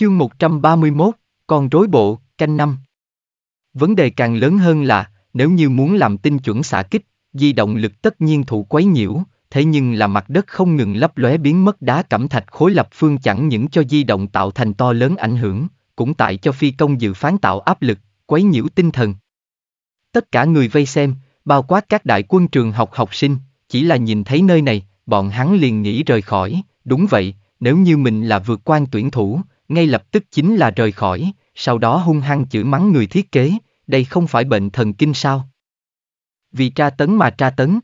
Chương 131, Con rối bộ, canh năm. Vấn đề càng lớn hơn là, nếu như muốn làm tinh chuẩn xạ kích, di động lực tất nhiên thụ quấy nhiễu, thế nhưng là mặt đất không ngừng lấp lóe biến mất đá cẩm thạch khối lập phương chẳng những cho di động tạo thành to lớn ảnh hưởng, cũng tại cho phi công dự phán tạo áp lực, quấy nhiễu tinh thần. Tất cả người vây xem, bao quát các đại quân trường học học sinh, chỉ là nhìn thấy nơi này, bọn hắn liền nghĩ rời khỏi, đúng vậy, nếu như mình là vượt quan tuyển thủ, ngay lập tức chính là rời khỏi, sau đó hung hăng chửi mắng người thiết kế, đây không phải bệnh thần kinh sao. Vì tra tấn mà tra tấn.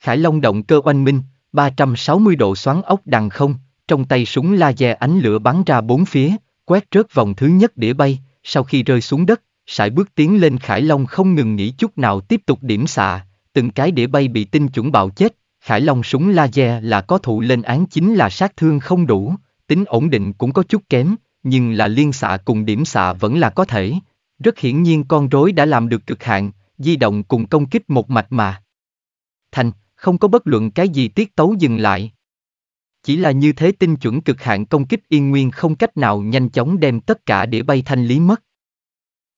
Khải Long động cơ oanh minh, 360 độ xoắn ốc đằng không, trong tay súng laser ánh lửa bắn ra bốn phía, quét rớt vòng thứ nhất đĩa bay, sau khi rơi xuống đất, sải bước tiến lên Khải Long không ngừng nghỉ chút nào tiếp tục điểm xạ, từng cái đĩa bay bị tinh chuẩn bạo chết, Khải Long súng laser là có thụ lên án chính là sát thương không đủ, tính ổn định cũng có chút kém, nhưng là liên xạ cùng điểm xạ vẫn là có thể. Rất hiển nhiên con rối đã làm được cực hạn, di động cùng công kích một mạch mà. Thành, không có bất luận cái gì tiết tấu dừng lại. Chỉ là như thế tinh chuẩn cực hạn công kích yên nguyên không cách nào nhanh chóng đem tất cả đĩa bay thanh lý mất.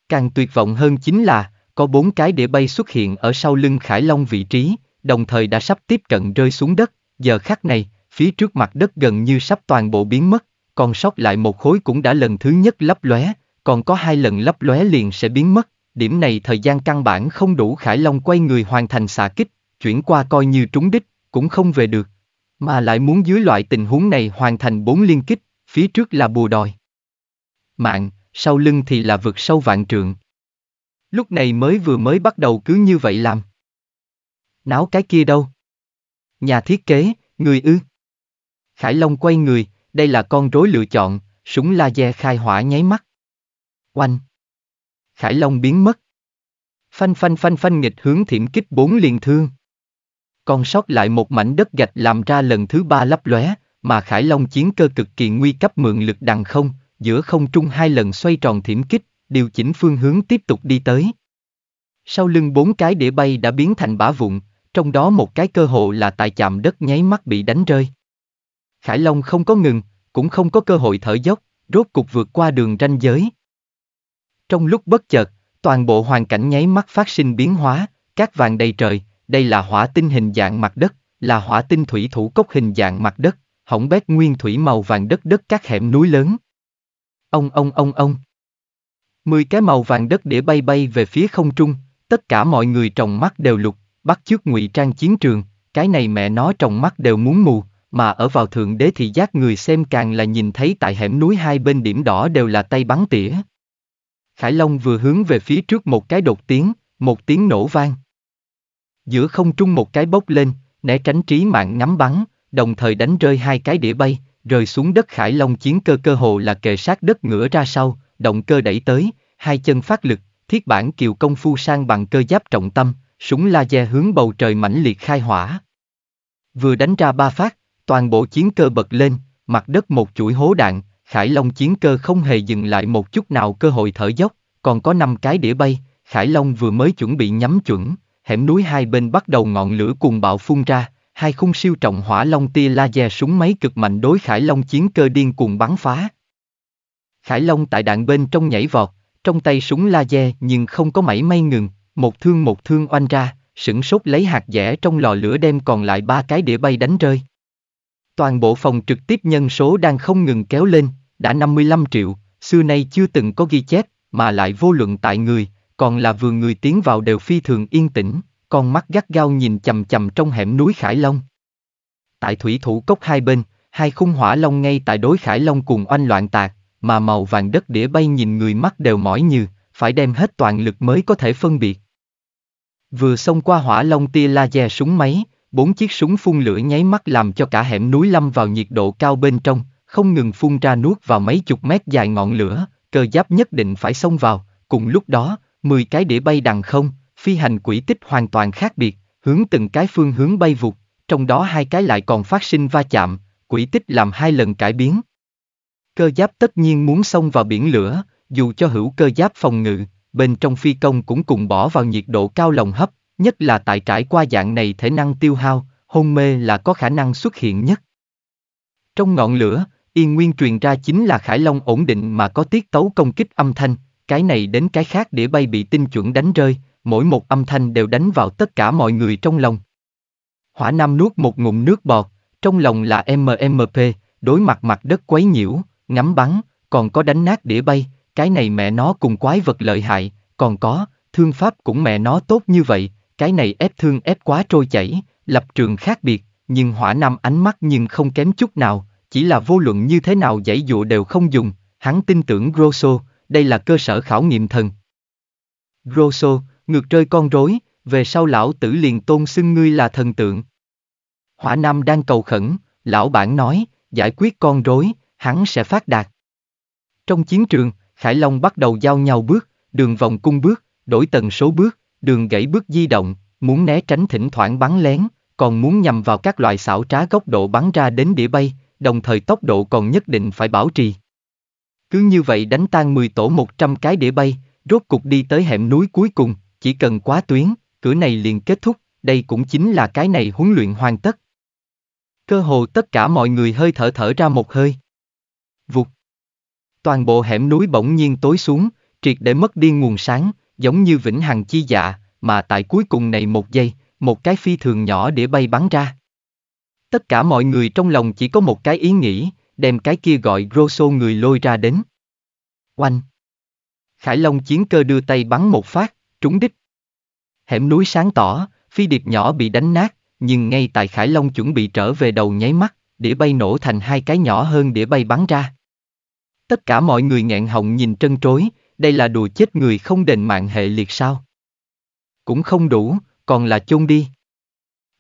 Càng tuyệt vọng hơn chính là, có bốn cái đĩa bay xuất hiện ở sau lưng Khải Long vị trí, đồng thời đã sắp tiếp cận rơi xuống đất, giờ khắc này, phía trước mặt đất gần như sắp toàn bộ biến mất, còn sót lại một khối cũng đã lần thứ nhất lấp lóe, còn có hai lần lấp lóe liền sẽ biến mất, điểm này thời gian căn bản không đủ Khải Long quay người hoàn thành xạ kích, chuyển qua coi như trúng đích, cũng không về được, mà lại muốn dưới loại tình huống này hoàn thành bốn liên kích, phía trước là bùa đòi. Mạng, sau lưng thì là vực sâu vạn trượng. Lúc này mới vừa mới bắt đầu cứ như vậy làm. Náo cái kia đâu? Nhà thiết kế, người ư? Khải Long quay người, đây là con rối lựa chọn, súng laser khai hỏa nháy mắt. Oanh! Khải Long biến mất. Phanh phanh phanh phanh nghịch hướng thiểm kích bốn liền thương. Con sót lại một mảnh đất gạch làm ra lần thứ ba lấp lóe, mà Khải Long chiến cơ cực kỳ nguy cấp mượn lực đằng không, giữa không trung hai lần xoay tròn thiểm kích, điều chỉnh phương hướng tiếp tục đi tới. Sau lưng bốn cái đĩa bay đã biến thành bã vụn, trong đó một cái cơ hộ là tại chạm đất nháy mắt bị đánh rơi. Khải Long không có ngừng, cũng không có cơ hội thở dốc, rốt cục vượt qua đường ranh giới. Trong lúc bất chợt, toàn bộ hoàn cảnh nháy mắt phát sinh biến hóa, các vàng đầy trời, đây là hỏa tinh hình dạng mặt đất, là hỏa tinh thủy thủ cốc hình dạng mặt đất, hỏng bét nguyên thủy màu vàng đất đất các hẻm núi lớn. Ông ông ông ông. Mười cái màu vàng đất để bay bay về phía không trung, tất cả mọi người trong mắt đều lục, bắt chước ngụy trang chiến trường, cái này mẹ nó trong mắt đều muốn mù, mà ở vào thượng đế thì giác người xem càng là nhìn thấy tại hẻm núi hai bên điểm đỏ đều là tay bắn tỉa. Khải Long vừa hướng về phía trước một cái đột tiếng, một tiếng nổ vang. Giữa không trung một cái bốc lên, né tránh trí mạng ngắm bắn, đồng thời đánh rơi hai cái đĩa bay, rơi xuống đất Khải Long chiến cơ cơ hồ là kề sát đất ngửa ra sau, động cơ đẩy tới, hai chân phát lực, thiết bản kiều công phu sang bằng cơ giáp trọng tâm, súng laser hướng bầu trời mãnh liệt khai hỏa. Vừa đánh ra ba phát, Toàn bộ chiến cơ bật lên, mặt đất một chuỗi hố đạn, Khải Long chiến cơ không hề dừng lại một chút nào cơ hội thở dốc, còn có 5 cái đĩa bay, Khải Long vừa mới chuẩn bị nhắm chuẩn, hẻm núi hai bên bắt đầu ngọn lửa cuồng bạo phun ra, hai khung siêu trọng hỏa long tia laser súng máy cực mạnh đối Khải Long chiến cơ điên cuồng bắn phá. Khải Long tại đạn bên trong nhảy vọt, trong tay súng laser nhưng không có mảy may ngừng, một thương một thương oanh ra, sửng sốt lấy hạt dẻ trong lò lửa đem còn lại ba cái đĩa bay đánh rơi. Toàn bộ phòng trực tiếp nhân số đang không ngừng kéo lên, đã 55 triệu, xưa nay chưa từng có ghi chép, mà lại vô luận tại người, còn là vừa người tiến vào đều phi thường yên tĩnh, con mắt gắt gao nhìn chầm chầm trong hẻm núi Khải Long. Tại thủy thủ cốc hai bên, hai khung hỏa long ngay tại đối Khải Long cùng oanh loạn tạc, mà màu vàng đất đĩa bay nhìn người mắt đều mỏi như, phải đem hết toàn lực mới có thể phân biệt. Vừa xông qua hỏa long tia laser súng máy, Bốn chiếc súng phun lửa nháy mắt làm cho cả hẻm núi lâm vào nhiệt độ cao bên trong, không ngừng phun ra nuốt vào mấy chục mét dài ngọn lửa, cơ giáp nhất định phải xông vào, cùng lúc đó, 10 cái đĩa bay đằng không, phi hành quỹ tích hoàn toàn khác biệt, hướng từng cái phương hướng bay vụt, trong đó hai cái lại còn phát sinh va chạm, quỹ tích làm hai lần cải biến. Cơ giáp tất nhiên muốn xông vào biển lửa, dù cho hữu cơ giáp phòng ngự, bên trong phi công cũng cùng bỏ vào nhiệt độ cao lồng hấp, nhất là tại trải qua dạng này thể năng tiêu hao, hôn mê là có khả năng xuất hiện nhất. Trong ngọn lửa, yên nguyên truyền ra chính là Khải Long ổn định mà có tiết tấu công kích âm thanh, cái này đến cái khác đĩa bay bị tinh chuẩn đánh rơi, mỗi một âm thanh đều đánh vào tất cả mọi người trong lòng. Hỏa Nam nuốt một ngụm nước bọt, trong lòng là MMP, đối mặt mặt đất quấy nhiễu, ngắm bắn, còn có đánh nát đĩa bay, cái này mẹ nó cùng quái vật lợi hại, còn có, thương pháp cũng mẹ nó tốt như vậy, cái này ép thương ép quá trôi chảy, lập trường khác biệt, nhưng hỏa nam ánh mắt nhưng không kém chút nào, chỉ là vô luận như thế nào giải dụ đều không dùng, hắn tin tưởng Grosso, đây là cơ sở khảo nghiệm thần. Grosso, ngược rơi con rối, về sau lão tử liền tôn xưng ngươi là thần tượng. Hỏa Nam đang cầu khẩn, lão bản nói, giải quyết con rối, hắn sẽ phát đạt. Trong chiến trường, Khải Long bắt đầu giao nhau bước, đường vòng cung bước, đổi tần số bước, đường gãy bước di động, muốn né tránh thỉnh thoảng bắn lén, còn muốn nhằm vào các loại xảo trá góc độ bắn ra đến đĩa bay, đồng thời tốc độ còn nhất định phải bảo trì. Cứ như vậy đánh tan 10 tổ 100 cái đĩa bay, rốt cục đi tới hẻm núi cuối cùng, chỉ cần quá tuyến, cửa này liền kết thúc, đây cũng chính là cái này huấn luyện hoàn tất. Cơ hồ tất cả mọi người hơi thở thở ra một hơi. Vụt. Toàn bộ hẻm núi bỗng nhiên tối xuống, triệt để mất đi nguồn sáng, giống như vĩnh hằng chi dạ, mà tại cuối cùng này một giây, một cái phi thường nhỏ để bay bắn ra. Tất cả mọi người trong lòng chỉ có một cái ý nghĩ, đem cái kia gọi Grosso người lôi ra đến. Oanh! Khải Long chiến cơ đưa tay bắn một phát, trúng đích. Hẻm núi sáng tỏ, phi điệp nhỏ bị đánh nát, nhưng ngay tại Khải Long chuẩn bị trở về đầu nháy mắt, đĩa bay nổ thành hai cái nhỏ hơn đĩa bay bắn ra. Tất cả mọi người nghẹn họng nhìn trân trối, đây là đùa chết người không đền mạng hệ liệt sao? Cũng không đủ, còn là chôn đi.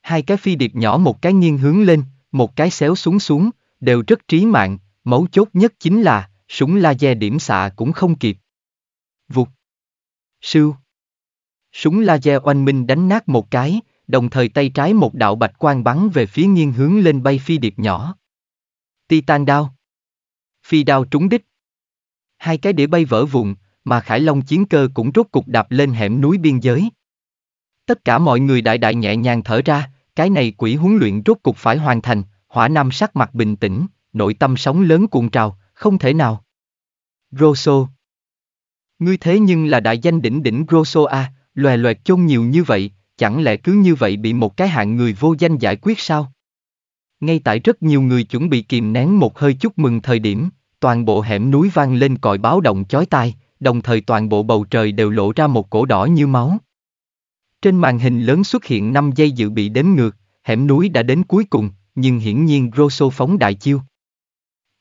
Hai cái phi điệp nhỏ một cái nghiêng hướng lên, một cái xéo xuống xuống, đều rất trí mạng, mấu chốt nhất chính là, súng laser điểm xạ cũng không kịp. Vụt. Sưu. Súng laser oanh minh đánh nát một cái, đồng thời tay trái một đạo bạch quang bắn về phía nghiêng hướng lên bay phi điệp nhỏ. Titan đao. Phi đao trúng đích. Hai cái đĩa bay vỡ vụn, mà Khải Long chiến cơ cũng rốt cục đạp lên hẻm núi biên giới. Tất cả mọi người đại đại nhẹ nhàng thở ra, cái này quỷ huấn luyện rốt cục phải hoàn thành, hỏa nam sắc mặt bình tĩnh, nội tâm sóng lớn cuộn trào, không thể nào. Rosso Ngươi thế nhưng là đại danh đỉnh đỉnh Rosso a, loè loẹt chôn nhiều như vậy, chẳng lẽ cứ như vậy bị một cái hạng người vô danh giải quyết sao? Ngay tại rất nhiều người chuẩn bị kìm nén một hơi chúc mừng thời điểm, toàn bộ hẻm núi vang lên còi báo động chói tai, đồng thời toàn bộ bầu trời đều lộ ra một cổ đỏ như máu. Trên màn hình lớn xuất hiện 5 giây dự bị đếm ngược, hẻm núi đã đến cuối cùng, nhưng hiển nhiên Rosso phóng đại chiêu.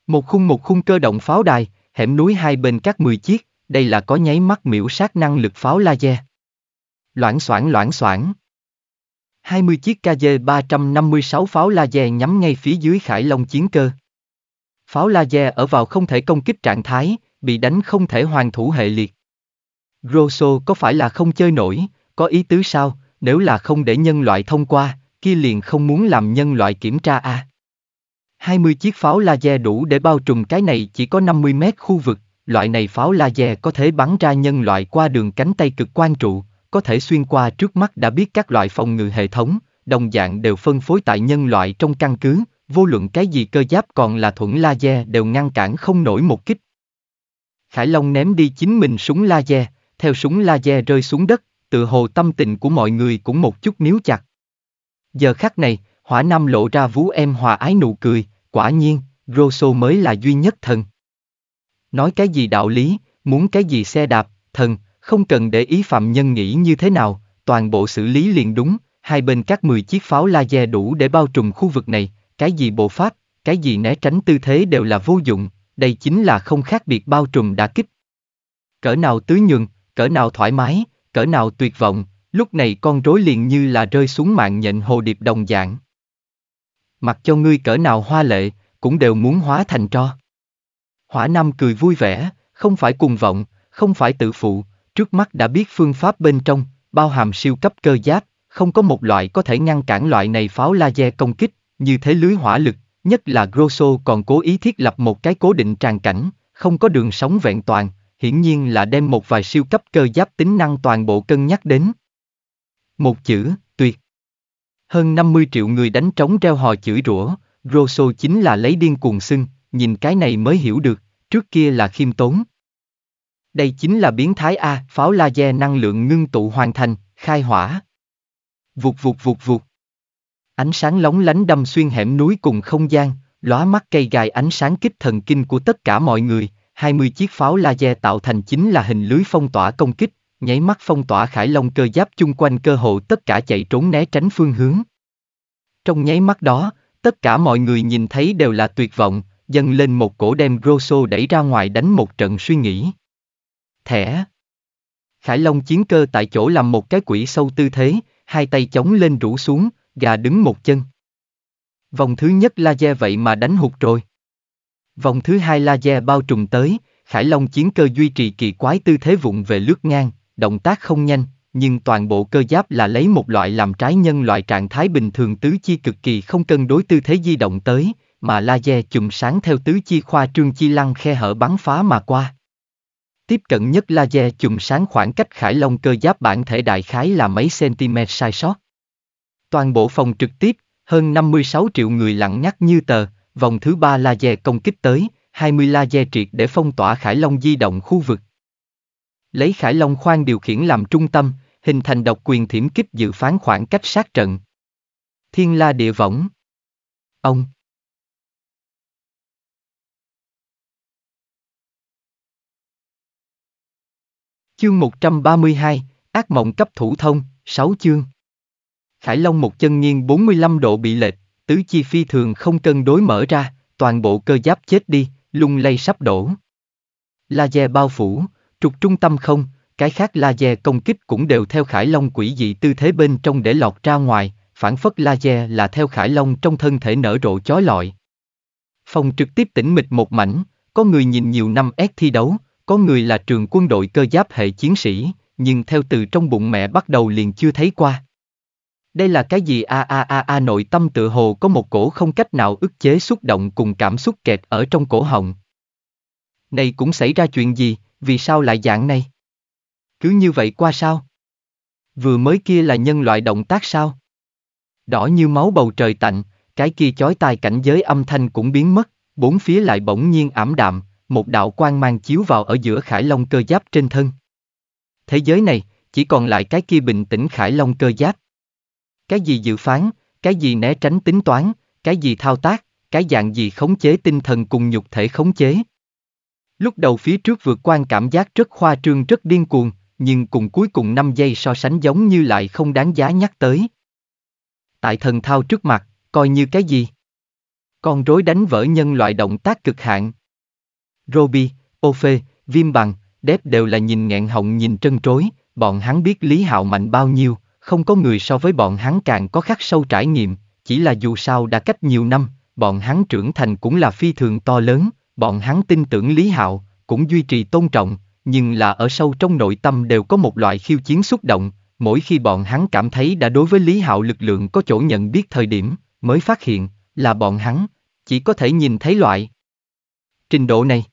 Một khung một khung cơ động pháo đài, hẻm núi hai bên các 10 chiếc, đây là có nháy mắt miễu sát năng lực pháo laser. Loãng xoảng loãng xoảng. 20 chiếc KJ-356 pháo laser nhắm ngay phía dưới Khải Long chiến cơ. Pháo laser ở vào không thể công kích trạng thái, bị đánh không thể hoàn thủ hệ liệt. Grosso có phải là không chơi nổi, có ý tứ sao, nếu là không để nhân loại thông qua, kia liền không muốn làm nhân loại kiểm tra à. 20 chiếc pháo laser đủ để bao trùm cái này chỉ có 50 mét khu vực, loại này pháo laser có thể bắn ra nhân loại qua đường cánh tay cực quan trụ, có thể xuyên qua trước mắt đã biết các loại phòng ngự hệ thống, đồng dạng đều phân phối tại nhân loại trong căn cứ, vô luận cái gì cơ giáp còn là thuẫn laser đều ngăn cản không nổi một kích, Khải Long ném đi chính mình súng laser, theo súng laser rơi xuống đất, tự hồ tâm tình của mọi người cũng một chút níu chặt. Giờ khắc này, hỏa nam lộ ra vú em hòa ái nụ cười, quả nhiên, Rosso mới là duy nhất thần. Nói cái gì đạo lý, muốn cái gì xe đạp, thần, không cần để ý phạm nhân nghĩ như thế nào, toàn bộ xử lý liền đúng, hai bên các 10 chiếc pháo laser đủ để bao trùm khu vực này, cái gì bộ pháp, cái gì né tránh tư thế đều là vô dụng, đây chính là không khác biệt bao trùm đã kích. Cỡ nào tứ nhường, cỡ nào thoải mái, cỡ nào tuyệt vọng, lúc này con rối liền như là rơi xuống mạng nhện hồ điệp đồng dạng. Mặc cho ngươi cỡ nào hoa lệ, cũng đều muốn hóa thành tro. Hỏa Nam cười vui vẻ, không phải cùng vọng, không phải tự phụ, trước mắt đã biết phương pháp bên trong, bao hàm siêu cấp cơ giáp, không có một loại có thể ngăn cản loại này pháo laser công kích, như thế lưới hỏa lực Nhất là Grosso còn cố ý thiết lập một cái cố định tràn cảnh, không có đường sống vẹn toàn, hiển nhiên là đem một vài siêu cấp cơ giáp tính năng toàn bộ cân nhắc đến. Một chữ, tuyệt. Hơn 50 triệu người đánh trống reo hò chửi rủa, Grosso chính là lấy điên cuồng xưng, nhìn cái này mới hiểu được, trước kia là khiêm tốn. Đây chính là biến thái A, pháo laser năng lượng ngưng tụ hoàn thành, khai hỏa. Vụt vụt vụt vụt. Ánh sáng lóng lánh đâm xuyên hẻm núi cùng không gian, lóa mắt cây gai ánh sáng kích thần kinh của tất cả mọi người, 20 chiếc pháo laser tạo thành chính là hình lưới phong tỏa công kích, nháy mắt phong tỏa khải long cơ giáp chung quanh cơ hội tất cả chạy trốn né tránh phương hướng. Trong nháy mắt đó, tất cả mọi người nhìn thấy đều là tuyệt vọng, dâng lên một cổ đem Grosso đẩy ra ngoài đánh một trận suy nghĩ. Thẻ Khải Long chiến cơ tại chỗ làm một cái quỷ sâu tư thế, hai tay chống lên rũ xuống, gà đứng một chân. Vòng thứ nhất Laje vậy mà đánh hụt rồi. Vòng thứ hai Laje bao trùm tới, Khải Long chiến cơ duy trì kỳ quái tư thế vụng về lướt ngang, động tác không nhanh, nhưng toàn bộ cơ giáp là lấy một loại làm trái nhân loại trạng thái bình thường tứ chi cực kỳ không cân đối tư thế di động tới, mà laser chùm sáng theo tứ chi khoa trương chi lăng khe hở bắn phá mà qua. Tiếp cận nhất laser chùm sáng khoảng cách khải long cơ giáp bản thể đại khái là mấy cm sai sót. Toàn bộ phòng trực tiếp, hơn 56 triệu người lặng nhắc như tờ, vòng thứ ba laser công kích tới, 20 laser triệt để phong tỏa Khải Long di động khu vực. Lấy Khải Long khoan điều khiển làm trung tâm, hình thành độc quyền thiểm kích dự phán khoảng cách sát trận. Thiên la địa võng. Ông. Chương 132, Ác mộng cấp thủ thông, 6 chương. Khải Long một chân nghiêng 45 độ bị lệch, tứ chi phi thường không cân đối mở ra, toàn bộ cơ giáp chết đi, lung lay sắp đổ. Laser bao phủ, trục trung tâm không, cái khác laser công kích cũng đều theo Khải Long quỷ dị tư thế bên trong để lọt ra ngoài, phản phất laser là theo Khải Long trong thân thể nở rộ chói lọi. Phòng trực tiếp tĩnh mịch một mảnh, có người nhìn nhiều năm ép thi đấu, có người là trường quân đội cơ giáp hệ chiến sĩ, nhưng theo từ trong bụng mẹ bắt đầu liền chưa thấy qua. Đây là cái gì a a a a nội tâm tự hồ có một cổ không cách nào ức chế xúc động cùng cảm xúc kẹt ở trong cổ họng. Này cũng xảy ra chuyện gì, vì sao lại dạng này? Cứ như vậy qua sao? Vừa mới kia là nhân loại động tác sao? Đỏ như máu bầu trời tạnh, cái kia chói tai cảnh giới âm thanh cũng biến mất, bốn phía lại bỗng nhiên ảm đạm, một đạo quang mang chiếu vào ở giữa khải long cơ giáp trên thân. Thế giới này, chỉ còn lại cái kia bình tĩnh khải long cơ giáp. Cái gì dự phán, cái gì né tránh tính toán, cái gì thao tác, cái dạng gì khống chế tinh thần cùng nhục thể khống chế. Lúc đầu phía trước vượt quan cảm giác rất khoa trương rất điên cuồng, nhưng cùng cuối cùng 5 giây so sánh giống như lại không đáng giá nhắc tới. Tại thần thao trước mặt, coi như cái gì? Con rối đánh vỡ nhân loại động tác cực hạn. Roby, Ô Viêm Bằng, Đép đều là nhìn nghẹn họng nhìn trân trối, bọn hắn biết Lý Hạo mạnh bao nhiêu, không có người so với bọn hắn càng có khắc sâu trải nghiệm, chỉ là dù sao đã cách nhiều năm, bọn hắn trưởng thành cũng là phi thường to lớn, bọn hắn tin tưởng Lý Hạo, cũng duy trì tôn trọng, nhưng là ở sâu trong nội tâm đều có một loại khiêu chiến xúc động, mỗi khi bọn hắn cảm thấy đã đối với Lý Hạo lực lượng có chỗ nhận biết thời điểm, mới phát hiện, là bọn hắn, chỉ có thể nhìn thấy loại trình độ này.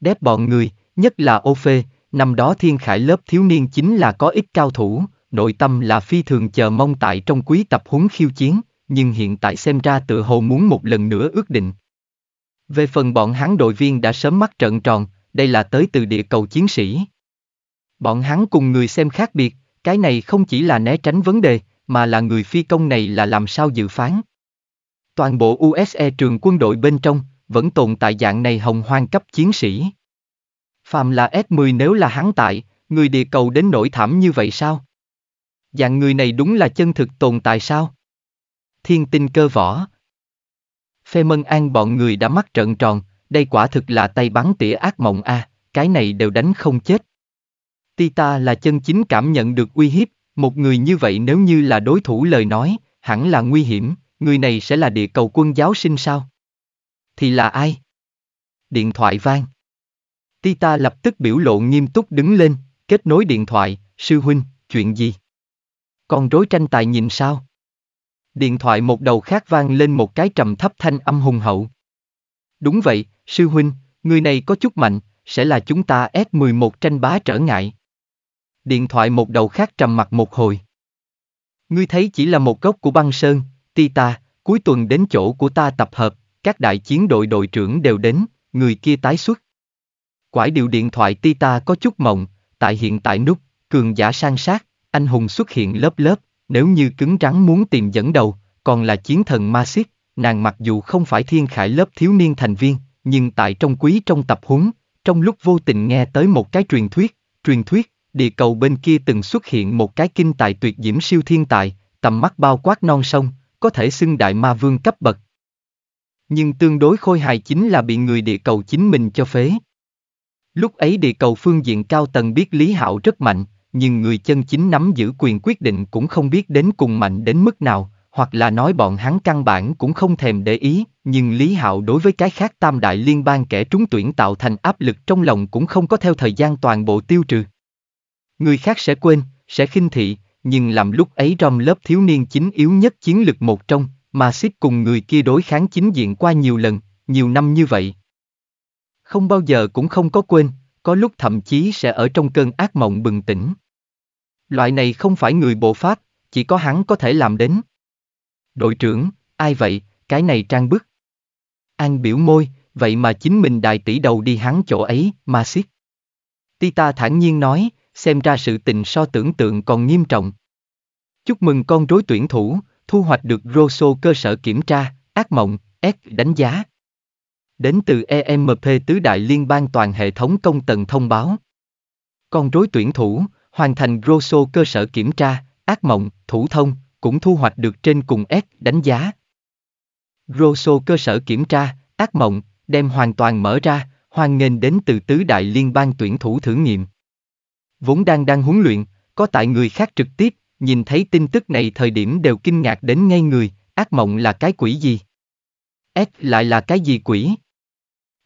Đép bọn người, nhất là ô phê, năm đó thiên khải lớp thiếu niên chính là có ít cao thủ, nội tâm là phi thường chờ mong tại trong quý tập huấn khiêu chiến, nhưng hiện tại xem ra tự hồ muốn một lần nữa ước định. Về phần bọn hắn đội viên đã sớm mắt trận tròn, đây là tới từ địa cầu chiến sĩ. Bọn hắn cùng người xem khác biệt, cái này không chỉ là né tránh vấn đề, mà là người phi công này là làm sao dự phán. Toàn bộ USE trường quân đội bên trong, vẫn tồn tại dạng này hồng hoang cấp chiến sĩ. Phàm là S10 nếu là hắn tại, người địa cầu đến nỗi thảm như vậy sao? Dạng người này đúng là chân thực tồn tại sao? Thiên tinh cơ võ. Phê Mân An bọn người đã mắt trợn tròn, đây quả thực là tay bắn tỉa ác mộng a, à, cái này đều đánh không chết. Tita là chân chính cảm nhận được uy hiếp, một người như vậy nếu như là đối thủ lời nói, hẳn là nguy hiểm, người này sẽ là địa cầu quân giáo sinh sao? Thì là ai? Điện thoại vang. Tita lập tức biểu lộ nghiêm túc đứng lên, kết nối điện thoại, sư huynh, chuyện gì? con rối tranh tài nhìn sao? Điện thoại một đầu khác vang lên một cái trầm thấp thanh âm hùng hậu. Đúng vậy, sư huynh, người này có chút mạnh, sẽ là chúng ta S11 tranh bá trở ngại. Điện thoại một đầu khác trầm mặt một hồi. Ngươi thấy chỉ là một gốc của băng sơn, ti ta, cuối tuần đến chỗ của ta tập hợp, các đại chiến đội đội trưởng đều đến, người kia tái xuất. Quải điệu điện thoại ti ta có chút mộng, tại hiện tại nút, cường giả sang sát, anh hùng xuất hiện lớp lớp, nếu như cứng rắn muốn tìm dẫn đầu, còn là chiến thần ma siết, nàng mặc dù không phải thiên khải lớp thiếu niên thành viên, nhưng tại trong quý trong tập huấn, trong lúc vô tình nghe tới một cái truyền thuyết, truyền thuyết, địa cầu bên kia từng xuất hiện một cái kinh tài tuyệt diễm siêu thiên tài, tầm mắt bao quát non sông, có thể xưng đại ma vương cấp bậc. Nhưng tương đối khôi hài chính là bị người địa cầu chính mình cho phế. Lúc ấy địa cầu phương diện cao tầng biết Lý Hạo rất mạnh, nhưng người chân chính nắm giữ quyền quyết định cũng không biết đến cùng mạnh đến mức nào, hoặc là nói bọn hắn căn bản cũng không thèm để ý, nhưng Lý Hạo đối với cái khác tam đại liên bang kẻ trúng tuyển tạo thành áp lực trong lòng cũng không có theo thời gian toàn bộ tiêu trừ. Người khác sẽ quên, sẽ khinh thị, nhưng làm lúc ấy trong lớp thiếu niên chính yếu nhất chiến lực một trong, mà xích cùng người kia đối kháng chính diện qua nhiều lần, nhiều năm như vậy. Không bao giờ cũng không có quên, có lúc thậm chí sẽ ở trong cơn ác mộng bừng tỉnh. Loại này không phải người bộ pháp, chỉ có hắn có thể làm đến. Đội trưởng, ai vậy, cái này trang bức. An biểu môi, vậy mà chính mình đại tỷ đầu đi hắn chỗ ấy, ma siết. Tita thản nhiên nói, xem ra sự tình so tưởng tượng còn nghiêm trọng. Chúc mừng con rối tuyển thủ, thu hoạch được Rosso cơ sở kiểm tra, ác mộng, S đánh giá. Đến từ EMP tứ đại liên bang toàn hệ thống công tần thông báo. Con rối tuyển thủ, hoàn thành Rosso cơ sở kiểm tra, ác mộng, thủ thông, cũng thu hoạch được trên cùng S đánh giá. Rosso cơ sở kiểm tra, ác mộng, đem hoàn toàn mở ra, hoan nghênh đến từ tứ đại liên bang tuyển thủ thử nghiệm. Vốn đang đang huấn luyện, có tại người khác trực tiếp, nhìn thấy tin tức này thời điểm đều kinh ngạc đến ngay người, ác mộng là cái quỷ gì? S lại là cái gì quỷ?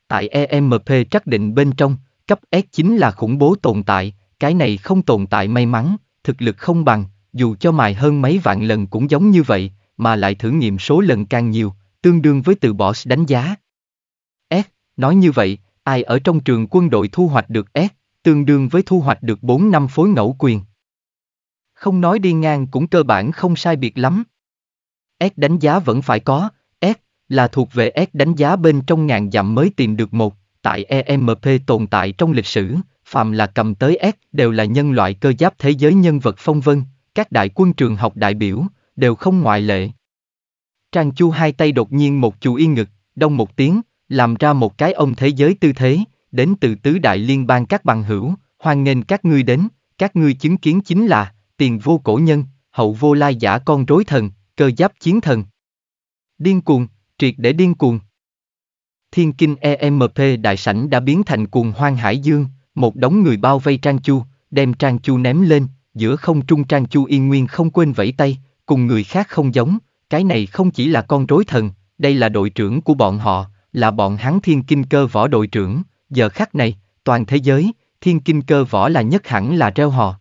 Tại EMP trắc định bên trong, cấp S chính là khủng bố tồn tại, cái này không tồn tại may mắn, thực lực không bằng, dù cho mài hơn mấy vạn lần cũng giống như vậy, mà lại thử nghiệm số lần càng nhiều, tương đương với từ bỏ đánh giá. S, nói như vậy, ai ở trong trường quân đội thu hoạch được S, tương đương với thu hoạch được 4 năm phối ngẫu quyền. Không nói đi ngang cũng cơ bản không sai biệt lắm. S đánh giá vẫn phải có, S là thuộc về S đánh giá bên trong ngàn dặm mới tìm được một, tại EMP tồn tại trong lịch sử, phàm là cầm tới S đều là nhân loại cơ giáp thế giới nhân vật phong vân, các đại quân trường học đại biểu, đều không ngoại lệ. Trang Chu hai tay đột nhiên một chu yên ngực, đông một tiếng, làm ra một cái ông thế giới tư thế, đến từ tứ đại liên bang các bằng hữu, hoan nghênh các ngươi đến, các ngươi chứng kiến chính là, tiền vô cổ nhân, hậu vô lai giả con rối thần, cơ giáp chiến thần. Điên cuồng, triệt để điên cuồng. Thiên kinh EMP đại sảnh đã biến thành cuồng hoang hải dương, một đống người bao vây Trang Chu, đem Trang Chu ném lên, giữa không trung Trang Chu yên nguyên không quên vẫy tay, cùng người khác không giống, cái này không chỉ là con rối thần, đây là đội trưởng của bọn họ, là bọn hắn thiên kinh cơ võ đội trưởng, giờ khắc này, toàn thế giới, thiên kinh cơ võ là nhất hẳn là treo hò.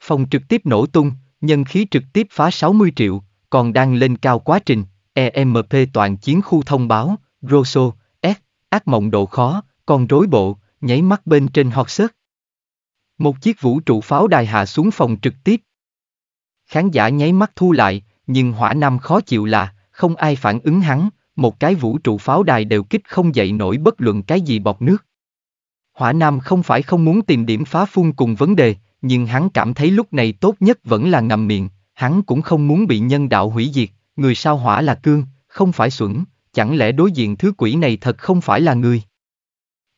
Phòng trực tiếp nổ tung, nhân khí trực tiếp phá 60 triệu, còn đang lên cao quá trình, EMP toàn chiến khu thông báo, Rosso, S, ác mộng độ khó, con rối bộ, nháy mắt bên trên hot search. Một chiếc vũ trụ pháo đài hạ xuống phòng trực tiếp. Khán giả nháy mắt thu lại, nhưng Hỏa Nam khó chịu là, không ai phản ứng hắn, một cái vũ trụ pháo đài đều kích không dậy nổi bất luận cái gì bọt nước. Hỏa Nam không phải không muốn tìm điểm phá phun cùng vấn đề, nhưng hắn cảm thấy lúc này tốt nhất vẫn là ngầm miệng, hắn cũng không muốn bị nhân đạo hủy diệt, người sao hỏa là cương, không phải xuẩn, chẳng lẽ đối diện thứ quỷ này thật không phải là người?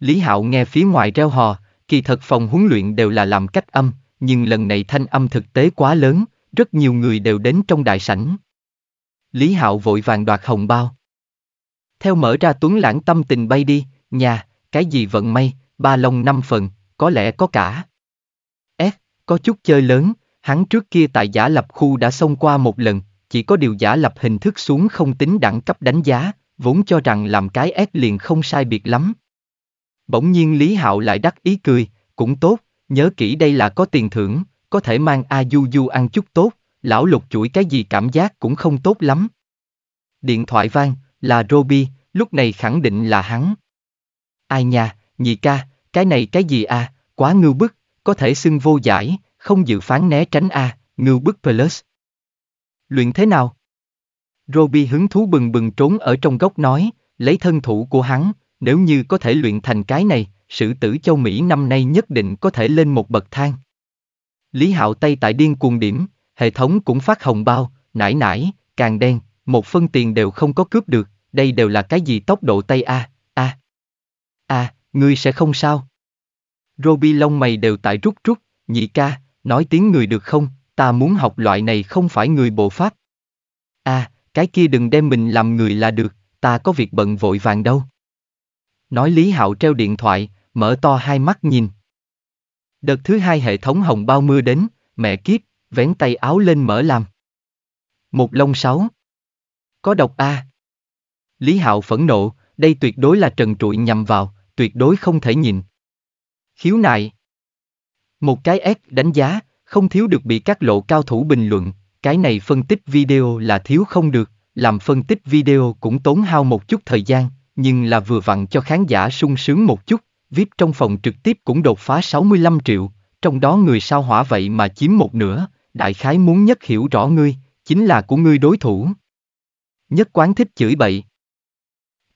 Lý Hạo nghe phía ngoài reo hò, kỳ thật phòng huấn luyện đều là làm cách âm, nhưng lần này thanh âm thực tế quá lớn, rất nhiều người đều đến trong đại sảnh. Lý Hạo vội vàng đoạt hồng bao. Theo mở ra tuấn lãng tâm tình bay đi, nhà, cái gì vận may, ba lông năm phần, có lẽ có cả. S, có chút chơi lớn, hắn trước kia tại giả lập khu đã xông qua một lần, chỉ có điều giả lập hình thức xuống không tính đẳng cấp đánh giá, vốn cho rằng làm cái S liền không sai biệt lắm, Bỗng nhiên Lý Hạo lại đắc ý cười, cũng tốt, nhớ kỹ đây là có tiền thưởng, có thể mang A Du Du ăn chút tốt, lão lục chuỗi cái gì cảm giác cũng không tốt lắm. Điện thoại vang, là Roby, lúc này khẳng định là hắn. Ai nhà nhị ca, cái này cái gì à, quá ngưu bức, có thể xưng vô giải, không dự phán né tránh a ngưu bức plus. Luyện thế nào? Roby hứng thú bừng bừng trốn ở trong góc nói, lấy thân thủ của hắn, nếu như có thể luyện thành cái này, sử tử châu Mỹ năm nay nhất định có thể lên một bậc thang. Lý Hạo Tây tại điên cuồng điểm, hệ thống cũng phát hồng bao, nải nải, càng đen, một phân tiền đều không có cướp được, đây đều là cái gì tốc độ Tây a, a, a, ngươi sẽ không sao. Roby lông mày đều tại rút rút, nhị ca, nói tiếng người được không, ta muốn học loại này không phải người bộ pháp. a, cái kia đừng đem mình làm người là được, ta có việc bận vội vàng đâu. Nói Lý Hạo treo điện thoại, mở to hai mắt nhìn. Đợt thứ hai hệ thống hồng bao mưa đến, mẹ kiếp, vén tay áo lên mở làm. Một lông sáu. Có độc A. Lý Hạo phẫn nộ, đây tuyệt đối là trần trụi nhằm vào, tuyệt đối không thể nhìn. Khiếu nại. Một cái S đánh giá, không thiếu được bị các lộ cao thủ bình luận, cái này phân tích video là thiếu không được, làm phân tích video cũng tốn hao một chút thời gian, nhưng là vừa vặn cho khán giả sung sướng một chút, VIP trong phòng trực tiếp cũng đột phá 65 triệu, trong đó người sao hỏa vậy mà chiếm một nửa, đại khái muốn nhất hiểu rõ ngươi, chính là của ngươi đối thủ. Nhất quán thích chửi bậy.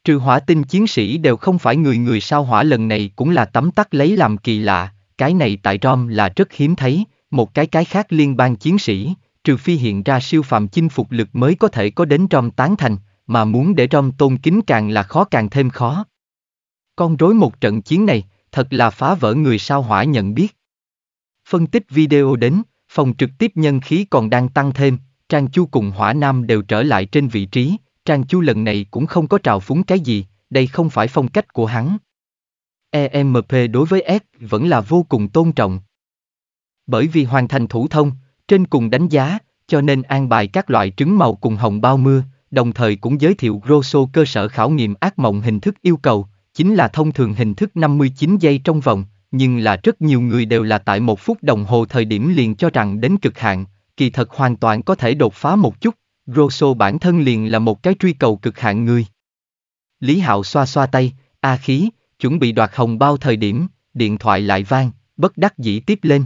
Trừ hỏa tinh chiến sĩ đều không phải người người sao hỏa lần này cũng là tấm tắc lấy làm kỳ lạ, cái này tại Rom là rất hiếm thấy, một cái cái khác liên bang chiến sĩ, trừ phi hiện ra siêu phàm chinh phục lực mới có thể có đến Rom tán thành, mà muốn để trong tôn kính càng là khó càng thêm khó. Con rối một trận chiến này, thật là phá vỡ người sao hỏa nhận biết. Phân tích video đến, phòng trực tiếp nhân khí còn đang tăng thêm, Trang Chu cùng Hỏa Nam đều trở lại trên vị trí, Trang Chu lần này cũng không có trào phúng cái gì, đây không phải phong cách của hắn. EMP đối với S vẫn là vô cùng tôn trọng. Bởi vì hoàn thành thủ thông, trên cùng đánh giá, cho nên an bài các loại trứng màu cùng hồng bao mưa, đồng thời cũng giới thiệu Rosso cơ sở khảo nghiệm ác mộng hình thức yêu cầu, chính là thông thường hình thức 59 giây trong vòng, nhưng là rất nhiều người đều là tại một phút đồng hồ thời điểm liền cho rằng đến cực hạn, kỳ thật hoàn toàn có thể đột phá một chút, Rosso bản thân liền là một cái truy cầu cực hạn người. Lý Hạo xoa xoa tay, A khí, chuẩn bị đoạt hồng bao thời điểm, điện thoại lại vang, bất đắc dĩ tiếp lên.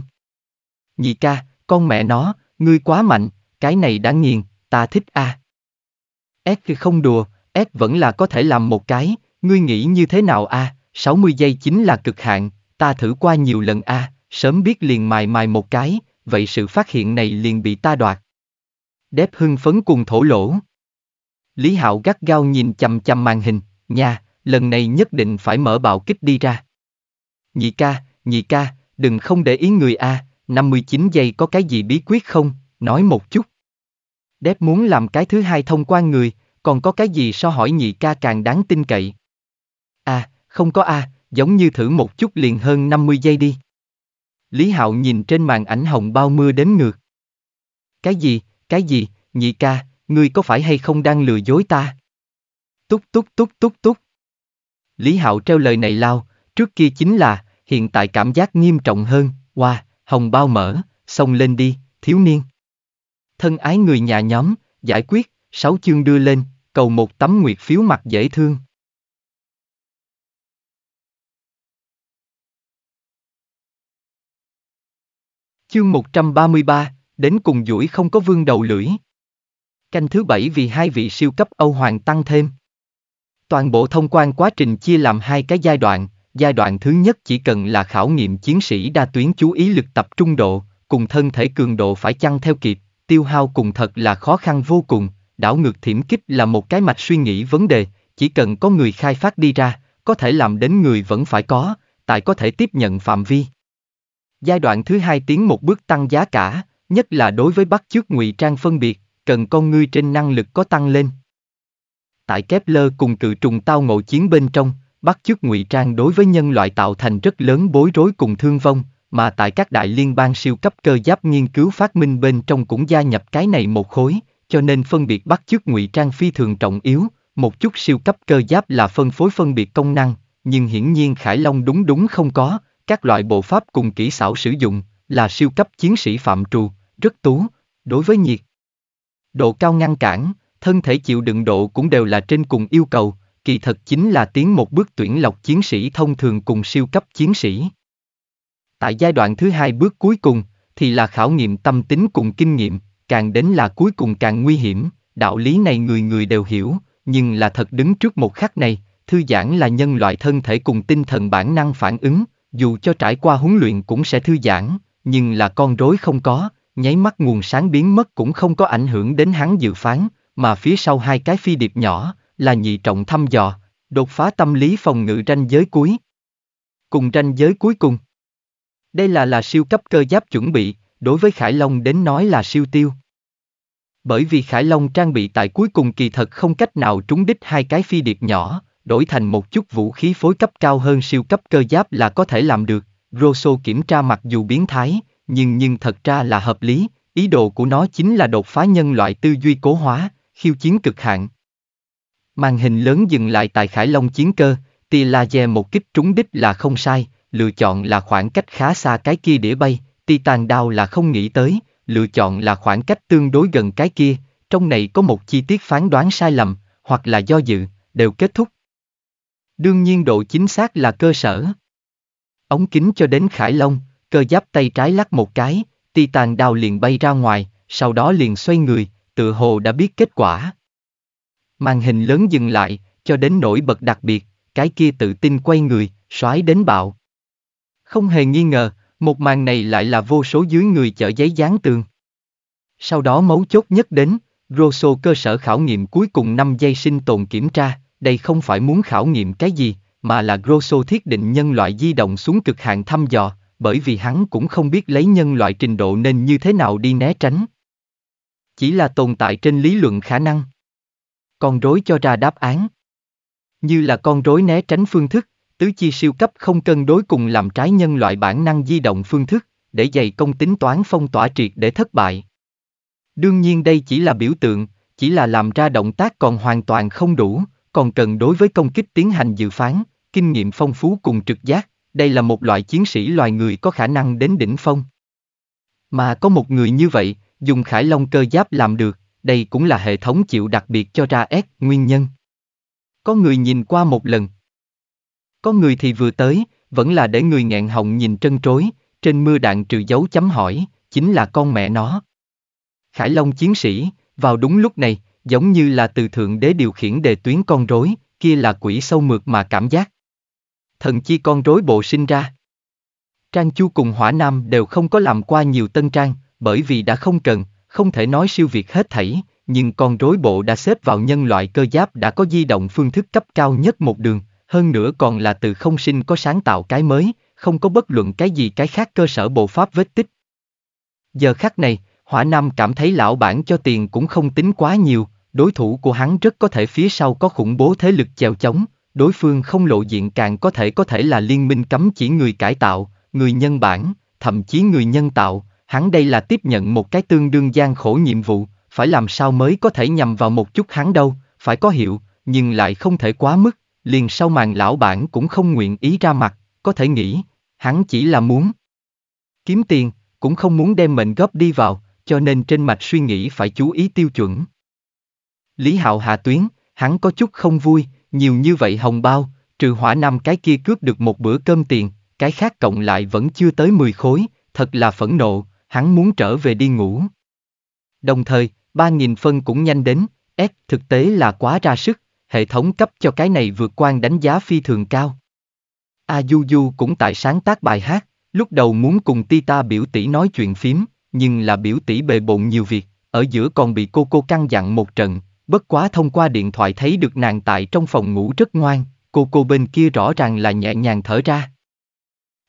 Nhị ca, con mẹ nó, ngươi quá mạnh, cái này đã nghiền, ta thích a. À. S không đùa, S vẫn là có thể làm một cái, ngươi nghĩ như thế nào a? À? 60 giây chính là cực hạn, ta thử qua nhiều lần a, à? sớm biết liền mài mài một cái, vậy sự phát hiện này liền bị ta đoạt. Đép hưng phấn cùng thổ lỗ. Lý Hạo gắt gao nhìn chằm chằm màn hình, nha, lần này nhất định phải mở bạo kích đi ra. Nhị ca, nhị ca, đừng không để ý người A, 59 giây có cái gì bí quyết không, nói một chút. Đếp muốn làm cái thứ hai thông qua người, còn có cái gì so hỏi nhị ca càng đáng tin cậy. À, không có a, à, giống như thử một chút liền hơn 50 giây đi. Lý Hạo nhìn trên màn ảnh hồng bao mưa đến ngược. Cái gì, cái gì, nhị ca, ngươi có phải hay không đang lừa dối ta? Túc túc túc túc túc. Lý Hạo treo lời này lao, trước kia chính là, hiện tại cảm giác nghiêm trọng hơn, qua, wow, hồng bao mở, xông lên đi, thiếu niên thân ái người nhà nhóm, giải quyết, sáu chương đưa lên, cầu một tấm nguyệt phiếu mặt dễ thương. Chương 133, đến cùng duỗi không có vương đầu lưỡi. Canh thứ bảy vì hai vị siêu cấp Âu Hoàng tăng thêm. Toàn bộ thông quan quá trình chia làm hai cái giai đoạn, giai đoạn thứ nhất chỉ cần là khảo nghiệm chiến sĩ đa tuyến chú ý lực tập trung độ, cùng thân thể cường độ phải chăng theo kịp, tiêu hao cùng thật là khó khăn vô cùng, đảo ngược thiểm kích là một cái mạch suy nghĩ vấn đề, chỉ cần có người khai phát đi ra, có thể làm đến người vẫn phải có, tại có thể tiếp nhận phạm vi. Giai đoạn thứ hai tiến một bước tăng giá cả, nhất là đối với bắt chước ngụy trang phân biệt, cần con ngươi trên năng lực có tăng lên. Tại Kepler cùng cự trùng tao ngộ chiến bên trong, bắt chước ngụy trang đối với nhân loại tạo thành rất lớn bối rối cùng thương vong, mà tại các đại liên bang siêu cấp cơ giáp nghiên cứu phát minh bên trong cũng gia nhập cái này một khối, cho nên phân biệt bắt chước ngụy trang phi thường trọng yếu, một chút siêu cấp cơ giáp là phân phối phân biệt công năng, nhưng hiển nhiên Khải Long đúng đúng không có, các loại bộ pháp cùng kỹ xảo sử dụng, là siêu cấp chiến sĩ phạm trù, rất tú, đối với nhiệt. Độ cao ngăn cản, thân thể chịu đựng độ cũng đều là trên cùng yêu cầu, kỳ thật chính là tiến một bước tuyển lọc chiến sĩ thông thường cùng siêu cấp chiến sĩ. Tại giai đoạn thứ hai bước cuối cùng, thì là khảo nghiệm tâm tính cùng kinh nghiệm, càng đến là cuối cùng càng nguy hiểm, đạo lý này người người đều hiểu, nhưng là thật đứng trước một khắc này, thư giãn là nhân loại thân thể cùng tinh thần bản năng phản ứng, dù cho trải qua huấn luyện cũng sẽ thư giãn, nhưng là con rối không có, nháy mắt nguồn sáng biến mất cũng không có ảnh hưởng đến hắn dự phán, mà phía sau hai cái phi điệp nhỏ, là nhị trọng thăm dò, đột phá tâm lý phòng ngự ranh giới cuối. Cùng ranh giới cuối cùng. Đây là là siêu cấp cơ giáp chuẩn bị, đối với Khải Long đến nói là siêu tiêu. Bởi vì Khải Long trang bị tại cuối cùng kỳ thật không cách nào trúng đích hai cái phi điệp nhỏ, đổi thành một chút vũ khí phối cấp cao hơn siêu cấp cơ giáp là có thể làm được. Rosso kiểm tra mặc dù biến thái, nhưng nhưng thật ra là hợp lý, ý đồ của nó chính là đột phá nhân loại tư duy cố hóa, khiêu chiến cực hạn. Màn hình lớn dừng lại tại Khải Long chiến cơ, tia laser một kích trúng đích là không sai, lựa chọn là khoảng cách khá xa cái kia đĩa bay, Titan Down là không nghĩ tới, lựa chọn là khoảng cách tương đối gần cái kia, trong này có một chi tiết phán đoán sai lầm, hoặc là do dự, đều kết thúc. Đương nhiên độ chính xác là cơ sở. Ống kính cho đến khải lông, cơ giáp tay trái lắc một cái, Titan Down liền bay ra ngoài, sau đó liền xoay người, tự hồ đã biết kết quả. Màn hình lớn dừng lại, cho đến nổi bật đặc biệt, cái kia tự tin quay người, xoáy đến bạo, không hề nghi ngờ, một màn này lại là vô số dưới người chở giấy dán tường. Sau đó mấu chốt nhất đến, Rosso cơ sở khảo nghiệm cuối cùng 5 giây sinh tồn kiểm tra, đây không phải muốn khảo nghiệm cái gì, mà là Grosso thiết định nhân loại di động xuống cực hạn thăm dò, bởi vì hắn cũng không biết lấy nhân loại trình độ nên như thế nào đi né tránh. Chỉ là tồn tại trên lý luận khả năng. Con rối cho ra đáp án. Như là con rối né tránh phương thức, Tứ chi siêu cấp không cân đối cùng làm trái nhân loại bản năng di động phương thức, để dày công tính toán phong tỏa triệt để thất bại. Đương nhiên đây chỉ là biểu tượng, chỉ là làm ra động tác còn hoàn toàn không đủ, còn cần đối với công kích tiến hành dự phán, kinh nghiệm phong phú cùng trực giác, đây là một loại chiến sĩ loài người có khả năng đến đỉnh phong. Mà có một người như vậy, dùng khải long cơ giáp làm được, đây cũng là hệ thống chịu đặc biệt cho ra S nguyên nhân. Có người nhìn qua một lần, có người thì vừa tới, vẫn là để người nghẹn họng nhìn trân trối, trên mưa đạn trừ dấu chấm hỏi, chính là con mẹ nó. Khải Long chiến sĩ, vào đúng lúc này, giống như là từ thượng đế điều khiển đề tuyến con rối, kia là quỷ sâu mượt mà cảm giác. Thần chi con rối bộ sinh ra. Trang Chu cùng Hỏa Nam đều không có làm qua nhiều tân trang, bởi vì đã không cần, không thể nói siêu việt hết thảy, nhưng con rối bộ đã xếp vào nhân loại cơ giáp đã có di động phương thức cấp cao nhất một đường hơn nữa còn là từ không sinh có sáng tạo cái mới, không có bất luận cái gì cái khác cơ sở bộ pháp vết tích. Giờ khắc này, Hỏa Nam cảm thấy lão bản cho tiền cũng không tính quá nhiều, đối thủ của hắn rất có thể phía sau có khủng bố thế lực chèo chống, đối phương không lộ diện càng có thể có thể là liên minh cấm chỉ người cải tạo, người nhân bản, thậm chí người nhân tạo, hắn đây là tiếp nhận một cái tương đương gian khổ nhiệm vụ, phải làm sao mới có thể nhằm vào một chút hắn đâu, phải có hiệu, nhưng lại không thể quá mức, liền sau màn lão bản cũng không nguyện ý ra mặt, có thể nghĩ, hắn chỉ là muốn kiếm tiền, cũng không muốn đem mệnh góp đi vào, cho nên trên mạch suy nghĩ phải chú ý tiêu chuẩn. Lý Hạo hạ tuyến, hắn có chút không vui, nhiều như vậy hồng bao, trừ hỏa năm cái kia cướp được một bữa cơm tiền, cái khác cộng lại vẫn chưa tới 10 khối, thật là phẫn nộ, hắn muốn trở về đi ngủ. Đồng thời, 3.000 phân cũng nhanh đến, ép thực tế là quá ra sức, hệ thống cấp cho cái này vượt quan đánh giá phi thường cao. A Du Du cũng tại sáng tác bài hát, lúc đầu muốn cùng Tita biểu tỷ nói chuyện phím, nhưng là biểu tỷ bề bộn nhiều việc, ở giữa còn bị cô cô căng dặn một trận, bất quá thông qua điện thoại thấy được nàng tại trong phòng ngủ rất ngoan, cô cô bên kia rõ ràng là nhẹ nhàng thở ra.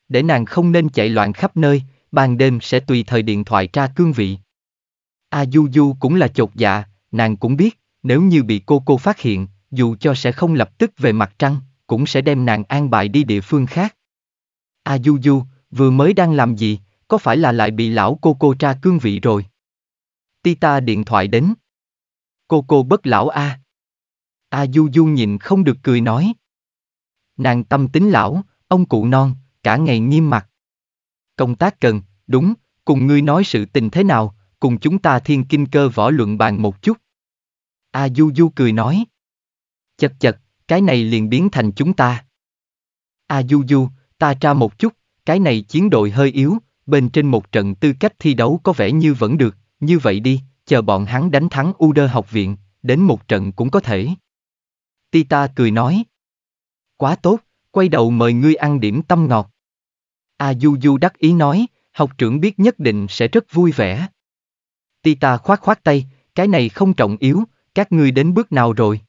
Để nàng không nên chạy loạn khắp nơi, ban đêm sẽ tùy thời điện thoại tra cương vị. A à, Du Du cũng là chột dạ, nàng cũng biết, nếu như bị cô cô phát hiện, dù cho sẽ không lập tức về mặt trăng, cũng sẽ đem nàng an bài đi địa phương khác. A à, Du Du, vừa mới đang làm gì, có phải là lại bị lão cô cô tra cương vị rồi? Tita điện thoại đến. Cô cô bất lão A. A à, Du Du nhìn không được cười nói. Nàng tâm tính lão, ông cụ non, cả ngày nghiêm mặt. Công tác cần, đúng, cùng ngươi nói sự tình thế nào, cùng chúng ta thiên kinh cơ võ luận bàn một chút. A à, Du Du cười nói chật chật, cái này liền biến thành chúng ta. À du du, ta tra một chút, cái này chiến đội hơi yếu, bên trên một trận tư cách thi đấu có vẻ như vẫn được, như vậy đi, chờ bọn hắn đánh thắng Uder học viện, đến một trận cũng có thể. Tita cười nói. Quá tốt, quay đầu mời ngươi ăn điểm tâm ngọt. À du du đắc ý nói, học trưởng biết nhất định sẽ rất vui vẻ. Tita khoát khoát tay, cái này không trọng yếu, các ngươi đến bước nào rồi?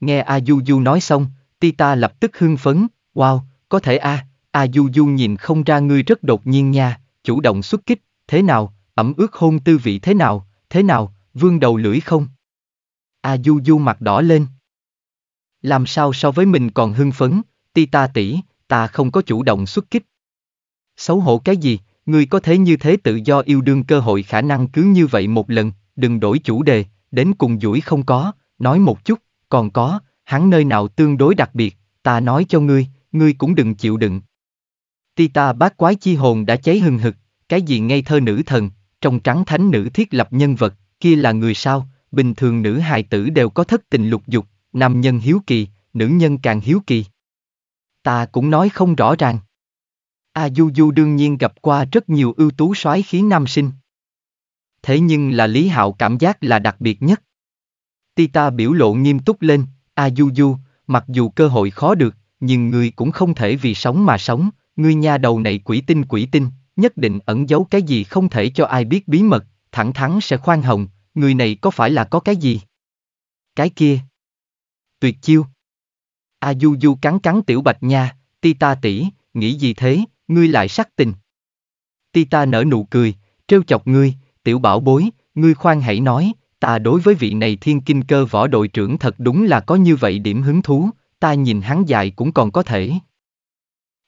Nghe A Du Du nói xong, Tita lập tức hưng phấn, wow, có thể a, A Du Du nhìn không ra ngươi rất đột nhiên nha, chủ động xuất kích, thế nào, ẩm ướt hôn tư vị thế nào, thế nào, vương đầu lưỡi không? A Du Du mặt đỏ lên. Làm sao so với mình còn hưng phấn, Tita tỷ, ta không có chủ động xuất kích. Xấu hổ cái gì, ngươi có thể như thế tự do yêu đương cơ hội khả năng cứ như vậy một lần, đừng đổi chủ đề, đến cùng duỗi không có, nói một chút. Còn có, hắn nơi nào tương đối đặc biệt, ta nói cho ngươi, ngươi cũng đừng chịu đựng. Tita bát quái chi hồn đã cháy hừng hực, cái gì ngây thơ nữ thần, trong trắng thánh nữ thiết lập nhân vật, kia là người sao, bình thường nữ hài tử đều có thất tình lục dục, nam nhân hiếu kỳ, nữ nhân càng hiếu kỳ. Ta cũng nói không rõ ràng. A Du Du đương nhiên gặp qua rất nhiều ưu tú soái khí nam sinh. Thế nhưng là Lý Hạo cảm giác là đặc biệt nhất. Tita biểu lộ nghiêm túc lên, a à, du du, mặc dù cơ hội khó được, nhưng ngươi cũng không thể vì sống mà sống, ngươi nha đầu này quỷ tinh quỷ tinh, nhất định ẩn giấu cái gì không thể cho ai biết bí mật, thẳng thắn sẽ khoan hồng, người này có phải là có cái gì? Cái kia. Tuyệt chiêu. A à, du du cắn cắn tiểu bạch nha, Tita tỷ, nghĩ gì thế, ngươi lại sắc tình. Tita nở nụ cười, trêu chọc ngươi, tiểu bảo bối, ngươi khoan hãy nói, ta đối với vị này thiên kinh cơ võ đội trưởng thật đúng là có như vậy điểm hứng thú, ta nhìn hắn dài cũng còn có thể.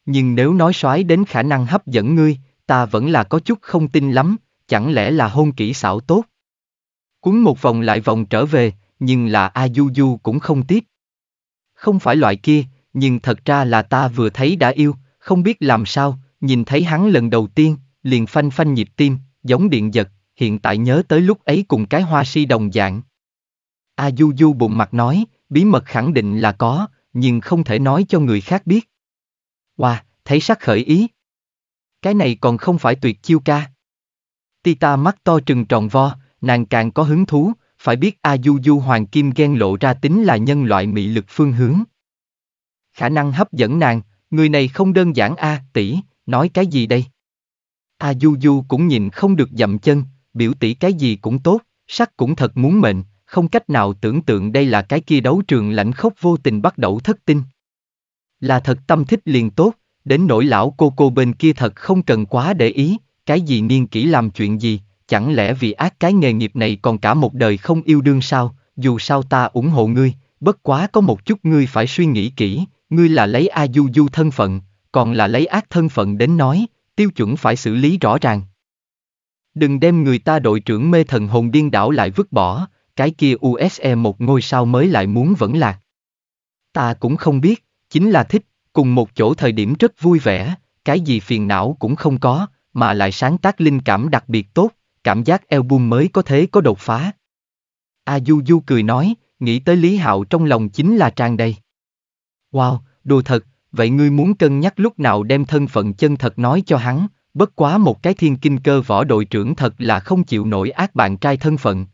Nhưng nếu nói soái đến khả năng hấp dẫn ngươi, ta vẫn là có chút không tin lắm, chẳng lẽ là hôn kỹ xảo tốt. Cuốn một vòng lại vòng trở về, nhưng là A Du Du cũng không tiếc. Không phải loại kia, nhưng thật ra là ta vừa thấy đã yêu, không biết làm sao, nhìn thấy hắn lần đầu tiên, liền phanh phanh nhịp tim, giống điện giật, hiện tại nhớ tới lúc ấy cùng cái hoa si đồng dạng. A Du Du bụng mặt nói, bí mật khẳng định là có, nhưng không thể nói cho người khác biết. Wow, thấy sắc khởi ý. Cái này còn không phải tuyệt chiêu ca. Tita mắt to trừng tròn vo, nàng càng có hứng thú, phải biết A Du Du Hoàng Kim ghen lộ ra tính là nhân loại mị lực phương hướng. Khả năng hấp dẫn nàng, người này không đơn giản A, tỷ, nói cái gì đây? A Du Du cũng nhìn không được dậm chân, biểu tỷ cái gì cũng tốt, sắc cũng thật muốn mệnh, không cách nào tưởng tượng đây là cái kia đấu trường lãnh khốc vô tình bắt đầu thất tinh. Là thật tâm thích liền tốt, đến nỗi lão cô cô bên kia thật không cần quá để ý, cái gì niên kỷ làm chuyện gì, chẳng lẽ vì ác cái nghề nghiệp này còn cả một đời không yêu đương sao, dù sao ta ủng hộ ngươi, bất quá có một chút ngươi phải suy nghĩ kỹ, ngươi là lấy A Du Du thân phận, còn là lấy ác thân phận đến nói, tiêu chuẩn phải xử lý rõ ràng. Đừng đem người ta đội trưởng mê thần hồn điên đảo lại vứt bỏ, cái kia USE một ngôi sao mới lại muốn vẫn lạc. Ta cũng không biết, chính là thích, cùng một chỗ thời điểm rất vui vẻ, cái gì phiền não cũng không có, mà lại sáng tác linh cảm đặc biệt tốt, cảm giác album mới có thế có đột phá. A Du Du cười nói, nghĩ tới Lý Hạo trong lòng chính là trang đây. Wow, đùa thật, vậy ngươi muốn cân nhắc lúc nào đem thân phận chân thật nói cho hắn, Bất quá một cái thiên kinh cơ võ đội trưởng thật là không chịu nổi ác bạn trai thân phận.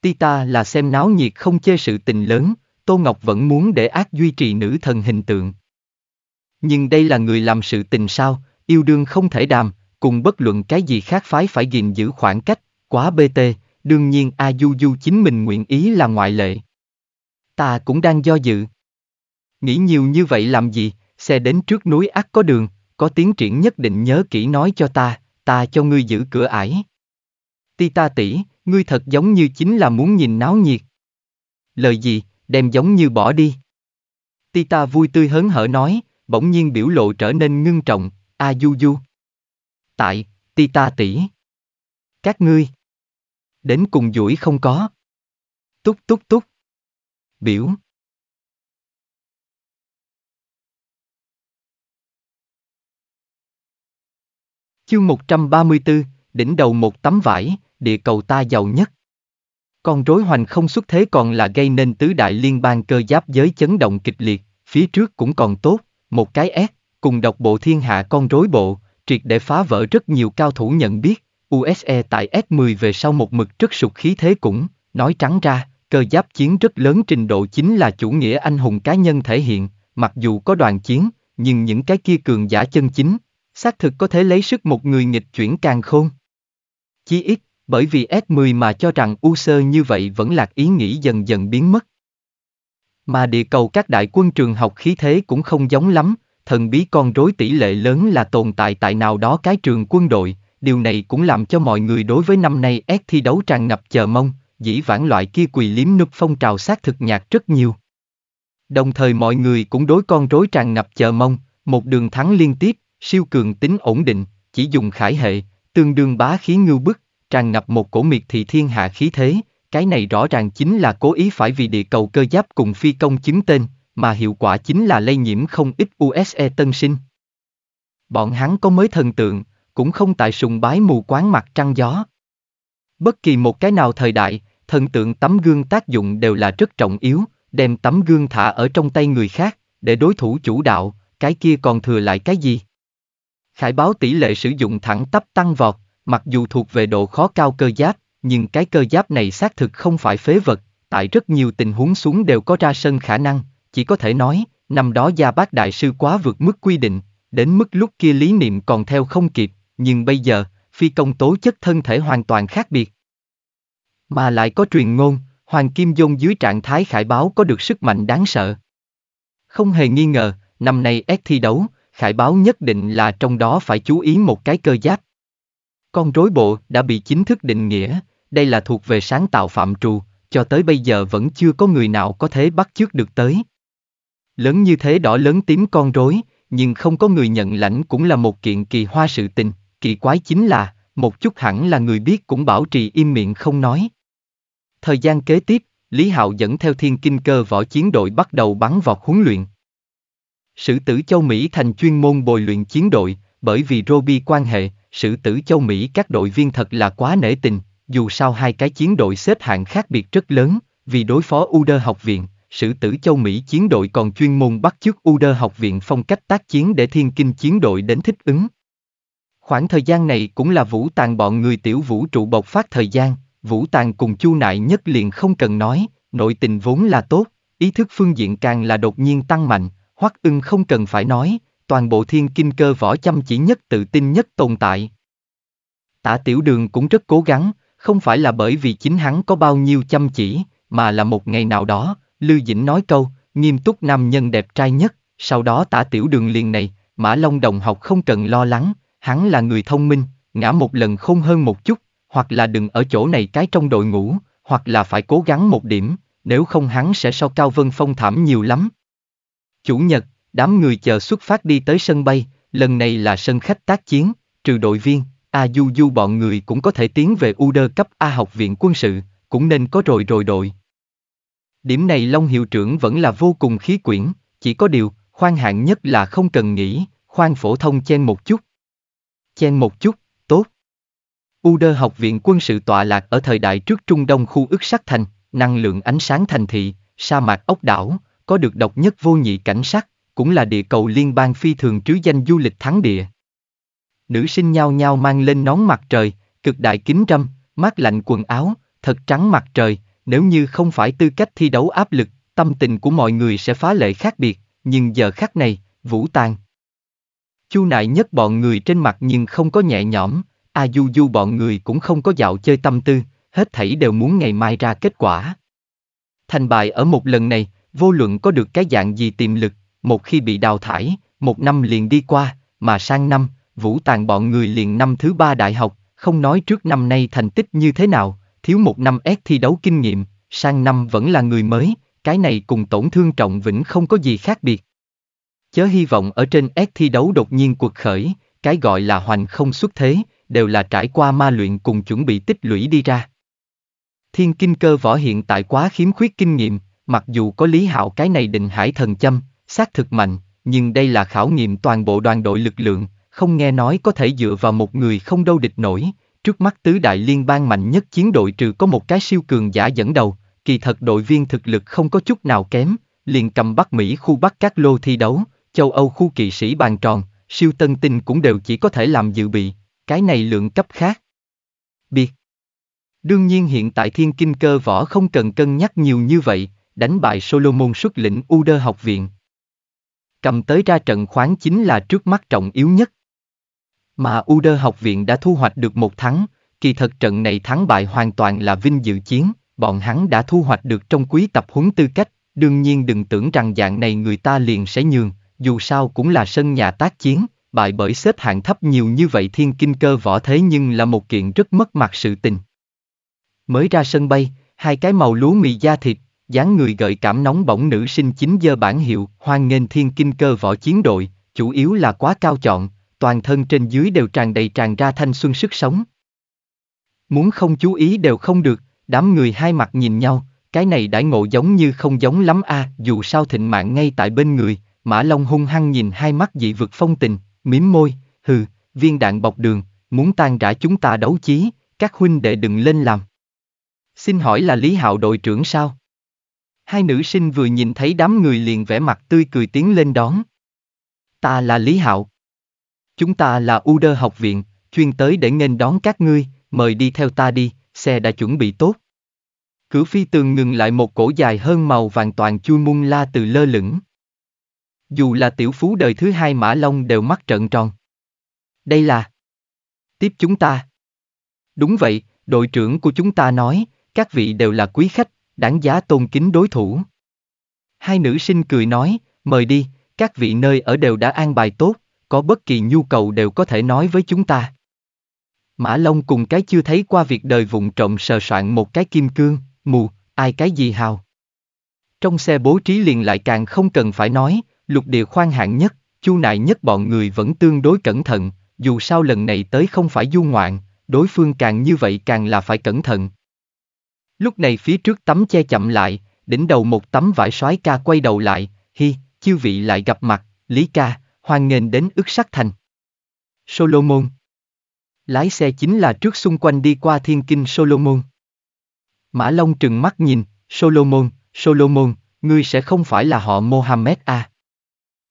Tita là xem náo nhiệt không chê sự tình lớn, Tô Ngọc vẫn muốn để ác duy trì nữ thần hình tượng. Nhưng đây là người làm sự tình sao, yêu đương không thể đàm, cùng bất luận cái gì khác phái phải gìn giữ khoảng cách, quá bê tê, đương nhiên A Du Du chính mình nguyện ý là ngoại lệ. Ta cũng đang do dự. Nghĩ nhiều như vậy làm gì, xe đến trước núi ác có đường, có tiến triển nhất định nhớ kỹ nói cho ta, ta cho ngươi giữ cửa ải. Ti ta tỷ, ngươi thật giống như chính là muốn nhìn náo nhiệt. Lời gì, đem giống như bỏ đi. Ti ta vui tươi hớn hở nói, bỗng nhiên biểu lộ trở nên ngưng trọng, a du du. Tại, ti ta tỷ. Các ngươi. Đến cùng duỗi không có. Túc túc túc. Biểu. Chương 134, đỉnh đầu một tấm vải, địa cầu ta giàu nhất. Con rối hoành không xuất thế còn là gây nên tứ đại liên bang cơ giáp giới chấn động kịch liệt, phía trước cũng còn tốt, một cái ép, cùng độc bộ thiên hạ con rối bộ, triệt để phá vỡ rất nhiều cao thủ nhận biết, USE tại S10 về sau một mực rất sụt khí thế cũng, nói trắng ra, cơ giáp chiến rất lớn trình độ chính là chủ nghĩa anh hùng cá nhân thể hiện, mặc dù có đoàn chiến, nhưng những cái kia cường giả chân chính, xác thực có thể lấy sức một người nghịch chuyển càng khôn. Chí ít, bởi vì S10 mà cho rằng u sơ như vậy vẫn lạc ý nghĩ dần dần biến mất. Mà địa cầu các đại quân trường học khí thế cũng không giống lắm, thần bí con rối tỷ lệ lớn là tồn tại tại nào đó cái trường quân đội, điều này cũng làm cho mọi người đối với năm nay S thi đấu tràn ngập chờ mong, dĩ vãng loại kia quỳ liếm núp phong trào xác thực nhạt rất nhiều. Đồng thời mọi người cũng đối con rối tràn ngập chờ mong, một đường thắng liên tiếp, siêu cường tính ổn định, chỉ dùng khải hệ, tương đương bá khí ngưu bức, tràn ngập một cổ miệt thị thiên hạ khí thế, cái này rõ ràng chính là cố ý phải vì địa cầu cơ giáp cùng phi công chiếm tên, mà hiệu quả chính là lây nhiễm không ít USE tân sinh. Bọn hắn có mới thần tượng, cũng không tại sùng bái mù quáng mặt trăng gió. Bất kỳ một cái nào thời đại, thần tượng tấm gương tác dụng đều là rất trọng yếu, đem tấm gương thả ở trong tay người khác, để đối thủ chủ đạo, cái kia còn thừa lại cái gì? Khải báo tỷ lệ sử dụng thẳng tắp tăng vọt, mặc dù thuộc về độ khó cao cơ giáp, nhưng cái cơ giáp này xác thực không phải phế vật, tại rất nhiều tình huống xuống đều có ra sân khả năng, chỉ có thể nói, năm đó gia bác đại sư quá vượt mức quy định, đến mức lúc kia lý niệm còn theo không kịp, nhưng bây giờ, phi công tố chất thân thể hoàn toàn khác biệt. Mà lại có truyền ngôn, Hoàng Kim Dung dưới trạng thái khải báo có được sức mạnh đáng sợ. Không hề nghi ngờ, năm nay S thi đấu, khải báo nhất định là trong đó phải chú ý một cái cơ giáp. Con rối bộ đã bị chính thức định nghĩa, đây là thuộc về sáng tạo phạm trù, cho tới bây giờ vẫn chưa có người nào có thể bắt chước được tới. Lớn như thế đỏ lớn tím con rối, nhưng không có người nhận lãnh cũng là một kiện kỳ hoa sự tình, kỳ quái chính là, một chút hẳn là người biết cũng bảo trì im miệng không nói. Thời gian kế tiếp, Lý Hạo dẫn theo thiên kinh cơ võ chiến đội bắt đầu bắn vọt huấn luyện. Sử tử châu Mỹ thành chuyên môn bồi luyện chiến đội, bởi vì Roby quan hệ, sử tử châu Mỹ các đội viên thật là quá nể tình, dù sao hai cái chiến đội xếp hạng khác biệt rất lớn, vì đối phó Uder học viện, sử tử châu Mỹ chiến đội còn chuyên môn bắt chước Uder học viện phong cách tác chiến để thiên kinh chiến đội đến thích ứng. Khoảng thời gian này cũng là vũ tàn bọn người tiểu vũ trụ bộc phát thời gian, vũ tàn cùng chu nại nhất liền không cần nói, nội tình vốn là tốt, ý thức phương diện càng là đột nhiên tăng mạnh, Hoắc ưng không cần phải nói, toàn bộ thiên kinh cơ võ chăm chỉ nhất tự tin nhất tồn tại. Tả tiểu đường cũng rất cố gắng, không phải là bởi vì chính hắn có bao nhiêu chăm chỉ, mà là một ngày nào đó, Lưu Dĩnh nói câu, nghiêm túc nam nhân đẹp trai nhất, sau đó tả tiểu đường liền này, Mã Long đồng học không cần lo lắng, hắn là người thông minh, ngã một lần không hơn một chút, hoặc là đừng ở chỗ này cái trong đội ngũ, hoặc là phải cố gắng một điểm, nếu không hắn sẽ so cao vân phong thảm nhiều lắm, Chủ nhật, đám người chờ xuất phát đi tới sân bay, lần này là sân khách tác chiến, trừ đội viên, A Du Du bọn người cũng có thể tiến về Uder cấp A học viện quân sự, cũng nên có rồi rồi đội. Điểm này Long hiệu trưởng vẫn là vô cùng khí quyển, chỉ có điều, khoan hạng nhất là không cần nghĩ, khoan phổ thông chen một chút. Chen một chút, tốt. Uder học viện quân sự tọa lạc ở thời đại trước Trung Đông khu ức sắc thành, năng lượng ánh sáng thành thị, sa mạc ốc đảo, có được độc nhất vô nhị cảnh sắc, cũng là địa cầu liên bang phi thường trứ danh du lịch thắng địa. Nữ sinh nhao nhao mang lên nón mặt trời, cực đại kính râm, mát lạnh quần áo, thật trắng mặt trời, nếu như không phải tư cách thi đấu áp lực, tâm tình của mọi người sẽ phá lệ khác biệt, nhưng giờ khắc này, vũ tàn. Chu nại nhất bọn người trên mặt nhưng không có nhẹ nhõm, a du du bọn người cũng không có dạo chơi tâm tư, hết thảy đều muốn ngày mai ra kết quả. Thành bại ở một lần này, vô luận có được cái dạng gì tiềm lực, một khi bị đào thải, một năm liền đi qua, mà sang năm, vũ tàn bọn người liền năm thứ ba đại học, không nói trước năm nay thành tích như thế nào, thiếu một năm ép thi đấu kinh nghiệm, sang năm vẫn là người mới, cái này cùng tổn thương trọng vĩnh không có gì khác biệt. Chớ hy vọng ở trên ép thi đấu đột nhiên cuộc khởi, cái gọi là hoành không xuất thế, đều là trải qua ma luyện cùng chuẩn bị tích lũy đi ra. Thiên kinh cơ võ hiện tại quá khiếm khuyết kinh nghiệm, mặc dù có Lý Hạo cái này định hải thần châm, xác thực mạnh, nhưng đây là khảo nghiệm toàn bộ đoàn đội lực lượng, không nghe nói có thể dựa vào một người không đâu địch nổi, trước mắt tứ đại liên bang mạnh nhất chiến đội trừ có một cái siêu cường giả dẫn đầu, kỳ thật đội viên thực lực không có chút nào kém, liền cầm Bắc Mỹ khu Bắc các lô thi đấu, châu Âu khu kỵ sĩ bàn tròn, siêu tân tinh cũng đều chỉ có thể làm dự bị, cái này lượng cấp khác. Biệt Đương nhiên hiện tại thiên kinh cơ võ không cần cân nhắc nhiều như vậy, đánh bại Solomon xuất lĩnh Uder học viện. Cầm tới ra trận khoáng chính là trước mắt trọng yếu nhất. Mà Uder học viện đã thu hoạch được một thắng, kỳ thật trận này thắng bại hoàn toàn là vinh dự chiến, bọn hắn đã thu hoạch được trong quý tập huấn tư cách, đương nhiên đừng tưởng rằng dạng này người ta liền sẽ nhường, dù sao cũng là sân nhà tác chiến, bại bởi xếp hạng thấp nhiều như vậy thiên kinh cơ võ thế nhưng là một kiện rất mất mặt sự tình. Mới ra sân bay, hai cái màu lúa mì da thịt dáng người gợi cảm nóng bỏng nữ sinh chính giờ bản hiệu hoan nghênh thiên kinh cơ võ chiến đội, chủ yếu là quá cao chọn, toàn thân trên dưới đều tràn đầy tràn ra thanh xuân sức sống. Muốn không chú ý đều không được, đám người hai mặt nhìn nhau, cái này đãi ngộ giống như không giống lắm a à, dù sao thịnh mạng ngay tại bên người, Mã Long hung hăng nhìn hai mắt dị vực phong tình, mím môi, hừ, viên đạn bọc đường, muốn tan rã chúng ta đấu chí, các huynh đệ đừng lên làm. Xin hỏi là Lý Hạo đội trưởng sao? Hai nữ sinh vừa nhìn thấy đám người liền vẻ mặt tươi cười tiến lên đón. Ta là Lý Hạo. Chúng ta là Uder học viện, chuyên tới để nghênh đón các ngươi, mời đi theo ta đi, xe đã chuẩn bị tốt. Cửa phi tường ngừng lại một cổ dài hơn màu vàng toàn chui mung la từ lơ lửng. Dù là tiểu phú đời thứ hai Mã Long đều mắt trợn tròn. Đây là... Tiếp chúng ta. Đúng vậy, đội trưởng của chúng ta nói, các vị đều là quý khách, đáng giá tôn kính đối thủ. Hai nữ sinh cười nói, mời đi, các vị nơi ở đều đã an bài tốt, có bất kỳ nhu cầu đều có thể nói với chúng ta. Mã Long cùng cái chưa thấy qua việc đời vụng trộm sờ soạn một cái kim cương, mù, ai cái gì hào. Trong xe bố trí liền lại càng không cần phải nói, lục địa khoan hạng nhất, chu nại nhất bọn người vẫn tương đối cẩn thận, dù sao lần này tới không phải du ngoạn, đối phương càng như vậy càng là phải cẩn thận, Lúc này phía trước tấm che chậm lại, đỉnh đầu một tấm vải soái ca quay đầu lại, hi, chiêu vị lại gặp mặt, Lý ca, hoan nghênh đến ức sắc thành. Solomon Lái xe chính là trước xung quanh đi qua thiên kinh Solomon. Mã Long trừng mắt nhìn, Solomon, Solomon, ngươi sẽ không phải là họ Mohammed a à?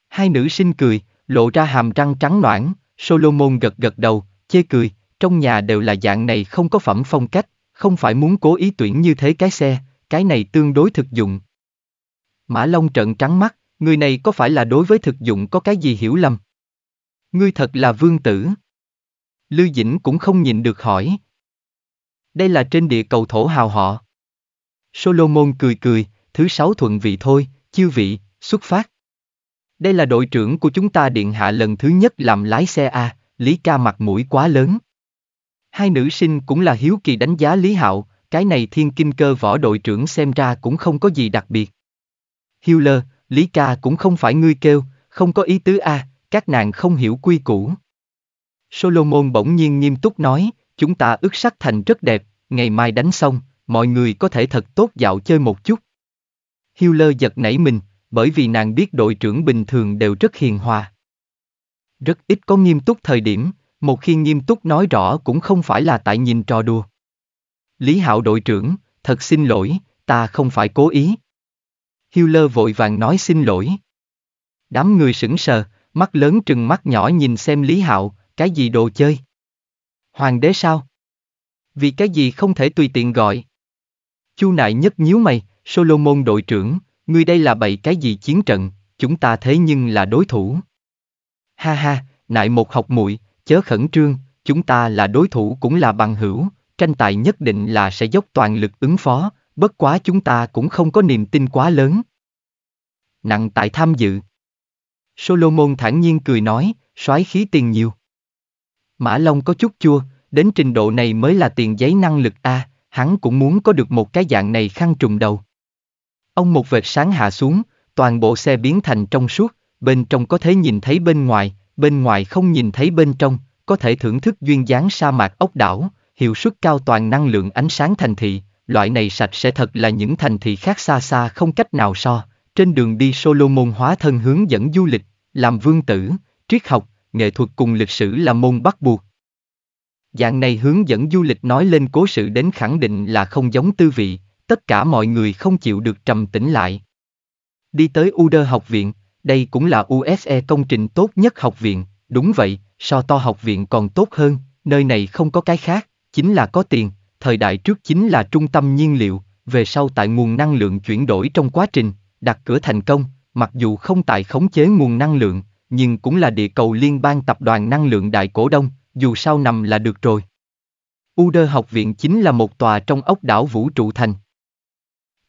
Hai nữ sinh cười, lộ ra hàm răng trắng noãn, Solomon gật gật đầu, chê cười, trong nhà đều là dạng này không có phẩm phong cách, không phải muốn cố ý tuyển như thế cái xe, cái này tương đối thực dụng. Mã Long trợn trắng mắt, người này có phải là đối với thực dụng có cái gì hiểu lầm? Ngươi thật là vương tử. Lư Dĩnh cũng không nhìn được hỏi. Đây là trên địa cầu thổ hào họ. Solomon cười cười, thứ sáu thuận vị thôi, chiêu vị, xuất phát. Đây là đội trưởng của chúng ta điện hạ lần thứ nhất làm lái xe A, Lý ca mặt mũi quá lớn. Hai nữ sinh cũng là hiếu kỳ đánh giá Lý Hạo, cái này thiên kinh cơ võ đội trưởng xem ra cũng không có gì đặc biệt. Hiu lơ, Lý ca cũng không phải ngươi kêu, không có ý tứ a, à, các nàng không hiểu quy củ. Solomon bỗng nhiên nghiêm túc nói, chúng ta ước sắc thành rất đẹp, ngày mai đánh xong, mọi người có thể thật tốt dạo chơi một chút. Hiu lơ giật nảy mình, bởi vì nàng biết đội trưởng bình thường đều rất hiền hòa. Rất ít có nghiêm túc thời điểm, một khi nghiêm túc nói rõ cũng không phải là tại nhìn trò đùa. Lý Hạo đội trưởng, thật xin lỗi, ta không phải cố ý. Hiller vội vàng nói xin lỗi. Đám người sững sờ, mắt lớn trừng mắt nhỏ nhìn xem Lý Hạo, cái gì đồ chơi? Hoàng đế sao? Vì cái gì không thể tùy tiện gọi? Chu nại nhất nhíu mày, Solomon đội trưởng, người đây là bậy cái gì chiến trận, chúng ta thế nhưng là đối thủ. Ha ha, nại một học muội, chớ khẩn trương, chúng ta là đối thủ cũng là bằng hữu, tranh tài nhất định là sẽ dốc toàn lực ứng phó, bất quá chúng ta cũng không có niềm tin quá lớn. Nặng tại tham dự. Solomon thản nhiên cười nói, soái khí tiền nhiều. Mã Long có chút chua, đến trình độ này mới là tiền giấy năng lực A, hắn cũng muốn có được một cái dạng này khăn trùng đầu. Ông một vệt sáng hạ xuống, toàn bộ xe biến thành trong suốt, bên trong có thể nhìn thấy bên ngoài, bên ngoài không nhìn thấy bên trong, có thể thưởng thức duyên dáng sa mạc ốc đảo, hiệu suất cao toàn năng lượng ánh sáng thành thị, loại này sạch sẽ thật là những thành thị khác xa xa không cách nào so. Trên đường đi Solomon hóa thân hướng dẫn du lịch, làm vương tử, triết học, nghệ thuật cùng lịch sử là môn bắt buộc. Dạng này hướng dẫn du lịch nói lên cố sự đến khẳng định là không giống tư vị, tất cả mọi người không chịu được trầm tĩnh lại. Đi tới Uder học viện, đây cũng là USE công trình tốt nhất học viện, đúng vậy, so to học viện còn tốt hơn, nơi này không có cái khác, chính là có tiền, thời đại trước chính là trung tâm nhiên liệu, về sau tại nguồn năng lượng chuyển đổi trong quá trình, đặt cửa thành công, mặc dù không tại khống chế nguồn năng lượng, nhưng cũng là địa cầu liên bang tập đoàn năng lượng đại cổ đông, dù sao nằm là được rồi. Uder học viện chính là một tòa trong ốc đảo vũ trụ thành.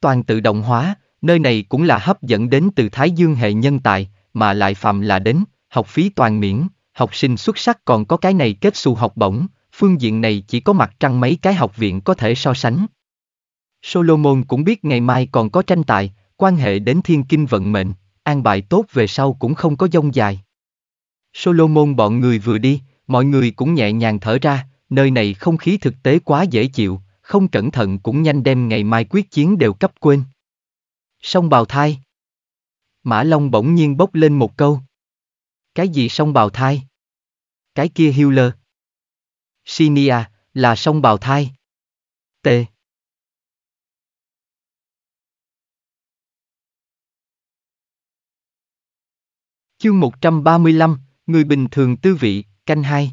Toàn tự động hóa, Nơi này cũng là hấp dẫn đến từ Thái Dương hệ nhân tài, mà lại phạm là đến, học phí toàn miễn, học sinh xuất sắc còn có cái này kết xu học bổng, phương diện này chỉ có mặt trăng mấy cái học viện có thể so sánh. Solomon cũng biết ngày mai còn có tranh tài, quan hệ đến thiên kinh vận mệnh, an bài tốt về sau cũng không có dông dài. Solomon bọn người vừa đi, mọi người cũng nhẹ nhàng thở ra, nơi này không khí thực tế quá dễ chịu, không cẩn thận cũng nhanh đem ngày mai quyết chiến đều cấp quên. Song bào thai. Mã Long bỗng nhiên bốc lên một câu. Cái gì song bào thai? Cái kia hiu lơ. Sinia, là song bào thai. T. Chương 135, Người bình thường tư vị, canh hai.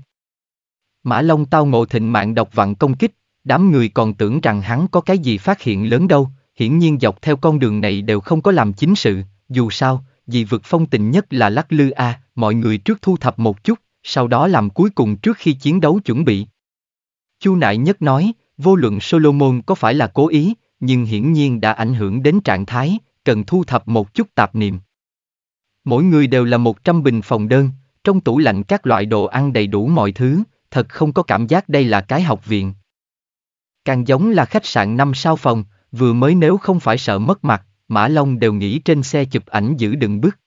Mã Long tao ngộ thịnh mạng đọc vặn công kích, đám người còn tưởng rằng hắn có cái gì phát hiện lớn đâu, hiển nhiên dọc theo con đường này đều không có làm chính sự, dù sao, vì vực phong tình nhất là lắc lư A, mọi người trước thu thập một chút, sau đó làm cuối cùng trước khi chiến đấu chuẩn bị. Chu Nại Nhất nói, vô luận Solomon có phải là cố ý, nhưng hiển nhiên đã ảnh hưởng đến trạng thái, cần thu thập một chút tạp niệm. Mỗi người đều là 100 bình phòng đơn, trong tủ lạnh các loại đồ ăn đầy đủ mọi thứ, thật không có cảm giác đây là cái học viện. Càng giống là khách sạn 5 sao phòng, vừa mới nếu không phải sợ mất mặt, Mã Long đều nghĩ trên xe chụp ảnh giữ đựng bức.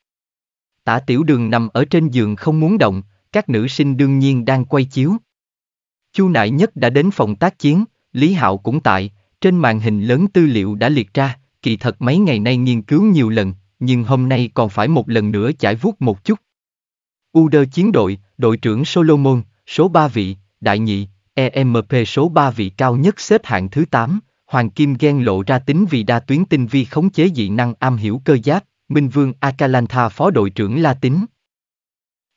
Tả tiểu đường nằm ở trên giường không muốn động, các nữ sinh đương nhiên đang quay chiếu. Chu Nại Nhất đã đến phòng tác chiến, Lý Hạo cũng tại, trên màn hình lớn tư liệu đã liệt ra, kỳ thật mấy ngày nay nghiên cứu nhiều lần, nhưng hôm nay còn phải một lần nữa chải vuốt một chút. U đơ chiến đội, đội trưởng Solomon, số 3 vị, đại nhị, EMP số 3 vị cao nhất xếp hạng thứ 8, Hoàng Kim Ghen lộ ra tính vì đa tuyến tinh vi khống chế dị năng am hiểu cơ giáp, Minh Vương Akalantha phó đội trưởng La Tính.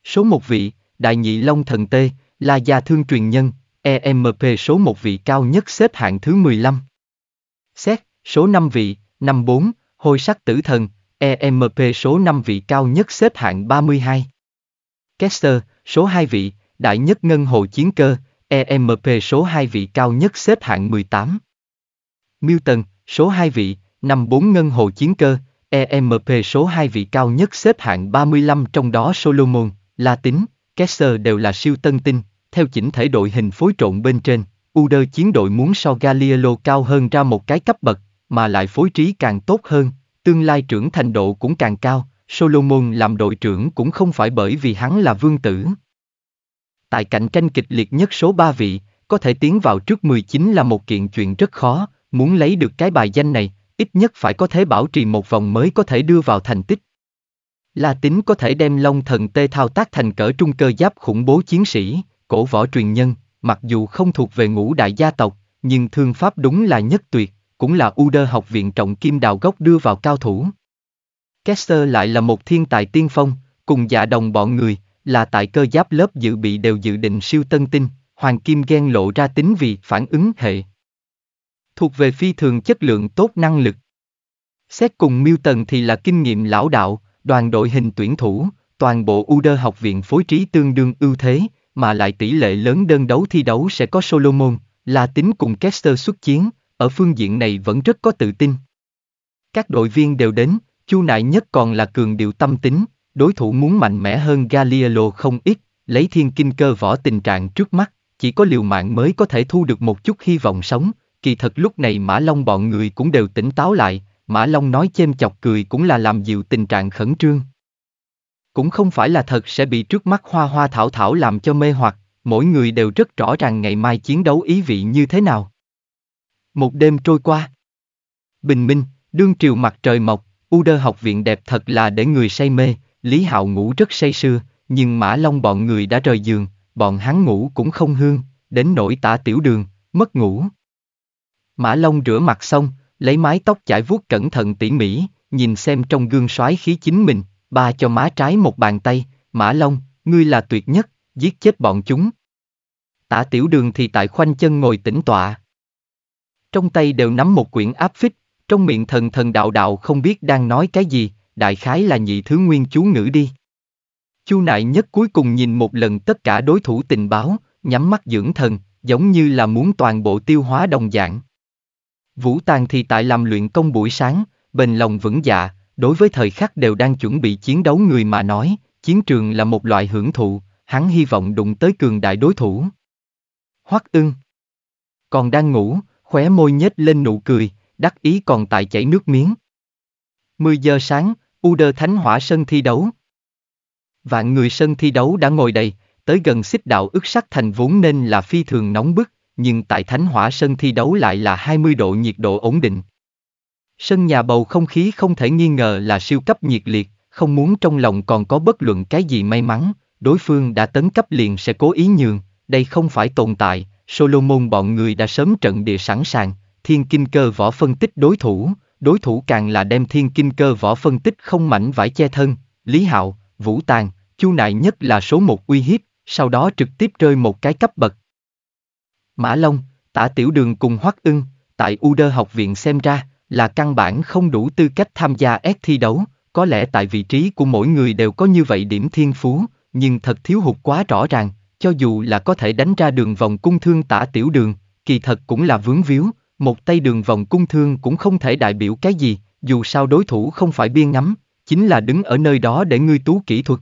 Số một vị, Đại Nhị Long Thần Tê, La Gia Thương Truyền Nhân, EMP số một vị cao nhất xếp hạng thứ 15. Xét, số 5 vị, năm bốn Hôi Sắc Tử Thần, EMP số 5 vị cao nhất xếp hạng 32. Kester, số 2 vị, Đại nhất Ngân Hồ Chiến Cơ, EMP số 2 vị cao nhất xếp hạng 18. Milton, số 2 vị, năm 4 ngân hồ chiến cơ, EMP số 2 vị cao nhất xếp hạng 35 trong đó Solomon, Latin, Kessler đều là siêu tân tinh, theo chỉnh thể đội hình phối trộn bên trên, Uder chiến đội muốn so Galileo cao hơn ra một cái cấp bậc, mà lại phối trí càng tốt hơn, tương lai trưởng thành độ cũng càng cao, Solomon làm đội trưởng cũng không phải bởi vì hắn là vương tử. Tại cạnh tranh kịch liệt nhất số 3 vị, có thể tiến vào trước 19 là một kiện chuyện rất khó, Muốn lấy được cái bài danh này, ít nhất phải có thể bảo trì một vòng mới có thể đưa vào thành tích. La Tính có thể đem Long Thần Tê thao tác thành cỡ trung cơ giáp khủng bố chiến sĩ, cổ võ truyền nhân, mặc dù không thuộc về ngũ đại gia tộc, nhưng thương pháp đúng là nhất tuyệt, cũng là Uder học viện trọng kim đào gốc đưa vào cao thủ. Kester lại là một thiên tài tiên phong, cùng dạ đồng bọn người, là tại cơ giáp lớp dự bị đều dự định siêu tân tinh, hoàng kim ghen lộ ra tính vì phản ứng hệ, thuộc về phi thường chất lượng tốt năng lực. Xét cùng miêu tần thì là kinh nghiệm lão đạo, đoàn đội hình tuyển thủ, toàn bộ Uder học viện phối trí tương đương ưu thế, mà lại tỷ lệ lớn đơn đấu thi đấu sẽ có Solomon, là tính cùng Kester xuất chiến, ở phương diện này vẫn rất có tự tin. Các đội viên đều đến, chu nại nhất còn là cường điệu tâm tính, đối thủ muốn mạnh mẽ hơn Galileo không ít, lấy thiên kinh cơ võ tình trạng trước mắt, chỉ có liều mạng mới có thể thu được một chút hy vọng sống, kỳ thật lúc này Mã Long bọn người cũng đều tỉnh táo lại, Mã Long nói chêm chọc cười cũng là làm dịu tình trạng khẩn trương. Cũng không phải là thật sẽ bị trước mắt hoa hoa thảo thảo làm cho mê hoặc, mỗi người đều rất rõ ràng ngày mai chiến đấu ý vị như thế nào. Một đêm trôi qua. Bình minh, đương triều mặt trời mọc, U đơ học viện đẹp thật là để người say mê, Lý Hạo ngủ rất say sưa, nhưng Mã Long bọn người đã rời giường, bọn hắn ngủ cũng không hương, đến nỗi tả tiểu đường, mất ngủ. Mã Long rửa mặt xong, lấy mái tóc chải vuốt cẩn thận tỉ mỉ, nhìn xem trong gương soái khí chính mình, ba cho má trái một bàn tay, Mã Long, ngươi là tuyệt nhất, giết chết bọn chúng. Tả tiểu đường thì tại khoanh chân ngồi tĩnh tọa. Trong tay đều nắm một quyển áp phích, trong miệng thần thần đạo đạo không biết đang nói cái gì, đại khái là nhị thứ nguyên chú ngữ đi. Chu nại nhất cuối cùng nhìn một lần tất cả đối thủ tình báo, nhắm mắt dưỡng thần, giống như là muốn toàn bộ tiêu hóa đồng dạng. Vũ Tàng thì tại làm luyện công buổi sáng, bền lòng vững dạ, đối với thời khắc đều đang chuẩn bị chiến đấu người mà nói, chiến trường là một loại hưởng thụ, hắn hy vọng đụng tới cường đại đối thủ. Hoắc ưng Còn đang ngủ, khóe môi nhếch lên nụ cười, đắc ý còn tại chảy nước miếng. 10 giờ sáng, U Đơ Thánh Hỏa Sân thi đấu. Vạn người sân thi đấu đã ngồi đầy, tới gần xích đạo ức sắc thành vốn nên là phi thường nóng bức, nhưng tại Thánh Hỏa Sơn thi đấu lại là 20 độ nhiệt độ ổn định. Sân nhà bầu không khí không thể nghi ngờ là siêu cấp nhiệt liệt, không muốn trong lòng còn có bất luận cái gì may mắn, đối phương đã tấn cấp liền sẽ cố ý nhường, đây không phải tồn tại, Solomon bọn người đã sớm trận địa sẵn sàng, thiên kinh cơ võ phân tích đối thủ, đối thủ càng là đem thiên kinh cơ võ phân tích không mảnh vải che thân, Lý Hạo, Vũ Tàng, Chu Nại nhất là số một uy hiếp, sau đó trực tiếp rơi một cái cấp bậc, Mã Long, tả tiểu đường cùng Hoắc ưng, tại U Đơ học viện xem ra, là căn bản không đủ tư cách tham gia S thi đấu, có lẽ tại vị trí của mỗi người đều có như vậy điểm thiên phú, nhưng thật thiếu hụt quá rõ ràng, cho dù là có thể đánh ra đường vòng cung thương tả tiểu đường, kỳ thật cũng là vướng víu, một tay đường vòng cung thương cũng không thể đại biểu cái gì, dù sao đối thủ không phải biên ngắm, chính là đứng ở nơi đó để ngươi tú kỹ thuật.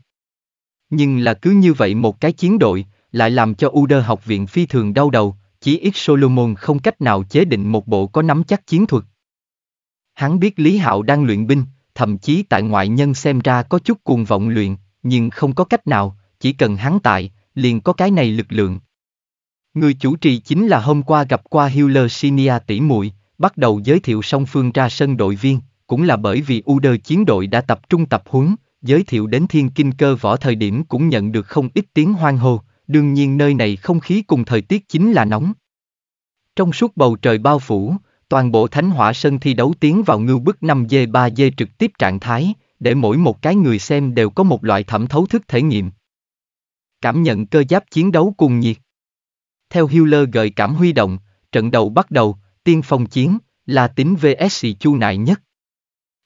Nhưng là cứ như vậy một cái chiến đội, lại làm cho Uder học viện phi thường đau đầu, chỉ ít Solomon không cách nào chế định một bộ có nắm chắc chiến thuật. Hắn biết Lý Hạo đang luyện binh, thậm chí tại ngoại nhân xem ra có chút cuồng vọng luyện, nhưng không có cách nào, chỉ cần hắn tại, liền có cái này lực lượng. Người chủ trì chính là hôm qua gặp qua Hiller Sinia tỷ muội, bắt đầu giới thiệu song phương ra sân đội viên, cũng là bởi vì Uder chiến đội đã tập trung tập huấn, giới thiệu đến thiên kinh cơ võ thời điểm cũng nhận được không ít tiếng hoang hô, đương nhiên nơi này không khí cùng thời tiết chính là nóng. Trong suốt bầu trời bao phủ, toàn bộ thánh hỏa sân thi đấu tiến vào ngưu bức 5G3G trực tiếp trạng thái, để mỗi một cái người xem đều có một loại thẩm thấu thức thể nghiệm. Cảm nhận cơ giáp chiến đấu cùng nhiệt. Theo Hiller gợi cảm huy động, trận đầu bắt đầu, tiên phong chiến, là tính VSC chu nại nhất.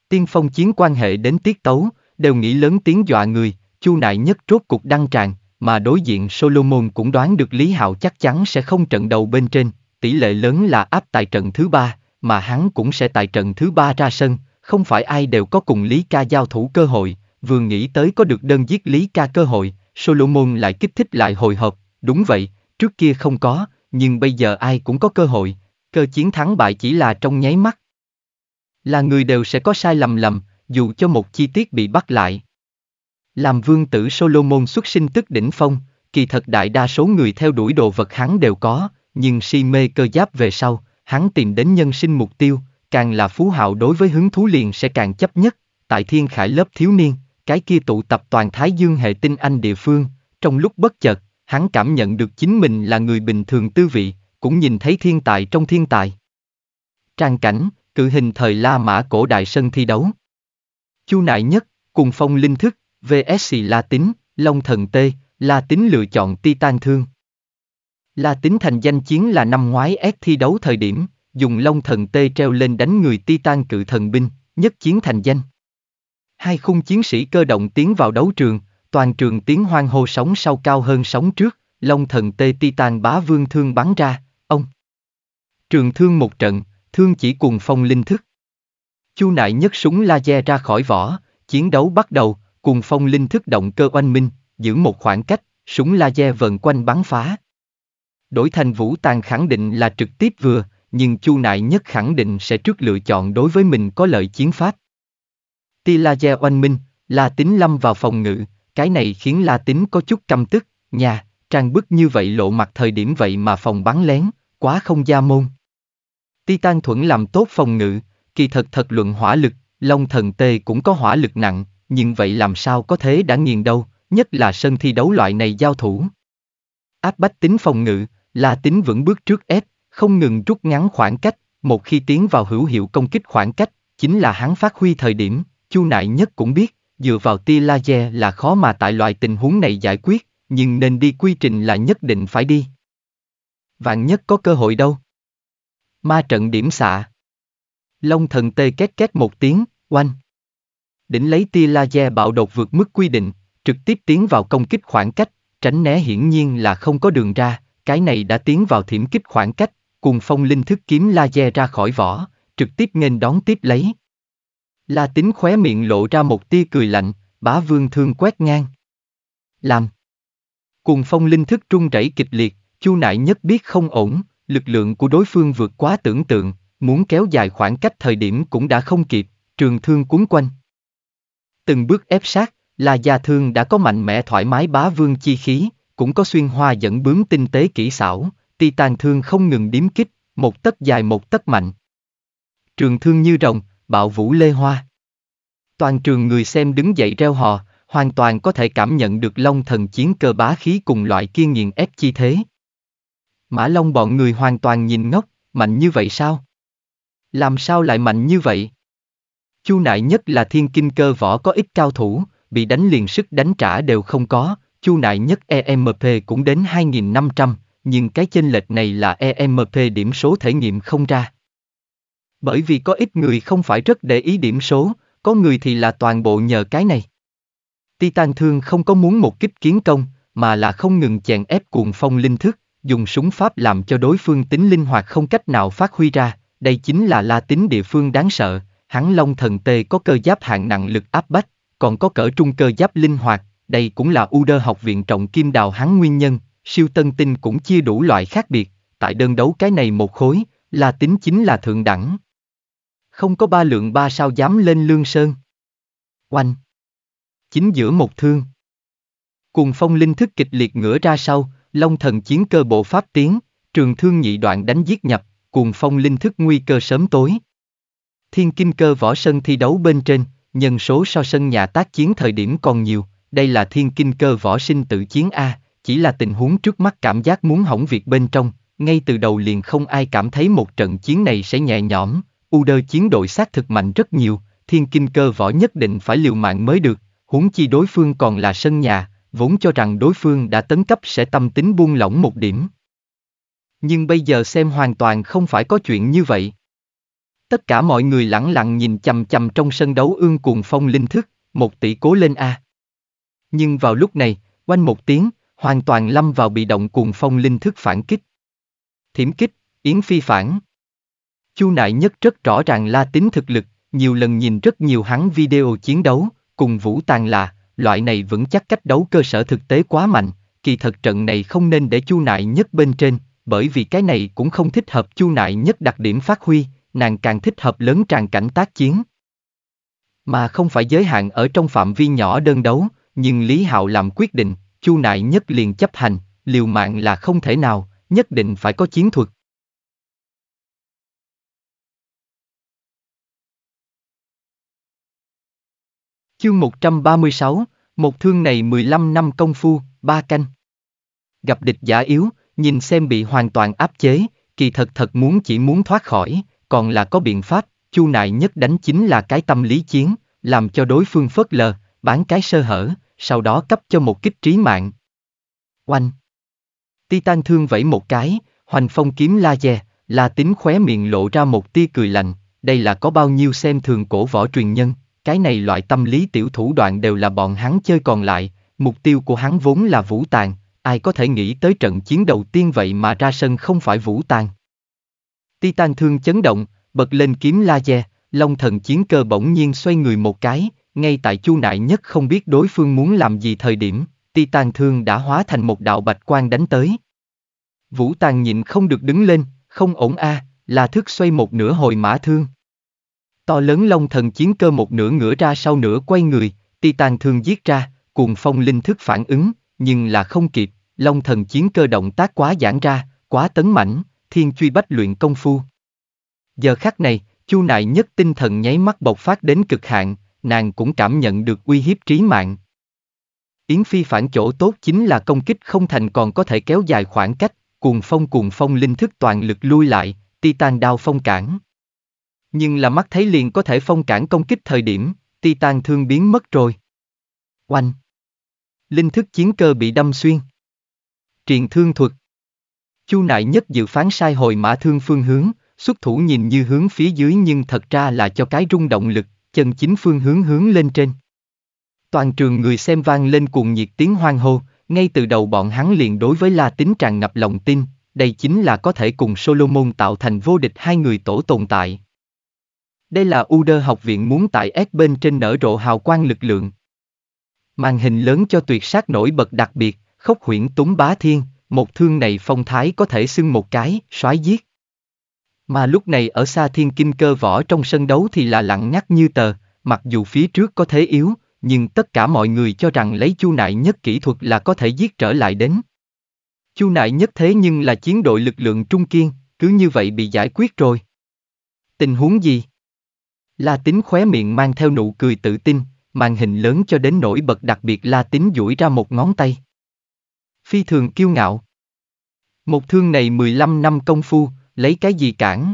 Tiên phong chiến quan hệ đến tiết tấu, đều nghĩ lớn tiếng dọa người, chu nại nhất rốt cục đăng tràn, mà đối diện Solomon cũng đoán được Lý Hạo chắc chắn sẽ không trận đầu bên trên, tỷ lệ lớn là áp tại trận thứ ba, mà hắn cũng sẽ tại trận thứ ba ra sân, không phải ai đều có cùng Lý Ca giao thủ cơ hội, vừa nghĩ tới có được đơn giết Lý Ca cơ hội, Solomon lại kích thích lại hồi hộp, đúng vậy, trước kia không có, nhưng bây giờ ai cũng có cơ hội, cơ chiến thắng bại chỉ là trong nháy mắt. Là người đều sẽ có sai lầm lầm, dù cho một chi tiết bị bắt lại. Làm vương tử Solomon xuất sinh tức đỉnh phong, kỳ thật đại đa số người theo đuổi đồ vật hắn đều có, nhưng si mê cơ giáp về sau, hắn tìm đến nhân sinh mục tiêu, càng là phú hạo đối với hứng thú liền sẽ càng chấp nhất, tại thiên khải lớp thiếu niên, cái kia tụ tập toàn Thái Dương hệ tinh anh địa phương, trong lúc bất chợt, hắn cảm nhận được chính mình là người bình thường tư vị, cũng nhìn thấy thiên tài trong thiên tài. Trang cảnh, cự hình thời La Mã cổ đại sân thi đấu. Chu Nại Nhất, cùng phong linh thức, VS La Tín, Long Thần T, La Tín lựa chọn Titan Thương. La Tín thành danh chiến là năm ngoái S thi đấu thời điểm, dùng Long Thần T treo lên đánh người Titan cự thần binh, nhất chiến thành danh. Hai khung chiến sĩ cơ động tiến vào đấu trường, toàn trường tiếng hoang hô sóng sau cao hơn sóng trước, Long Thần T Titan bá vương thương bắn ra, ông. Trường thương một trận, thương chỉ cùng phong linh thức. Chu nại nhất súng laser ra khỏi vỏ, chiến đấu bắt đầu, Cùng phong linh thức động cơ oanh minh, giữ một khoảng cách, súng laser vần quanh bắn phá. Đổi thành vũ tàng khẳng định là trực tiếp vừa, nhưng chu nại nhất khẳng định sẽ trước lựa chọn đối với mình có lợi chiến pháp. Tia laser oanh minh, La Tính lâm vào phòng ngự, cái này khiến La Tính có chút căm tức, nhà, trang bức như vậy lộ mặt thời điểm vậy mà phòng bắn lén, quá không gia môn. Titan thuẫn làm tốt phòng ngự, kỳ thật thật luận hỏa lực, Long thần tê cũng có hỏa lực nặng, nhưng vậy làm sao có thế đã nghiền đâu, nhất là sân thi đấu loại này giao thủ. Áp bách tính phòng ngự, là tính vững bước trước ép, không ngừng rút ngắn khoảng cách, một khi tiến vào hữu hiệu công kích khoảng cách, chính là hắn phát huy thời điểm, chu nại nhất cũng biết, dựa vào tia laser là khó mà tại loại tình huống này giải quyết, nhưng nên đi quy trình là nhất định phải đi. Vạn nhất có cơ hội đâu. Ma trận điểm xạ. Long thần tê két két một tiếng, oanh đỉnh lấy tia laser bạo đột vượt mức quy định, trực tiếp tiến vào công kích khoảng cách, tránh né hiển nhiên là không có đường ra, cái này đã tiến vào thiểm kích khoảng cách, cùng phong linh thức kiếm laser ra khỏi vỏ, trực tiếp nghênh đón tiếp lấy. La tính khóe miệng lộ ra một tia cười lạnh, bá vương thương quét ngang. Làm. Cùng phong linh thức trung rẩy kịch liệt, chu nại nhất biết không ổn, lực lượng của đối phương vượt quá tưởng tượng, muốn kéo dài khoảng cách thời điểm cũng đã không kịp, trường thương cuốn quanh. Từng bước ép sát, là gia thương đã có mạnh mẽ thoải mái bá vương chi khí, cũng có xuyên hoa dẫn bướm tinh tế kỹ xảo, tàn thương không ngừng điếm kích, một tấc dài một tấc mạnh. Trường thương như rồng, bạo vũ lê hoa. Toàn trường người xem đứng dậy reo hò, hoàn toàn có thể cảm nhận được long thần chiến cơ bá khí cùng loại kia nghiền ép chi thế. Mã Long bọn người hoàn toàn nhìn ngốc, mạnh như vậy sao? Làm sao lại mạnh như vậy? Chu nại nhất là thiên kinh cơ võ có ít cao thủ, bị đánh liền sức đánh trả đều không có, chu nại nhất EMP cũng đến 2500, nhưng cái chênh lệch này là EMP điểm số thể nghiệm không ra. Bởi vì có ít người không phải rất để ý điểm số, có người thì là toàn bộ nhờ cái này. Titan thương không có muốn một kích kiến công, mà là không ngừng chèn ép cuồng phong linh thức, dùng súng pháp làm cho đối phương tính linh hoạt không cách nào phát huy ra, đây chính là la tính địa phương đáng sợ, Hắn Long Thần Tê có cơ giáp hạng nặng lực áp bách, còn có cỡ trung cơ giáp linh hoạt, đây cũng là U Đơ học viện trọng kim đào hắn nguyên nhân, siêu tân tinh cũng chia đủ loại khác biệt, tại đơn đấu cái này một khối, là tính chính là thượng đẳng. Không có ba lượng ba sao dám lên lương sơn. Oanh. Chính giữa một thương. Cùng phong linh thức kịch liệt ngửa ra sau, long thần chiến cơ bộ pháp tiến, trường thương nhị đoạn đánh giết nhập, cùng phong linh thức nguy cơ sớm tối. Thiên Kim Cơ võ sân thi đấu bên trên, nhân số so sân nhà tác chiến thời điểm còn nhiều, đây là Thiên Kim Cơ võ sinh tự chiến A, chỉ là tình huống trước mắt cảm giác muốn hỏng việc bên trong, ngay từ đầu liền không ai cảm thấy một trận chiến này sẽ nhẹ nhõm, U đơ chiến đội xác thực mạnh rất nhiều, Thiên Kim Cơ võ nhất định phải liều mạng mới được, huống chi đối phương còn là sân nhà, vốn cho rằng đối phương đã tấn cấp sẽ tâm tính buông lỏng một điểm. Nhưng bây giờ xem hoàn toàn không phải có chuyện như vậy. Tất cả mọi người lẳng lặng nhìn chằm chằm trong sân đấu ương cuồng phong linh thức, một tỷ cố lên A. Nhưng vào lúc này, quanh một tiếng, hoàn toàn lâm vào bị động cuồng phong linh thức phản kích. Thiểm kích, Yến Phi phản. Chu Nại Nhất rất rõ ràng la tính thực lực, nhiều lần nhìn rất nhiều hắn video chiến đấu, cùng Vũ Tàn là, loại này vẫn chắc cách đấu cơ sở thực tế quá mạnh, kỳ thật trận này không nên để Chu Nại Nhất bên trên, bởi vì cái này cũng không thích hợp Chu Nại Nhất đặc điểm phát huy, nàng càng thích hợp lớn tràn cảnh tác chiến. Mà không phải giới hạn ở trong phạm vi nhỏ đơn đấu, nhưng Lý Hạo làm quyết định, Chu Nại nhất liền chấp hành, liều mạng là không thể nào, nhất định phải có chiến thuật. Chương 136, một thương này 15 năm công phu, ba canh. Gặp địch giả yếu, nhìn xem bị hoàn toàn áp chế, kỳ thật thật muốn chỉ muốn thoát khỏi, còn là có biện pháp, Chu Nại nhất đánh chính là cái tâm lý chiến, làm cho đối phương phớt lờ, bán cái sơ hở, sau đó cấp cho một kích trí mạng. Oanh! Titan thương vẫy một cái, hoành phong kiếm laser, la tính khóe miệng lộ ra một tia cười lạnh, đây là có bao nhiêu xem thường cổ võ truyền nhân, cái này loại tâm lý tiểu thủ đoạn đều là bọn hắn chơi còn lại, mục tiêu của hắn vốn là vũ tàn, ai có thể nghĩ tới trận chiến đầu tiên vậy mà ra sân không phải vũ tàn. Titan thương chấn động, bật lên kiếm laser, long thần chiến cơ bỗng nhiên xoay người một cái, ngay tại chu nại nhất không biết đối phương muốn làm gì thời điểm, Titan thương đã hóa thành một đạo bạch quang đánh tới. Vũ Tàng nhịn không được đứng lên, không ổn a, à, là thức xoay một nửa hồi mã thương. To lớn long thần chiến cơ một nửa ngửa ra sau nửa quay người, Titan thương giết ra, cùng phong linh thức phản ứng, nhưng là không kịp, long thần chiến cơ động tác quá giãn ra, quá tấn mảnh, thiên truy bách luyện công phu. Giờ khắc này, Chu Nại nhất tinh thần nháy mắt bộc phát đến cực hạn, nàng cũng cảm nhận được uy hiếp trí mạng. Yến Phi phản chỗ tốt chính là công kích không thành còn có thể kéo dài khoảng cách, cuồng phong cuồng phong linh thức toàn lực lui lại, Titan đao phong cản. Nhưng là mắt thấy liền có thể phong cản công kích thời điểm, Titan thương biến mất rồi. Oanh! Linh thức chiến cơ bị đâm xuyên. Triền thương thuật. Chu Nại nhất dự phán sai hồi mã thương phương hướng, xuất thủ nhìn như hướng phía dưới nhưng thật ra là cho cái rung động lực, chân chính phương hướng hướng lên trên. Toàn trường người xem vang lên cuồng nhiệt tiếng hoang hô, ngay từ đầu bọn hắn liền đối với La Tính tràn ngập lòng tin, đây chính là có thể cùng Solomon tạo thành vô địch hai người tổ tồn tại. Đây là Uder học viện muốn tại S bên trên nở rộ hào quang lực lượng. Màn hình lớn cho tuyệt sắc nổi bật đặc biệt, khốc huyễn túng bá thiên, một thương này phong thái có thể xưng một cái, soái giết. Mà lúc này ở xa thiên kinh cơ võ trong sân đấu thì là lặng ngắt như tờ, mặc dù phía trước có thế yếu, nhưng tất cả mọi người cho rằng lấy chu nại nhất kỹ thuật là có thể giết trở lại đến. Chu nại nhất thế nhưng là chiến đội lực lượng trung kiên, cứ như vậy bị giải quyết rồi. Tình huống gì? La tính khóe miệng mang theo nụ cười tự tin, màn hình lớn cho đến nổi bật đặc biệt La tính duỗi ra một ngón tay phi thường kiêu ngạo. Một thương này 15 năm công phu, lấy cái gì cản?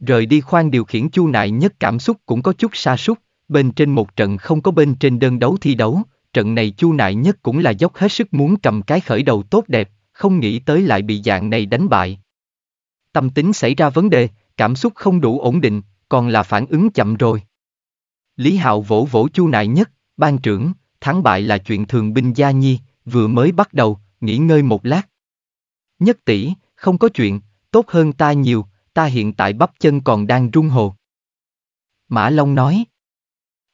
Rời đi khoan điều khiển chu nại nhất cảm xúc cũng có chút xa sút bên trên một trận không có bên trên đơn đấu thi đấu, trận này chu nại nhất cũng là dốc hết sức muốn cầm cái khởi đầu tốt đẹp, không nghĩ tới lại bị dạng này đánh bại. Tâm tính xảy ra vấn đề, cảm xúc không đủ ổn định, còn là phản ứng chậm rồi. Lý Hạo vỗ vỗ chu nại nhất, ban trưởng, thắng bại là chuyện thường binh gia nhi, vừa mới bắt đầu, nghỉ ngơi một lát. Nhất tỷ, không có chuyện, tốt hơn ta nhiều, ta hiện tại bắp chân còn đang rung hồ. Mã Long nói.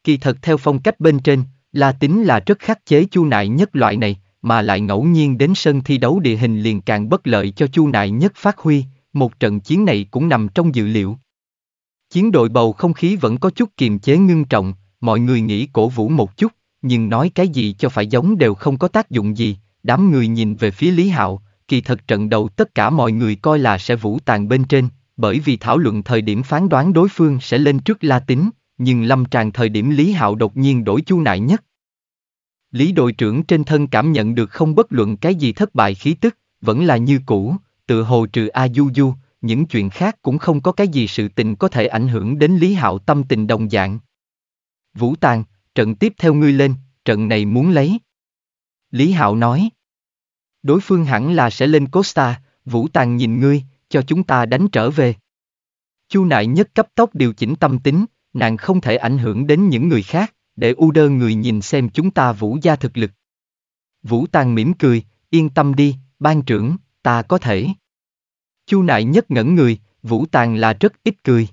Kỳ thật theo phong cách bên trên, là Tính là rất khắc chế chu nại nhất loại này, mà lại ngẫu nhiên đến sân thi đấu địa hình liền càng bất lợi cho chu nại nhất phát huy, một trận chiến này cũng nằm trong dự liệu. Chiến đội bầu không khí vẫn có chút kiềm chế ngưng trọng, mọi người nghĩ cổ vũ một chút nhưng nói cái gì cho phải giống đều không có tác dụng gì, đám người nhìn về phía Lý Hạo, kỳ thật trận đầu tất cả mọi người coi là sẽ vũ tàn bên trên, bởi vì thảo luận thời điểm phán đoán đối phương sẽ lên trước La Tính, nhưng lâm tràn thời điểm Lý Hạo đột nhiên đổi chu nại nhất. Lý đội trưởng trên thân cảm nhận được không bất luận cái gì thất bại khí tức, vẫn là như cũ, tự hồ trừ A Du Du, những chuyện khác cũng không có cái gì sự tình có thể ảnh hưởng đến Lý Hạo tâm tình đồng dạng. Vũ Tàng, trận tiếp theo ngươi lên, trận này muốn lấy. Lý Hạo nói. Đối phương hẳn là sẽ lên Costa, Vũ Tàng nhìn ngươi, cho chúng ta đánh trở về. Chu Nại nhất cấp tốc điều chỉnh tâm tính, nàng không thể ảnh hưởng đến những người khác, để u đơ người nhìn xem chúng ta vũ gia thực lực. Vũ Tàng mỉm cười, yên tâm đi, ban trưởng, ta có thể. Chu Nại nhất ngẩn người, Vũ Tàng là rất ít cười.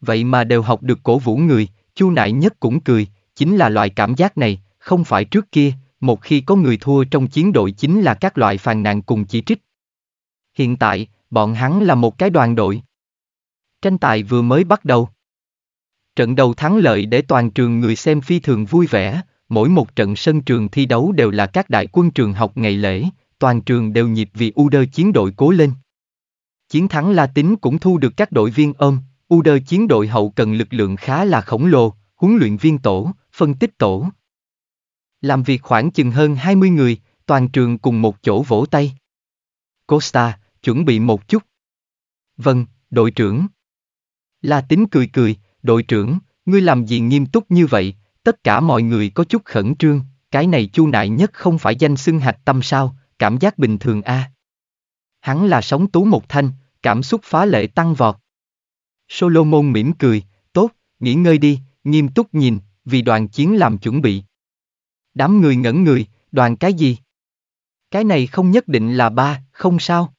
Vậy mà đều học được cổ vũ người, Chu Nại Nhất cũng cười, chính là loại cảm giác này, không phải trước kia, một khi có người thua trong chiến đội chính là các loại phàn nàn cùng chỉ trích. Hiện tại, bọn hắn là một cái đoàn đội. Tranh tài vừa mới bắt đầu. Trận đầu thắng lợi để toàn trường người xem phi thường vui vẻ, mỗi một trận sân trường thi đấu đều là các đại quân trường học ngày lễ, toàn trường đều nhịp vì u đơ chiến đội cố lên. Chiến thắng La Tính cũng thu được các đội viên ôm, U đơ chiến đội hậu cần lực lượng khá là khổng lồ, huấn luyện viên tổ, phân tích tổ. Làm việc khoảng chừng hơn 20 người, toàn trường cùng một chỗ vỗ tay. Costa, chuẩn bị một chút. Vâng, đội trưởng. La tính cười cười, đội trưởng, ngươi làm gì nghiêm túc như vậy, tất cả mọi người có chút khẩn trương, cái này chu nại nhất không phải danh xưng hạch tâm sao, cảm giác bình thường a. À. Hắn là sống tú một thanh, cảm xúc phá lệ tăng vọt. Solomon mỉm cười, tốt, nghỉ ngơi đi, nghiêm túc nhìn, vì đoàn chiến làm chuẩn bị. Đám người ngẩn người, đoàn cái gì? Cái này không nhất định là ba, không sao.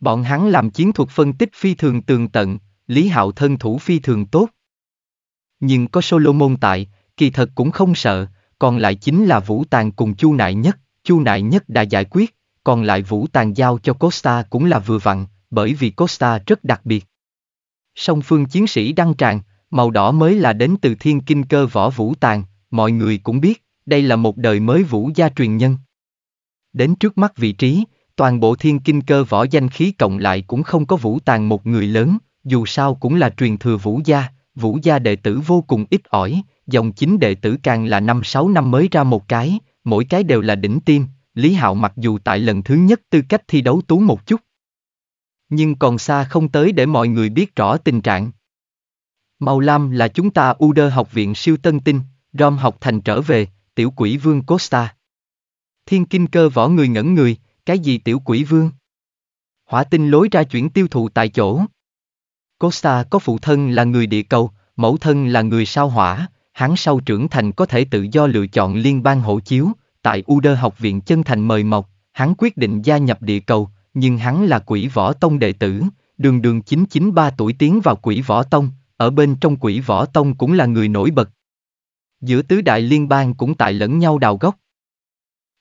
Bọn hắn làm chiến thuật phân tích phi thường tường tận, Lý Hạo thân thủ phi thường tốt. Nhưng có Solomon tại, kỳ thật cũng không sợ, còn lại chính là Vũ Tàng cùng Chu Nại Nhất, Chu Nại Nhất đã giải quyết, còn lại Vũ Tàng giao cho Costa cũng là vừa vặn, bởi vì Costa rất đặc biệt song phương chiến sĩ đăng tràn, màu đỏ mới là đến từ thiên kinh cơ võ vũ Tàn. mọi người cũng biết, đây là một đời mới vũ gia truyền nhân. Đến trước mắt vị trí, toàn bộ thiên kinh cơ võ danh khí cộng lại cũng không có vũ Tàn một người lớn, dù sao cũng là truyền thừa vũ gia, vũ gia đệ tử vô cùng ít ỏi, dòng chính đệ tử càng là năm sáu năm mới ra một cái, mỗi cái đều là đỉnh tim, Lý Hạo mặc dù tại lần thứ nhất tư cách thi đấu tú một chút, nhưng còn xa không tới để mọi người biết rõ tình trạng. Màu lam là chúng ta Uder học viện siêu tân tinh, Rom học thành trở về, tiểu quỷ vương Costa. Thiên kinh cơ võ người ngẩn người, cái gì tiểu quỷ vương? Hỏa tinh lối ra chuyển tiêu thụ tại chỗ. Costa có phụ thân là người địa cầu, mẫu thân là người sao hỏa, hắn sau trưởng thành có thể tự do lựa chọn liên bang hộ chiếu, tại Uder học viện chân thành mời mọc, hắn quyết định gia nhập địa cầu, nhưng hắn là quỷ võ tông đệ tử, đường đường 993 tuổi tiến vào quỷ võ tông, ở bên trong quỷ võ tông cũng là người nổi bật. Giữa tứ đại liên bang cũng tại lẫn nhau đào gốc.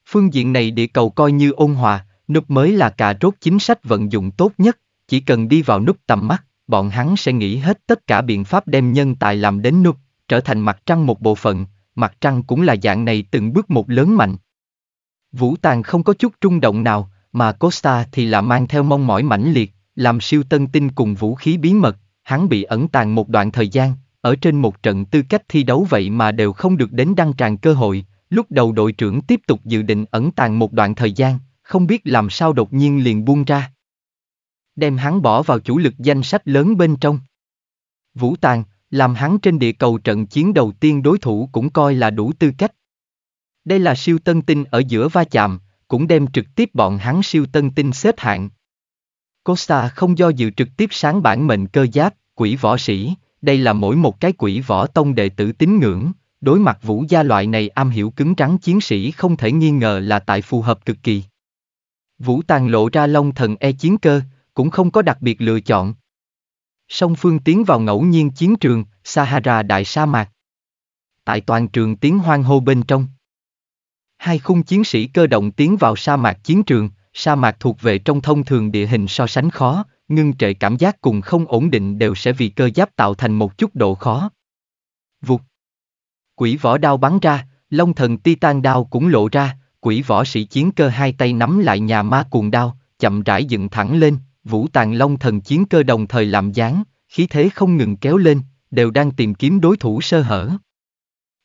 Phương diện này địa cầu coi như ôn hòa, núp mới là cà rốt chính sách vận dụng tốt nhất, chỉ cần đi vào núp tầm mắt, bọn hắn sẽ nghĩ hết tất cả biện pháp đem nhân tài làm đến núp, trở thành mặt trăng một bộ phận, mặt trăng cũng là dạng này từng bước một lớn mạnh. Vũ Tàng không có chút trung động nào, mà Costa thì là mang theo mong mỏi mãnh liệt, làm siêu tân tinh cùng vũ khí bí mật, hắn bị ẩn tàng một đoạn thời gian, ở trên một trận tư cách thi đấu vậy mà đều không được đến đăng tràng cơ hội, lúc đầu đội trưởng tiếp tục dự định ẩn tàng một đoạn thời gian, không biết làm sao đột nhiên liền buông ra. Đem hắn bỏ vào chủ lực danh sách lớn bên trong. Vũ Tàng, làm hắn trên địa cầu trận chiến đầu tiên đối thủ cũng coi là đủ tư cách. Đây là siêu tân tinh ở giữa va chạm, cũng đem trực tiếp bọn hắn siêu tân tinh xếp hạng. Costa không do dự trực tiếp sáng bản mệnh cơ giáp, quỷ võ sĩ, đây là mỗi một cái quỷ võ tông đệ tử tín ngưỡng, đối mặt vũ gia loại này am hiểu cứng trắng chiến sĩ không thể nghi ngờ là tại phù hợp cực kỳ. Vũ tàn lộ ra long thần e chiến cơ, cũng không có đặc biệt lựa chọn. Song phương tiến vào ngẫu nhiên chiến trường, Sahara đại sa mạc. Tại toàn trường tiếng hoang hô bên trong hai khung chiến sĩ cơ động tiến vào sa mạc chiến trường, sa mạc thuộc về trong thông thường địa hình so sánh khó, ngưng trệ cảm giác cùng không ổn định đều sẽ vì cơ giáp tạo thành một chút độ khó. Vụt. Quỷ vỏ đao bắn ra, long thần titan đao cũng lộ ra, quỷ võ sĩ chiến cơ hai tay nắm lại nhà ma cuồng đao, chậm rãi dựng thẳng lên, vũ tàng long thần chiến cơ đồng thời làm dáng, khí thế không ngừng kéo lên, đều đang tìm kiếm đối thủ sơ hở.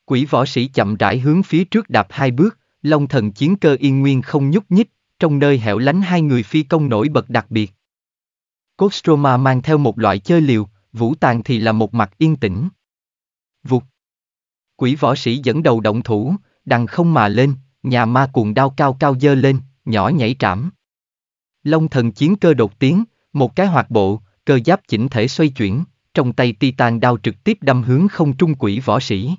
Quỷ võ sĩ chậm rãi hướng phía trước đạp hai bước, Long thần chiến cơ yên nguyên không nhúc nhích, trong nơi hẻo lánh hai người phi công nổi bật đặc biệt. Kostroma mang theo một loại chơi liều, vũ tàn thì là một mặt yên tĩnh. Vụt. Quỷ võ sĩ dẫn đầu động thủ, đằng không mà lên, nhà ma cuồng đao cao cao dơ lên, nhỏ nhảy trảm. Long thần chiến cơ đột tiến, một cái hoạt bộ, cơ giáp chỉnh thể xoay chuyển, trong tay titan đao trực tiếp đâm hướng không trung quỷ võ sĩ.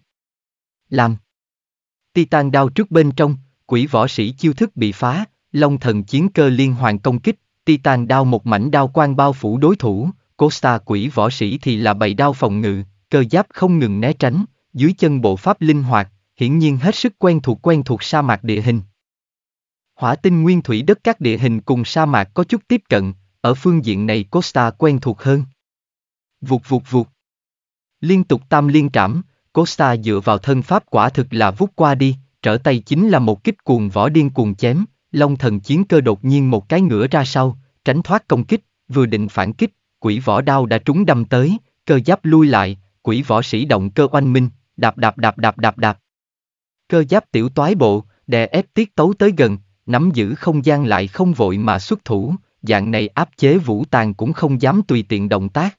Làm. Titan đao trước bên trong, quỷ võ sĩ chiêu thức bị phá, long thần chiến cơ liên hoàn công kích, Titan đao một mảnh đao quang bao phủ đối thủ, Costa quỷ võ sĩ thì là bày đao phòng ngự, cơ giáp không ngừng né tránh, dưới chân bộ pháp linh hoạt, hiển nhiên hết sức quen thuộc quen thuộc sa mạc địa hình. Hỏa tinh nguyên thủy đất các địa hình cùng sa mạc có chút tiếp cận, ở phương diện này Costa quen thuộc hơn. Vụt vụt vụt. Liên tục tam liên trảm, Costa dựa vào thân pháp quả thực là vút qua đi, trở tay chính là một kích cuồng võ điên cuồng chém, long thần chiến cơ đột nhiên một cái ngửa ra sau, tránh thoát công kích, vừa định phản kích, quỷ võ đao đã trúng đâm tới, cơ giáp lui lại, quỷ võ sĩ động cơ oanh minh, đạp đạp đạp đạp đạp đạp. Cơ giáp tiểu toái bộ, đè ép tiết tấu tới gần, nắm giữ không gian lại không vội mà xuất thủ, dạng này áp chế vũ tàn cũng không dám tùy tiện động tác.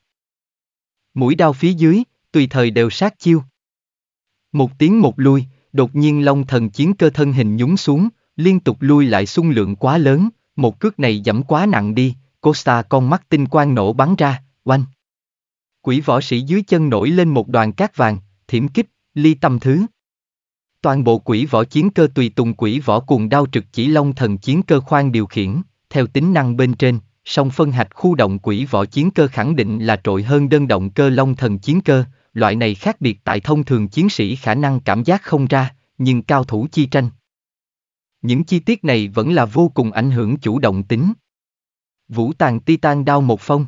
Mũi đao phía dưới, tùy thời đều sát chiêu. Một tiếng một lui, đột nhiên long thần chiến cơ thân hình nhúng xuống, liên tục lui lại xung lượng quá lớn, một cước này giảm quá nặng đi, Costa con mắt tinh quang nổ bắn ra, oanh. Quỷ võ sĩ dưới chân nổi lên một đoàn cát vàng, thiểm kích, ly tâm thứ. Toàn bộ quỷ võ chiến cơ tùy tùng quỷ võ cùng đao trực chỉ long thần chiến cơ khoan điều khiển, theo tính năng bên trên, song phân hạch khu động quỷ võ chiến cơ khẳng định là trội hơn đơn động cơ long thần chiến cơ, loại này khác biệt tại thông thường chiến sĩ khả năng cảm giác không ra, nhưng cao thủ chi tranh. Những chi tiết này vẫn là vô cùng ảnh hưởng chủ động tính. Vũ tàng Titan đao một phong.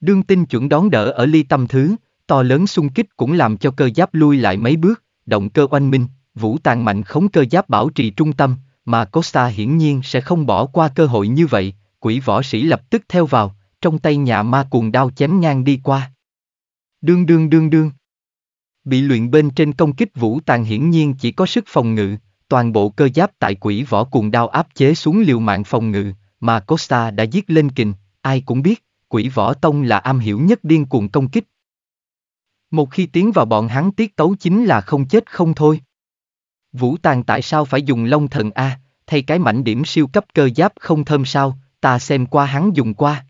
Đương tin chuẩn đón đỡ ở ly tâm thứ, to lớn xung kích cũng làm cho cơ giáp lui lại mấy bước, động cơ oanh minh, vũ tàng mạnh khống cơ giáp bảo trì trung tâm, mà Costa hiển nhiên sẽ không bỏ qua cơ hội như vậy, quỷ võ sĩ lập tức theo vào, trong tay nhà ma cuồng đao chém ngang đi qua. Đương đương đương đương. Bị luyện bên trên công kích vũ tàn hiển nhiên chỉ có sức phòng ngự, toàn bộ cơ giáp tại quỷ võ cuồng đao áp chế xuống liều mạng phòng ngự, mà Costa đã giết lên kình, ai cũng biết, quỷ võ tông là am hiểu nhất điên cuồng công kích. Một khi tiến vào bọn hắn tiết tấu chính là không chết không thôi. Vũ Tàn tại sao phải dùng long thần A, thay cái mảnh điểm siêu cấp cơ giáp không thơm sao, ta xem qua hắn dùng qua.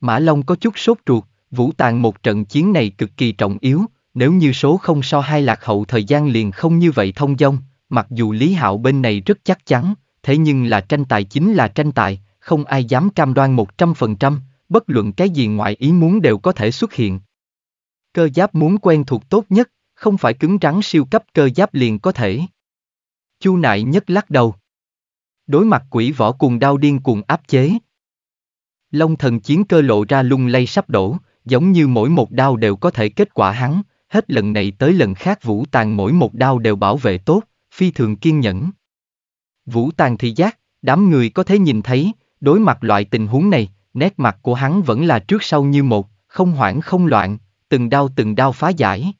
Mã Long có chút sốt ruột, Vũ tàn một trận chiến này cực kỳ trọng yếu, nếu như số không so hai lạc hậu thời gian liền không như vậy thông dong, mặc dù Lý Hạo bên này rất chắc chắn, thế nhưng là tranh tài chính là tranh tài, không ai dám cam đoan 100%, bất luận cái gì ngoại ý muốn đều có thể xuất hiện. Cơ giáp muốn quen thuộc tốt nhất, không phải cứng rắn siêu cấp cơ giáp liền có thể. Chu nại nhất lắc đầu. Đối mặt quỷ võ cuồng đau điên cuồng áp chế. Long thần chiến cơ lộ ra lung lay sắp đổ, giống như mỗi một đao đều có thể kết quả hắn, hết lần này tới lần khác Vũ Tàng mỗi một đao đều bảo vệ tốt, phi thường kiên nhẫn. Vũ Tàng thì giác, đám người có thể nhìn thấy, đối mặt loại tình huống này, nét mặt của hắn vẫn là trước sau như một, không hoảng không loạn, từng đau từng đau phá giải.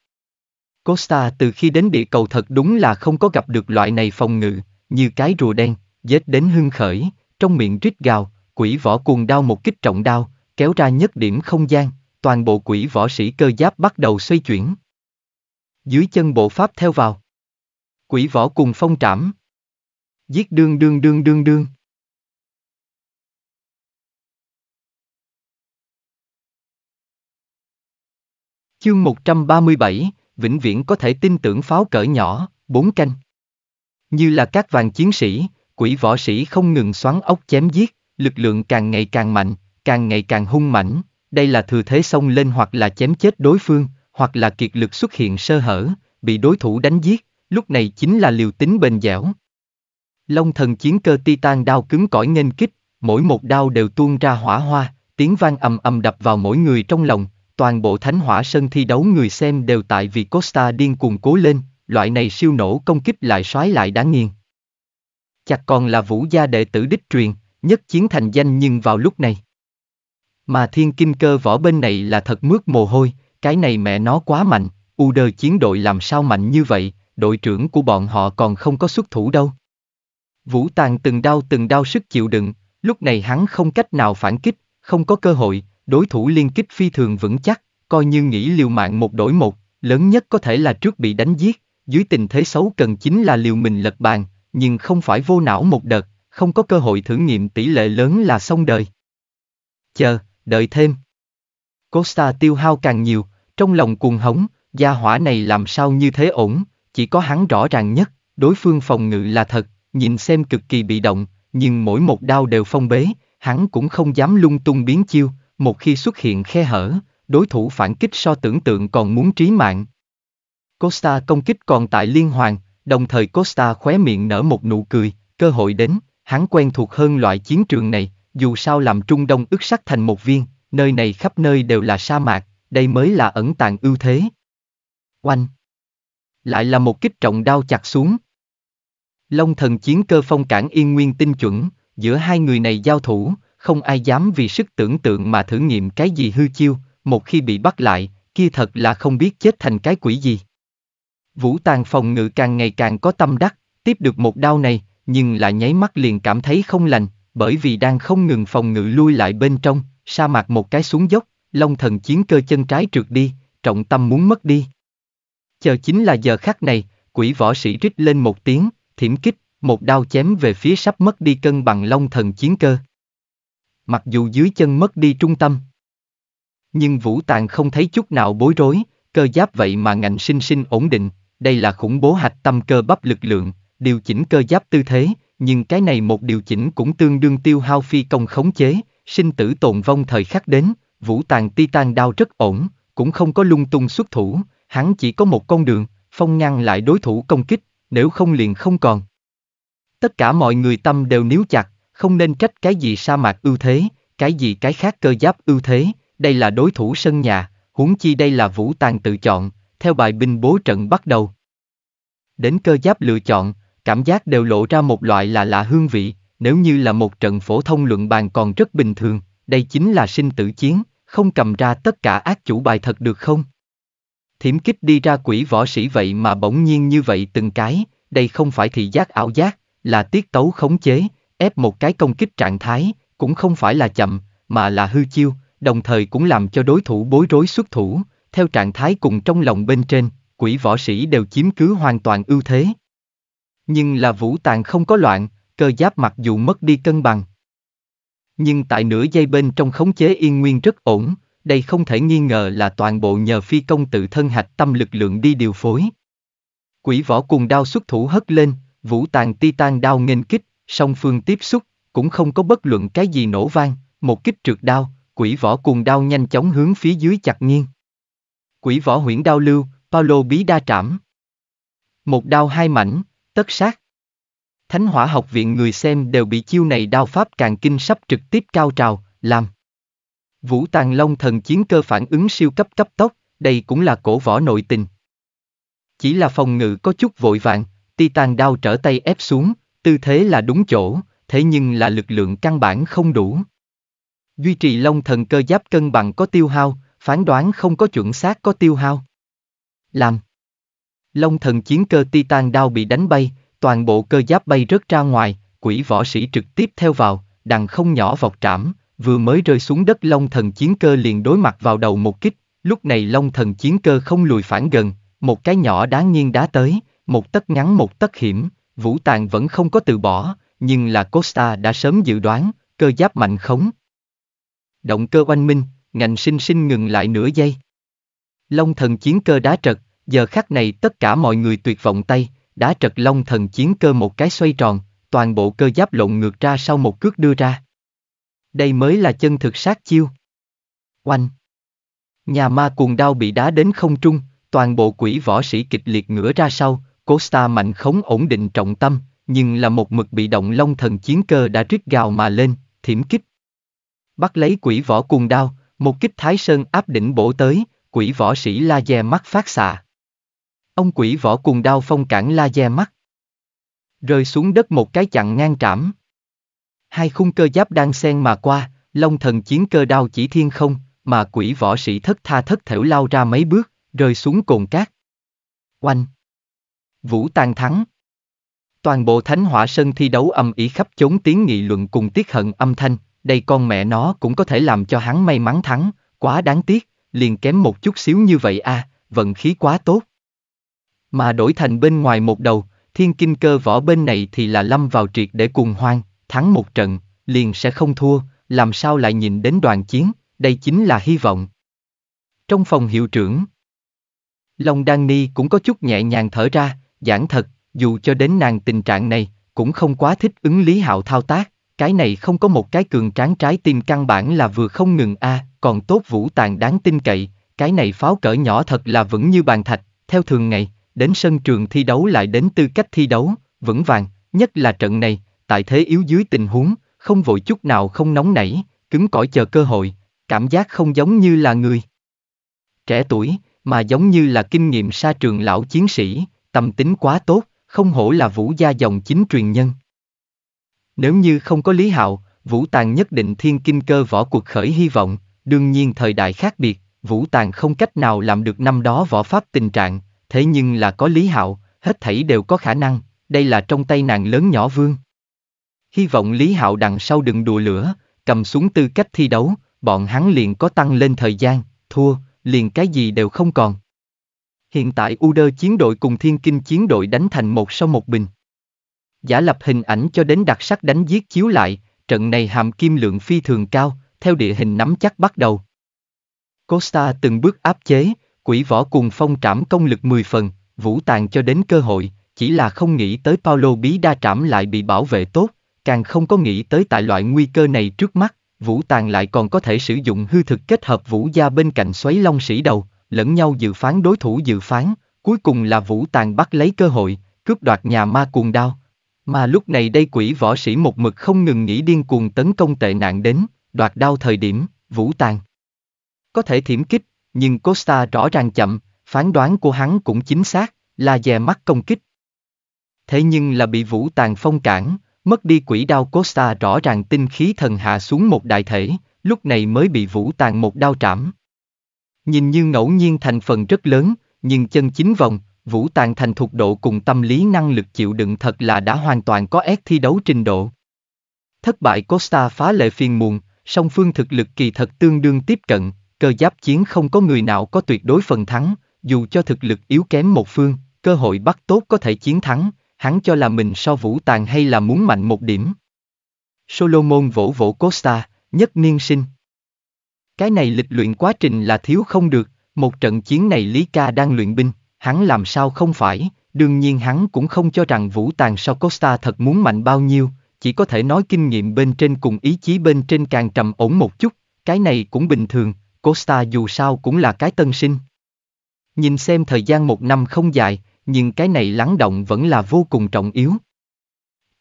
Costa từ khi đến địa cầu thật đúng là không có gặp được loại này phòng ngự, như cái rùa đen, dết đến hưng khởi, trong miệng rít gào, quỷ võ cuồng đao một kích trọng đao, kéo ra nhất điểm không gian, toàn bộ quỷ võ sĩ cơ giáp bắt đầu xoay chuyển. Dưới chân bộ pháp theo vào. Quỷ võ cùng phong trảm. Giết đương đương đương đương đương. Chương 137, vĩnh viễn có thể tin tưởng pháo cỡ nhỏ, bốn canh. Như là các vàng chiến sĩ, quỷ võ sĩ không ngừng xoắn ốc chém giết, lực lượng càng ngày càng mạnh, càng ngày càng hung mạnh, đây là thừa thế xông lên hoặc là chém chết đối phương, hoặc là kiệt lực xuất hiện sơ hở, bị đối thủ đánh giết, lúc này chính là liều tính bền dẻo. Long thần chiến cơ Titan đao cứng cỏi nghênh kích, mỗi một đao đều tuôn ra hỏa hoa, tiếng vang ầm ầm đập vào mỗi người trong lòng, toàn bộ thánh hỏa sân thi đấu người xem đều tại vì Costa điên cuồng cố lên, loại này siêu nổ công kích lại xoáy lại đáng nghiền. Chặt còn là vũ gia đệ tử đích truyền, nhất chiến thành danh nhưng vào lúc này. Mà thiên kim cơ võ bên này là thật mướt mồ hôi, cái này mẹ nó quá mạnh, u đơ chiến đội làm sao mạnh như vậy, đội trưởng của bọn họ còn không có xuất thủ đâu. Vũ Tàng từng đau từng đau sức chịu đựng, lúc này hắn không cách nào phản kích, không có cơ hội, đối thủ liên kích phi thường vững chắc, coi như nghĩ liều mạng một đổi một, lớn nhất có thể là trước bị đánh giết, dưới tình thế xấu cần chính là liều mình lật bàn, nhưng không phải vô não một đợt, không có cơ hội thử nghiệm tỷ lệ lớn là xong đời. Chờ, đợi thêm. Costa tiêu hao càng nhiều, trong lòng cuồng hống, gia hỏa này làm sao như thế ổn, chỉ có hắn rõ ràng nhất, đối phương phòng ngự là thật, nhìn xem cực kỳ bị động, nhưng mỗi một đao đều phong bế, hắn cũng không dám lung tung biến chiêu, một khi xuất hiện khe hở, đối thủ phản kích so tưởng tượng còn muốn trí mạng. Costa công kích còn tại liên hoàn, đồng thời Costa khóe miệng nở một nụ cười, cơ hội đến, hắn quen thuộc hơn loại chiến trường này, dù sao làm Trung Đông ức sắt thành một viên, nơi này khắp nơi đều là sa mạc, đây mới là ẩn tàng ưu thế. Oanh! Lại là một kích trọng đao chặt xuống. Long thần chiến cơ phong cản yên nguyên tinh chuẩn, giữa hai người này giao thủ, không ai dám vì sức tưởng tượng mà thử nghiệm cái gì hư chiêu, một khi bị bắt lại, kia thật là không biết chết thành cái quỷ gì. Vũ tàn phòng ngự càng ngày càng có tâm đắc, tiếp được một đao này, nhưng lại nháy mắt liền cảm thấy không lành, bởi vì đang không ngừng phòng ngự lui lại bên trong, sa mạc một cái xuống dốc, long thần chiến cơ chân trái trượt đi, trọng tâm muốn mất đi. Chờ chính là giờ khắc này, quỷ võ sĩ rít lên một tiếng, thiểm kích, một đao chém về phía sắp mất đi cân bằng long thần chiến cơ. Mặc dù dưới chân mất đi trung tâm, nhưng vũ tàng không thấy chút nào bối rối, cơ giáp vậy mà ngạnh sinh sinh ổn định, đây là khủng bố hạch tâm cơ bắp lực lượng, điều chỉnh cơ giáp tư thế, nhưng cái này một điều chỉnh cũng tương đương tiêu hao phi công khống chế, sinh tử tồn vong thời khắc đến, vũ tàng titan đao rất ổn, cũng không có lung tung xuất thủ, hắn chỉ có một con đường, phong ngăn lại đối thủ công kích, nếu không liền không còn. Tất cả mọi người tâm đều níu chặt, không nên trách cái gì sa mạc ưu thế, cái gì cái khác cơ giáp ưu thế, đây là đối thủ sân nhà, huống chi đây là vũ tàng tự chọn, theo bài binh bố trận bắt đầu. Đến cơ giáp lựa chọn, cảm giác đều lộ ra một loại là lạ hương vị, nếu như là một trận phổ thông luận bàn còn rất bình thường, đây chính là sinh tử chiến, không cầm ra tất cả ác chủ bài thật được không? Thiểm kích đi ra quỷ võ sĩ vậy mà bỗng nhiên như vậy từng cái, đây không phải thị giác ảo giác, là tiết tấu khống chế, ép một cái công kích trạng thái, cũng không phải là chậm, mà là hư chiêu, đồng thời cũng làm cho đối thủ bối rối xuất thủ, theo trạng thái cùng trong lòng bên trên, quỷ võ sĩ đều chiếm cứ hoàn toàn ưu thế. Nhưng là vũ tàn không có loạn, cơ giáp mặc dù mất đi cân bằng. Nhưng tại nửa giây bên trong khống chế yên nguyên rất ổn, đây không thể nghi ngờ là toàn bộ nhờ phi công tự thân hạch tâm lực lượng đi điều phối. Quỷ võ cùng đao xuất thủ hất lên, vũ tàn titan đao nghênh kích, song phương tiếp xúc, cũng không có bất luận cái gì nổ vang, một kích trượt đao, quỷ võ cùng đao nhanh chóng hướng phía dưới chặt nghiêng. Quỷ võ huyễn đao lưu, Paulo bí đa trảm. Một đao hai mảnh, tất sát. Thánh hỏa học viện người xem đều bị chiêu này đao pháp càng kinh sắp trực tiếp cao trào, làm. Vũ Tàng Long thần chiến cơ phản ứng siêu cấp cấp tốc, đây cũng là cổ võ nội tình. Chỉ là phòng ngự có chút vội vàng, tàn đao trở tay ép xuống, tư thế là đúng chỗ, thế nhưng là lực lượng căn bản không đủ. Duy trì long thần cơ giáp cân bằng có tiêu hao, phán đoán không có chuẩn xác có tiêu hao. Làm. Long thần chiến cơ Titan đao bị đánh bay, toàn bộ cơ giáp bay rớt ra ngoài, quỷ võ sĩ trực tiếp theo vào, đằng không nhỏ vọc trảm, vừa mới rơi xuống đất long thần chiến cơ liền đối mặt vào đầu một kích, lúc này long thần chiến cơ không lùi phản gần, một cái nhỏ đá nghiêng đá tới, một tấc ngắn một tấc hiểm, vũ tàn vẫn không có từ bỏ, nhưng là Costa đã sớm dự đoán, cơ giáp mạnh khống. Động cơ oanh minh, ngành sinh sinh ngừng lại nửa giây. Long thần chiến cơ đá trật, giờ khắc này tất cả mọi người tuyệt vọng tay, đá trật long thần chiến cơ một cái xoay tròn, toàn bộ cơ giáp lộn ngược ra sau một cước đưa ra. Đây mới là chân thực sát chiêu. Oanh! Nhà ma cuồng đao bị đá đến không trung, toàn bộ quỷ võ sĩ kịch liệt ngửa ra sau, cố Costa mạnh khống ổn định trọng tâm, nhưng là một mực bị động long thần chiến cơ đã rít gào mà lên, thiểm kích. Bắt lấy quỷ võ cuồng đao, một kích thái sơn áp đỉnh bổ tới, quỷ võ sĩ la dè mắt phát xạ. Ông quỷ võ cùng đao phong cản la de mắt. Rơi xuống đất một cái chặn ngang trảm. Hai khung cơ giáp đang xen mà qua, long thần chiến cơ đao chỉ thiên không, mà quỷ võ sĩ thất tha thất thểu lao ra mấy bước, rơi xuống cồn cát. Oanh! Vũ tàn thắng! Toàn bộ thánh hỏa sân thi đấu âm ý khắp chống tiếng nghị luận cùng tiết hận âm thanh, đây con mẹ nó cũng có thể làm cho hắn may mắn thắng, quá đáng tiếc, liền kém một chút xíu như vậy à, vận khí quá tốt mà đổi thành bên ngoài một đầu, thiên kinh cơ võ bên này thì là lâm vào triệt để cùng hoang, thắng một trận, liền sẽ không thua, làm sao lại nhìn đến đoàn chiến, đây chính là hy vọng. Trong phòng hiệu trưởng, Long Đan Ni cũng có chút nhẹ nhàng thở ra, giảng thật, dù cho đến nàng tình trạng này, cũng không quá thích ứng lý hạo thao tác, cái này không có một cái cường tráng trái tim căn bản là vừa không ngừng a, à, còn tốt vũ tàng đáng tin cậy, cái này pháo cỡ nhỏ thật là vững như bàn thạch, theo thường ngày, đến sân trường thi đấu lại đến tư cách thi đấu, vững vàng, nhất là trận này, tại thế yếu dưới tình huống, không vội chút nào không nóng nảy, cứng cỏi chờ cơ hội, cảm giác không giống như là người. Trẻ tuổi, mà giống như là kinh nghiệm sa trường lão chiến sĩ, tâm tính quá tốt, không hổ là vũ gia dòng chính truyền nhân. Nếu như không có Lý Hạo, Vũ Tàng nhất định thiên kinh cơ võ cuộc khởi hy vọng, đương nhiên thời đại khác biệt, Vũ Tàng không cách nào làm được năm đó võ pháp tình trạng, thế nhưng là có Lý Hạo, hết thảy đều có khả năng, đây là trong tay nàng lớn nhỏ vương. Hy vọng Lý Hạo đằng sau đừng đùa lửa, cầm xuống tư cách thi đấu, bọn hắn liền có tăng lên thời gian, thua, liền cái gì đều không còn. Hiện tại U Đơ chiến đội cùng Thiên Kinh chiến đội đánh thành một sau một bình. Giả lập hình ảnh cho đến đặc sắc đánh giết chiếu lại, trận này hàm kim lượng phi thường cao, theo địa hình nắm chắc bắt đầu. Costa từng bước áp chế, quỷ võ cùng phong trảm công lực 10 phần, vũ tàn cho đến cơ hội, chỉ là không nghĩ tới Paulo bí đa trảm lại bị bảo vệ tốt, càng không có nghĩ tới tại loại nguy cơ này trước mắt, vũ tàn lại còn có thể sử dụng hư thực kết hợp vũ gia bên cạnh xoáy long sĩ đầu, lẫn nhau dự phán đối thủ dự phán, cuối cùng là vũ tàn bắt lấy cơ hội, cướp đoạt nhà ma cuồng đao. Mà lúc này đây quỷ võ sĩ một mực không ngừng nghĩ điên cuồng tấn công tệ nạn đến, đoạt đao thời điểm, vũ tàn. Có thể thiểm kích, nhưng Costa rõ ràng chậm, phán đoán của hắn cũng chính xác, là dè mắt công kích. Thế nhưng là bị vũ tàn phong cản, mất đi quỷ đao Costa rõ ràng tinh khí thần hạ xuống một đại thể, lúc này mới bị vũ tàn một đao trảm. Nhìn như ngẫu nhiên thành phần rất lớn, nhưng chân chính vòng, vũ tàn thành thuộc độ cùng tâm lý năng lực chịu đựng thật là đã hoàn toàn có ép thi đấu trình độ. Thất bại Costa phá lệ phiền muộn, song phương thực lực kỳ thật tương đương tiếp cận, cơ giáp chiến không có người nào có tuyệt đối phần thắng, dù cho thực lực yếu kém một phương, cơ hội bắt tốt có thể chiến thắng, hắn cho là mình so vũ tàn hay là muốn mạnh một điểm. Solomon vỗ vỗ Costa, nhất niên sinh. Cái này lịch luyện quá trình là thiếu không được, một trận chiến này Lý Ca đang luyện binh, hắn làm sao không phải, đương nhiên hắn cũng không cho rằng Vũ tàn so Costa thật muốn mạnh bao nhiêu, chỉ có thể nói kinh nghiệm bên trên cùng ý chí bên trên càng trầm ổn một chút, cái này cũng bình thường, Costa dù sao cũng là cái tân sinh. Nhìn xem thời gian một năm không dài, nhưng cái này lắng động vẫn là vô cùng trọng yếu.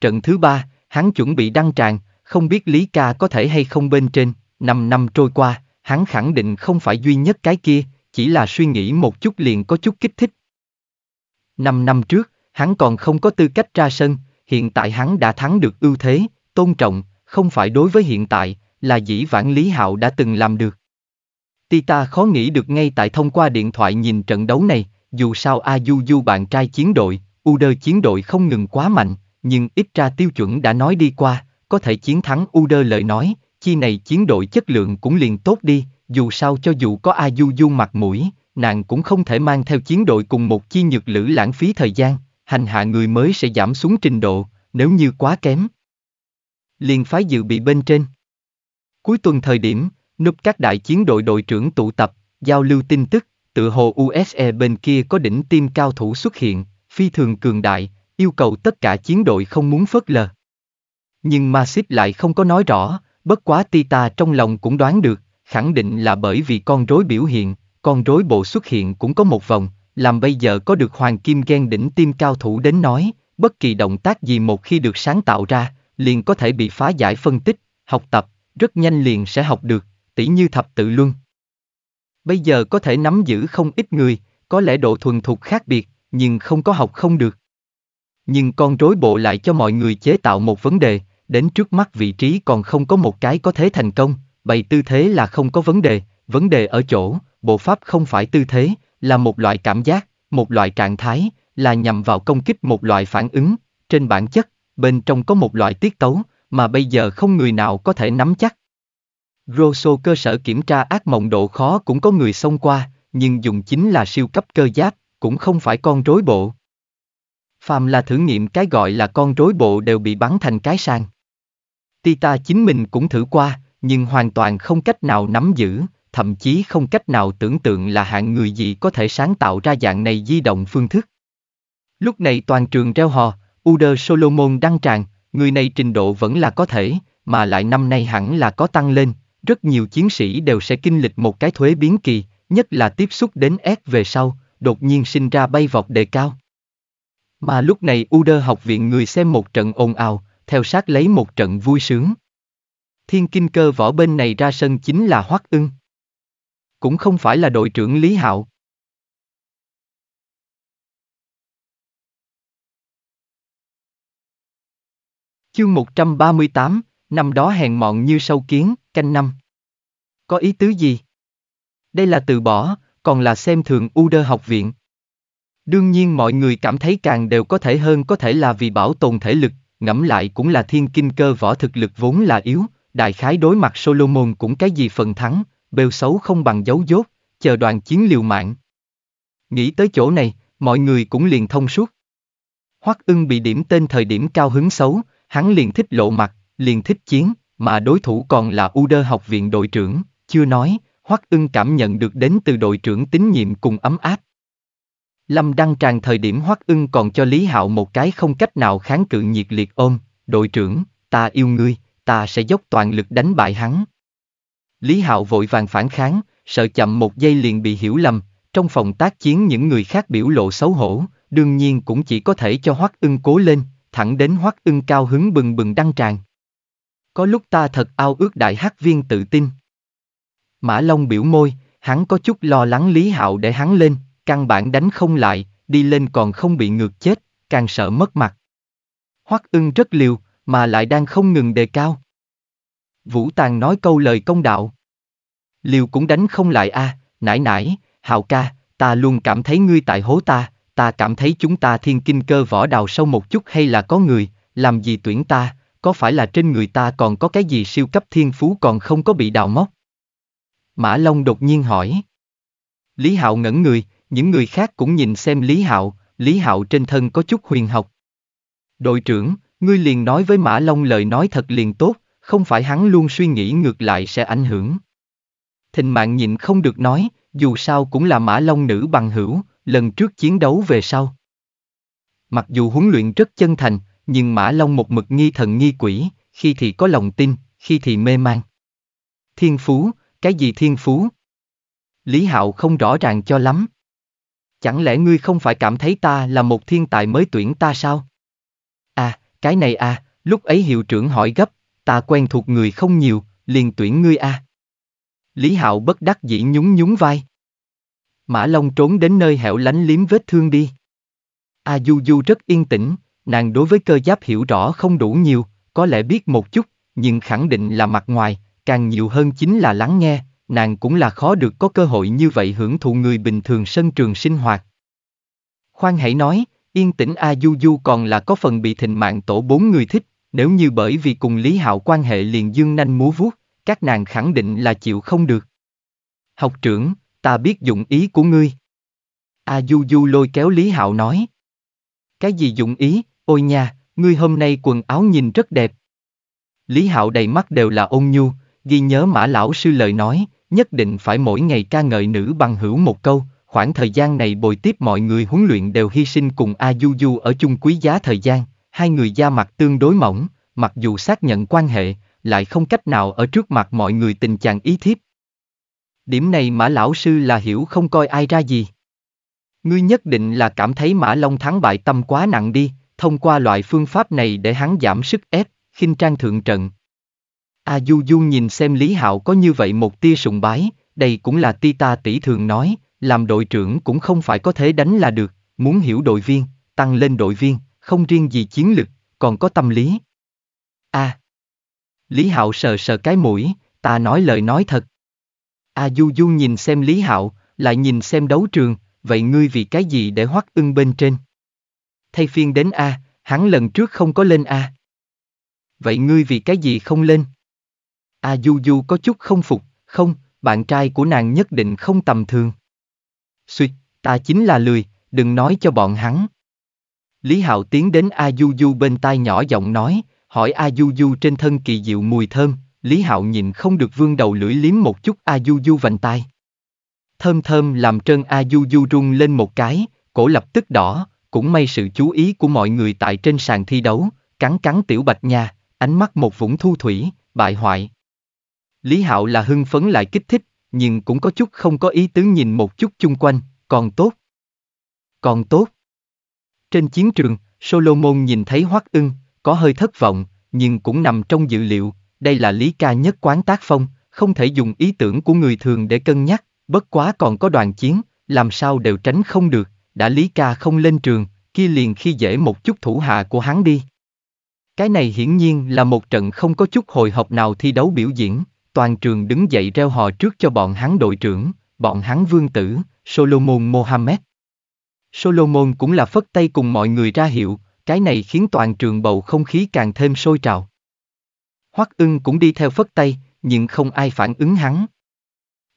Trận thứ ba, hắn chuẩn bị đăng tràng, không biết Lý Ca có thể hay không bên trên, Năm năm trôi qua, hắn khẳng định không phải duy nhất cái kia, chỉ là suy nghĩ một chút liền có chút kích thích. Năm năm trước, hắn còn không có tư cách ra sân, hiện tại hắn đã thắng được ưu thế, tôn trọng, không phải đối với hiện tại, là dĩ vãng Lý Hạo đã từng làm được. Tita khó nghĩ được ngay tại thông qua điện thoại nhìn trận đấu này, dù sao Ajuju bạn trai chiến đội, Uder chiến đội không ngừng quá mạnh, nhưng ít ra tiêu chuẩn đã nói đi qua, có thể chiến thắng Uder lời nói, chi này chiến đội chất lượng cũng liền tốt đi, dù sao cho dù có Ajuju mặt mũi, nàng cũng không thể mang theo chiến đội cùng một chi nhược lữ lãng phí thời gian, hành hạ người mới sẽ giảm xuống trình độ, nếu như quá kém. Liền phái dự bị bên trên. Cuối tuần thời điểm, núp các đại chiến đội đội trưởng tụ tập, giao lưu tin tức, tự hồ USE bên kia có đỉnh tim cao thủ xuất hiện, phi thường cường đại, yêu cầu tất cả chiến đội không muốn phớt lờ. Nhưng Masip lại không có nói rõ, bất quá Tita trong lòng cũng đoán được, khẳng định là bởi vì con rối biểu hiện, con rối bộ xuất hiện cũng có một vòng, làm bây giờ có được hoàng kim ghen đỉnh tim cao thủ đến nói, bất kỳ động tác gì một khi được sáng tạo ra, liền có thể bị phá giải phân tích, học tập, rất nhanh liền sẽ học được, tỷ như thập tự luân. Bây giờ có thể nắm giữ không ít người, có lẽ độ thuần thục khác biệt, nhưng không có học không được. Nhưng con rối bộ lại cho mọi người chế tạo một vấn đề, đến trước mắt vị trí còn không có một cái có thể thành công, bày tư thế là không có vấn đề, vấn đề ở chỗ, bộ pháp không phải tư thế, là một loại cảm giác, một loại trạng thái, là nhằm vào công kích một loại phản ứng, trên bản chất, bên trong có một loại tiết tấu, mà bây giờ không người nào có thể nắm chắc. Rosso cơ sở kiểm tra ác mộng độ khó cũng có người xông qua, nhưng dùng chính là siêu cấp cơ giáp, cũng không phải con rối bộ. Phàm là thử nghiệm cái gọi là con rối bộ đều bị bắn thành cái sàn. Tita chính mình cũng thử qua, nhưng hoàn toàn không cách nào nắm giữ, thậm chí không cách nào tưởng tượng là hạng người gì có thể sáng tạo ra dạng này di động phương thức. Lúc này toàn trường reo hò, Uder Solomon đăng tràn, người này trình độ vẫn là có thể, mà lại năm nay hẳn là có tăng lên, rất nhiều chiến sĩ đều sẽ kinh lịch một cái thuế biến kỳ, nhất là tiếp xúc đến S về sau, đột nhiên sinh ra bay vọt đề cao. Mà lúc này Uder học viện người xem một trận ồn ào, theo sát lấy một trận vui sướng. Thiên kinh cơ võ bên này ra sân chính là Hoắc ưng. Cũng không phải là đội trưởng Lý Hạo. Chương 138, năm đó hèn mọn như sâu kiến, canh năm. Có ý tứ gì? Đây là từ bỏ, còn là xem thường Uder học viện. Đương nhiên mọi người cảm thấy càng đều có thể hơn có thể là vì bảo tồn thể lực, ngẫm lại cũng là thiên kinh cơ võ thực lực vốn là yếu, đại khái đối mặt Solomon cũng cái gì phần thắng, bêu xấu không bằng dấu dốt, chờ đoàn chiến liều mạng. Nghĩ tới chỗ này, mọi người cũng liền thông suốt. Hoắc ưng bị điểm tên thời điểm cao hứng xấu, hắn liền thích lộ mặt, liền thích chiến, mà đối thủ còn là Uder học viện đội trưởng, chưa nói, Hoắc ưng cảm nhận được đến từ đội trưởng tín nhiệm cùng ấm áp. Lâm Đăng Tràng thời điểm Hoắc ưng còn cho Lý Hạo một cái không cách nào kháng cự nhiệt liệt ôm, đội trưởng, ta yêu ngươi, ta sẽ dốc toàn lực đánh bại hắn. Lý Hạo vội vàng phản kháng, sợ chậm một giây liền bị hiểu lầm, trong phòng tác chiến những người khác biểu lộ xấu hổ, đương nhiên cũng chỉ có thể cho Hoắc ưng cố lên, thẳng đến Hoắc ưng cao hứng bừng bừng Đăng Tràng. Có lúc ta thật ao ước đại hát viên tự tin. Mã Long biểu môi, hắn có chút lo lắng Lý Hạo để hắn lên, căn bản đánh không lại, đi lên còn không bị ngược chết, càng sợ mất mặt. Hoắc ưng rất liều, mà lại đang không ngừng đề cao. Vũ Tàng nói câu lời công đạo. Liều cũng đánh không lại a, à, nãy nãy, Hạo ca, ta luôn cảm thấy ngươi tại hố ta, ta cảm thấy chúng ta thiên kinh cơ võ đào sâu một chút hay là có người, làm gì tuyển ta, có phải là trên người ta còn có cái gì siêu cấp thiên phú còn không có bị đào móc? Mã Long đột nhiên hỏi. Lý Hạo ngẩn người, những người khác cũng nhìn xem Lý Hạo, Lý Hạo trên thân có chút huyền học. Đội trưởng, ngươi liền nói với Mã Long lời nói thật liền tốt, không phải hắn luôn suy nghĩ ngược lại sẽ ảnh hưởng. Thình mạng nhịn không được nói, dù sao cũng là Mã Long nữ bằng hữu, lần trước chiến đấu về sau. Mặc dù huấn luyện rất chân thành, nhưng Mã Long một mực nghi thần nghi quỷ, khi thì có lòng tin, khi thì mê man. Thiên phú, cái gì thiên phú? Lý Hạo không rõ ràng cho lắm. Chẳng lẽ ngươi không phải cảm thấy ta là một thiên tài mới tuyển ta sao? À, cái này à, lúc ấy hiệu trưởng hỏi gấp, ta quen thuộc người không nhiều, liền tuyển ngươi à. Lý Hạo bất đắc dĩ nhún nhún vai. Mã Long trốn đến nơi hẻo lánh liếm vết thương đi. A Du Du rất yên tĩnh, nàng đối với cơ giáp hiểu rõ không đủ nhiều, có lẽ biết một chút, nhưng khẳng định là mặt ngoài, càng nhiều hơn chính là lắng nghe, nàng cũng là khó được có cơ hội như vậy hưởng thụ người bình thường sân trường sinh hoạt. Khoan hãy nói, yên tĩnh A Du Du còn là có phần bị thịnh mạng tổ bốn người thích, nếu như bởi vì cùng Lý Hạo quan hệ liền dương nanh múa vuốt, các nàng khẳng định là chịu không được. Học trưởng, ta biết dụng ý của ngươi. A Du Du lôi kéo Lý Hạo nói. Cái gì dụng ý, Ôi nha, ngươi hôm nay quần áo nhìn rất đẹp. Lý Hạo đầy mắt đều là ôn nhu, ghi nhớ mã lão sư lời nói, nhất định phải mỗi ngày ca ngợi nữ bằng hữu một câu, khoảng thời gian này bồi tiếp mọi người huấn luyện đều hy sinh cùng A Du Du ở chung quý giá thời gian, hai người da mặt tương đối mỏng, mặc dù xác nhận quan hệ, lại không cách nào ở trước mặt mọi người tình chàng ý thiếp. Điểm này mã lão sư là hiểu không coi ai ra gì. Ngươi nhất định là cảm thấy mã long thắng bại tâm quá nặng đi, thông qua loại phương pháp này để hắn giảm sức ép, khinh trang thượng trận. A Du Du nhìn xem Lý Hạo có như vậy một tia sùng bái, đây cũng là ti ta tỷ thường nói, làm đội trưởng cũng không phải có thể đánh là được, muốn hiểu đội viên, tăng lên đội viên, không riêng gì chiến lực, còn có tâm lý. A. À, Lý Hạo sờ sờ cái mũi, ta nói lời nói thật. A Du Du nhìn xem Lý Hạo, lại nhìn xem đấu trường, vậy ngươi vì cái gì để hoắc ưng bên trên? thay phiên đến A, hắn lần trước không có lên A. Vậy ngươi vì cái gì không lên? A Du Du có chút không phục, không, bạn trai của nàng nhất định không tầm thường. Xuyệt, ta chính là lười, đừng nói cho bọn hắn. Lý Hạo tiến đến A Du Du bên tai nhỏ giọng nói, hỏi A Du Du trên thân kỳ diệu mùi thơm, Lý Hạo nhìn không được vương đầu lưỡi liếm một chút A Du Du vành tai. Thơm thơm làm trơn A Du Du rung lên một cái, cổ lập tức đỏ, cũng may sự chú ý của mọi người tại trên sàn thi đấu, cắn cắn tiểu bạch nha, ánh mắt một vũng thu thủy, bại hoại. Lý Hạo là hưng phấn lại kích thích, nhưng cũng có chút không có ý tứ nhìn một chút chung quanh, còn tốt. Còn tốt. Trên chiến trường, Solomon nhìn thấy Hoắc ưng, có hơi thất vọng, nhưng cũng nằm trong dự liệu, đây là Lý Ca nhất quán tác phong, không thể dùng ý tưởng của người thường để cân nhắc, bất quá còn có đoàn chiến, làm sao đều tránh không được, đã Lý Ca không lên trường, kia liền khi dễ một chút thủ hạ của hắn đi. Cái này hiển nhiên là một trận không có chút hồi hộp nào thi đấu biểu diễn, toàn trường đứng dậy reo hò trước cho bọn hắn đội trưởng, bọn hắn vương tử, Solomon Mohammed. Solomon cũng là phất tay cùng mọi người ra hiệu, cái này khiến toàn trường bầu không khí càng thêm sôi trào. Hoắc ưng cũng đi theo phất tay, nhưng không ai phản ứng hắn.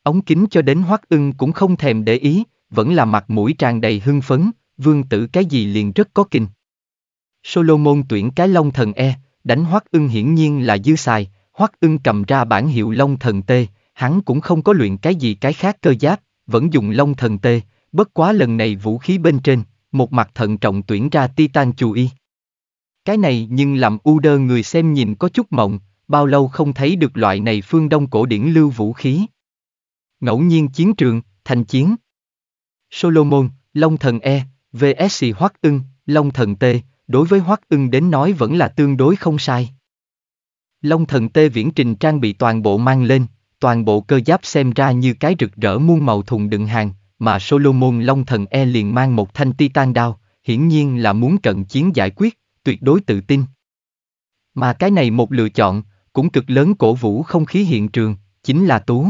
Ống kính cho đến Hoắc ưng cũng không thèm để ý, vẫn là mặt mũi tràn đầy hưng phấn, vương tử cái gì liền rất có kinh. Solomon tuyển cái long thần E, đánh hoắc ưng hiển nhiên là dư xài, hoắc ưng cầm ra bản hiệu long thần T, hắn cũng không có luyện cái gì cái khác cơ giáp, vẫn dùng long thần T, bất quá lần này vũ khí bên trên, một mặt thận trọng tuyển ra Titan chù y. Cái này nhưng làm u đơ người xem nhìn có chút mộng, bao lâu không thấy được loại này phương đông cổ điển lưu vũ khí. Ngẫu nhiên chiến trường, thành chiến. Solomon, Long Thần E, VSC Hoắc ưng, Long Thần T, đối với Hoắc ưng đến nói vẫn là tương đối không sai. Long Thần T viễn trình trang bị toàn bộ mang lên, toàn bộ cơ giáp xem ra như cái rực rỡ muôn màu thùng đựng hàng, mà Solomon Long Thần E liền mang một thanh titan đao, hiển nhiên là muốn cận chiến giải quyết, tuyệt đối tự tin. Mà cái này một lựa chọn, cũng cực lớn cổ vũ không khí hiện trường, chính là Tú.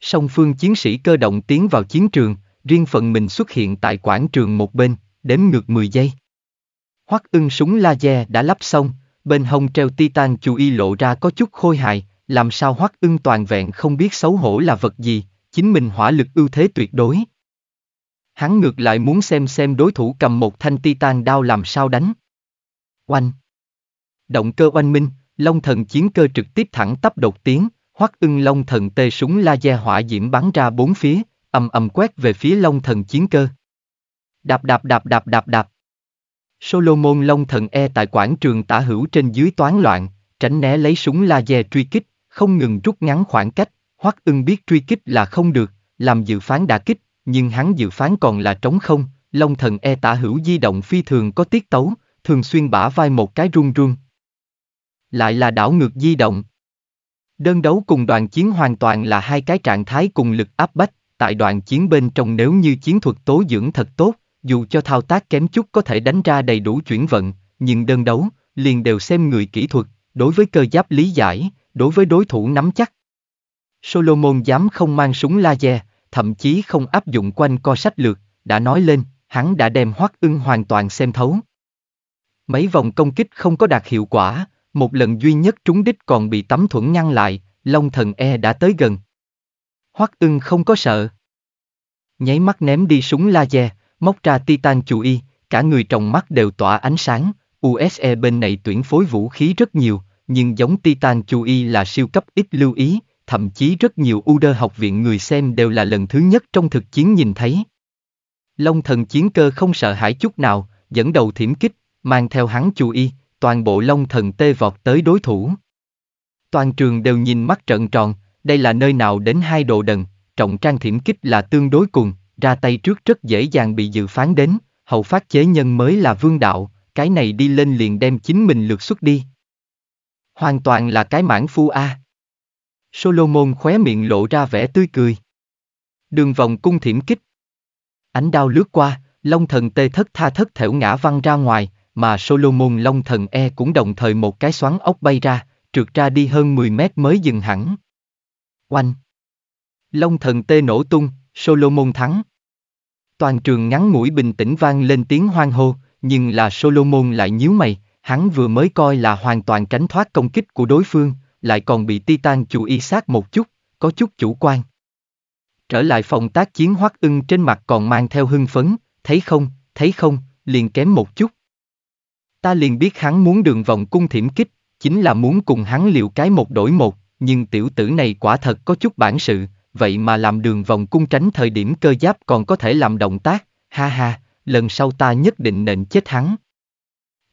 Song phương chiến sĩ cơ động tiến vào chiến trường, riêng phần mình xuất hiện tại quảng trường một bên, đếm ngược 10 giây. Hoắc ưng súng laser đã lắp xong, bên hông treo titan chú y lộ ra có chút khôi hài, làm sao Hoắc ưng toàn vẹn không biết xấu hổ là vật gì, chính mình hỏa lực ưu thế tuyệt đối. Hắn ngược lại muốn xem xem đối thủ cầm một thanh titan đao làm sao đánh. Oanh. Động cơ oanh minh, long thần chiến cơ trực tiếp thẳng tắp đột tiến, Hoắc ưng long thần tê súng laser hỏa diễm bắn ra bốn phía, ầm ầm quét về phía Long Thần chiến cơ. Đạp đạp đạp đạp đạp đạp. Solomon Long Thần E tại quảng trường tả hữu trên dưới toán loạn, tránh né lấy súng laser truy kích, không ngừng rút ngắn khoảng cách, Hoắc ưng biết truy kích là không được, làm dự phán đả kích, nhưng hắn dự phán còn là trống không, Long Thần E tả hữu di động phi thường có tiết tấu, thường xuyên bả vai một cái run run. Lại là đảo ngược di động. Đơn đấu cùng đoàn chiến hoàn toàn là hai cái trạng thái cùng lực áp bách, tại đoạn chiến bên trong nếu như chiến thuật tố dưỡng thật tốt, dù cho thao tác kém chút có thể đánh ra đầy đủ chuyển vận, nhưng đơn đấu, liền đều xem người kỹ thuật, đối với cơ giáp lý giải, đối với đối thủ nắm chắc. Solomon dám không mang súng laser, thậm chí không áp dụng quanh co sách lược, đã nói lên, hắn đã đem hoắc ưng hoàn toàn xem thấu. Mấy vòng công kích không có đạt hiệu quả, một lần duy nhất trúng đích còn bị tấm thuẫn ngăn lại, Long thần e đã tới gần, Hoắc ưng không có sợ. Nháy mắt ném đi súng laser, móc ra titan chủ y, cả người trong mắt đều tỏa ánh sáng. USE bên này tuyển phối vũ khí rất nhiều, nhưng giống titan chủ y là siêu cấp ít lưu ý, thậm chí rất nhiều Uder học viện người xem đều là lần thứ nhất trong thực chiến nhìn thấy. Long thần chiến cơ không sợ hãi chút nào, dẫn đầu thiểm kích, mang theo hắn chú y, toàn bộ long thần tê vọt tới đối thủ. Toàn trường đều nhìn mắt trợn tròn, đây là nơi nào đến hai đồ đần, trọng trang thiểm kích là tương đối cùng, ra tay trước rất dễ dàng bị dự phán đến, hậu phát chế nhân mới là vương đạo, cái này đi lên liền đem chính mình lượt xuất đi. Hoàn toàn là cái mãn phu A. Solomon khóe miệng lộ ra vẻ tươi cười. Đường vòng cung thiểm kích. Ánh đao lướt qua, long thần tê thất tha thất thểu ngã văng ra ngoài, mà Solomon long thần E cũng đồng thời một cái xoắn ốc bay ra, trượt ra đi hơn 10 mét mới dừng hẳn. Oanh! Long thần tê nổ tung, Solomon thắng. Toàn trường ngắn mũi bình tĩnh vang lên tiếng hoang hô, nhưng là Solomon lại nhíu mày, hắn vừa mới coi là hoàn toàn tránh thoát công kích của đối phương, lại còn bị Titan chủ y sát một chút, có chút chủ quan. Trở lại phòng tác chiến hoắc ưng trên mặt còn mang theo hưng phấn, thấy không, thấy không, liền kém một chút. Ta liền biết hắn muốn đường vòng cung thiểm kích, chính là muốn cùng hắn liệu cái một đổi một, nhưng tiểu tử này quả thật có chút bản sự, vậy mà làm đường vòng cung tránh thời điểm cơ giáp còn có thể làm động tác, ha ha, lần sau ta nhất định nện chết hắn.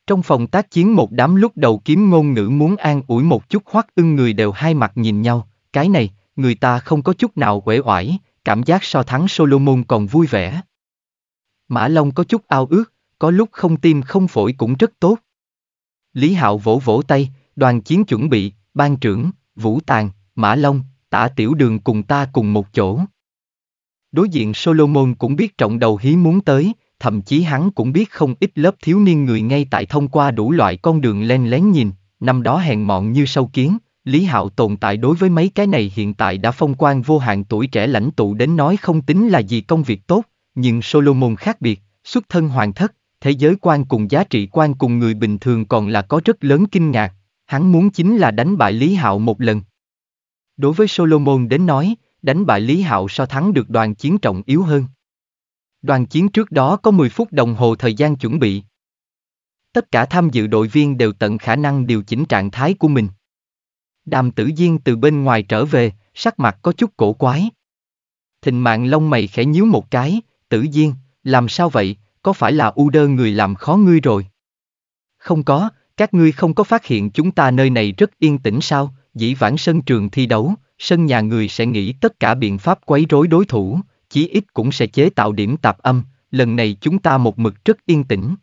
Trong phòng tác chiến một đám lúc đầu kiếm ngôn ngữ muốn an ủi một chút hoắc ưng người đều hai mặt nhìn nhau, cái này, người ta không có chút nào uể oải, cảm giác so thắng Solomon còn vui vẻ. Mã Long có chút ao ước, có lúc không tim không phổi cũng rất tốt. Lý Hạo vỗ vỗ tay, đoàn chiến chuẩn bị, ban trưởng, Vũ Tàng, Mã Long, Tả Tiểu Đường cùng ta cùng một chỗ. Đối diện Solomon cũng biết trọng đầu hí muốn tới, thậm chí hắn cũng biết không ít lớp thiếu niên người ngay tại thông qua đủ loại con đường len lén nhìn, năm đó hèn mọn như sâu kiến, Lý Hạo tồn tại đối với mấy cái này hiện tại đã phong quan vô hạn tuổi trẻ lãnh tụ đến nói không tính là gì công việc tốt, nhưng Solomon khác biệt, xuất thân hoàng thất, thế giới quan cùng giá trị quan cùng người bình thường còn là có rất lớn kinh ngạc, Hắn muốn chính là đánh bại Lý Hạo một lần. Đối với Solomon đến nói, đánh bại Lý Hạo so thắng được đoàn chiến trọng yếu hơn. Đoàn chiến trước đó có 10 phút đồng hồ thời gian chuẩn bị. Tất cả tham dự đội viên đều tận khả năng điều chỉnh trạng thái của mình. Đàm tử Diên từ bên ngoài trở về, sắc mặt có chút cổ quái. Thình mạng lông mày khẽ nhíu một cái, tử Diên, làm sao vậy, có phải là u đơ người làm khó ngươi rồi? Không có, các ngươi không có phát hiện chúng ta nơi này rất yên tĩnh sao, dĩ vãng sân trường thi đấu, sân nhà người sẽ nghĩ tất cả biện pháp quấy rối đối thủ, chí ít cũng sẽ chế tạo điểm tạp âm, lần này chúng ta một mực rất yên tĩnh.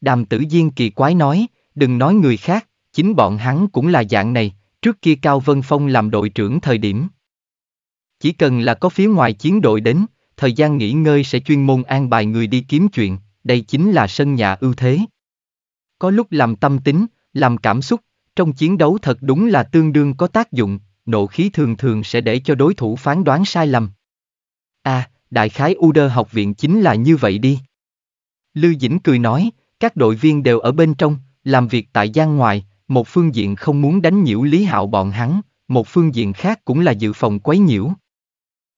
Đàm tử Diên kỳ quái nói, đừng nói người khác, chính bọn hắn cũng là dạng này, trước kia Cao Vân Phong làm đội trưởng thời điểm. Chỉ cần là có phía ngoài chiến đội đến, thời gian nghỉ ngơi sẽ chuyên môn an bài người đi kiếm chuyện, đây chính là sân nhà ưu thế có lúc làm tâm tính, làm cảm xúc, trong chiến đấu thật đúng là tương đương có tác dụng, nộ khí thường thường sẽ để cho đối thủ phán đoán sai lầm. À, đại khái Uder học viện chính là như vậy đi. Lưu Dĩnh cười nói, các đội viên đều ở bên trong, làm việc tại gian ngoài, một phương diện không muốn đánh nhiễu Lý Hạo bọn hắn, một phương diện khác cũng là dự phòng quấy nhiễu.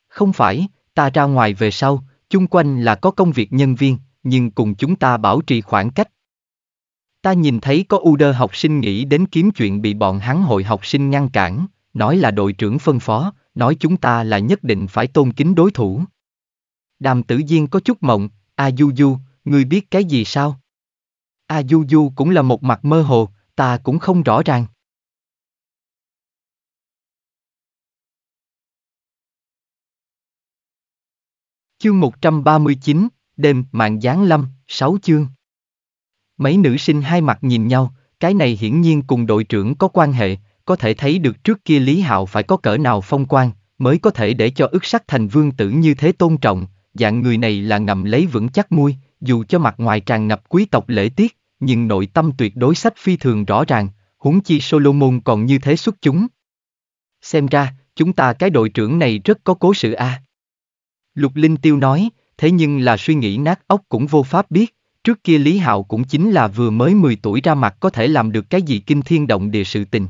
Không phải, ta ra ngoài về sau, chung quanh là có công việc nhân viên, nhưng cùng chúng ta bảo trì khoảng cách, Ta nhìn thấy có u đơ học sinh nghĩ đến kiếm chuyện bị bọn hắn hội học sinh ngăn cản, nói là đội trưởng phân phó, nói chúng ta là nhất định phải tôn kính đối thủ. Đàm tử Diên có chút mộng, A à, Du Du, ngươi biết cái gì sao? A à, Du Du cũng là một mặt mơ hồ, ta cũng không rõ ràng. Chương 139, đêm mạng giáng lâm, 6 chương. Mấy nữ sinh hai mặt nhìn nhau, cái này hiển nhiên cùng đội trưởng có quan hệ, có thể thấy được trước kia Lý Hạo phải có cỡ nào phong quan, mới có thể để cho ức sắc thành vương tử như thế tôn trọng, dạng người này là ngầm lấy vững chắc mui, dù cho mặt ngoài tràn ngập quý tộc lễ tiết, nhưng nội tâm tuyệt đối sách phi thường rõ ràng, huống chi Solomon còn như thế xuất chúng. Xem ra, chúng ta cái đội trưởng này rất có cố sự a. À. Lục Linh Tiêu nói, thế nhưng là suy nghĩ nát óc cũng vô pháp biết, Trước kia Lý Hạo cũng chính là vừa mới 10 tuổi ra mặt có thể làm được cái gì kinh thiên động địa sự tình.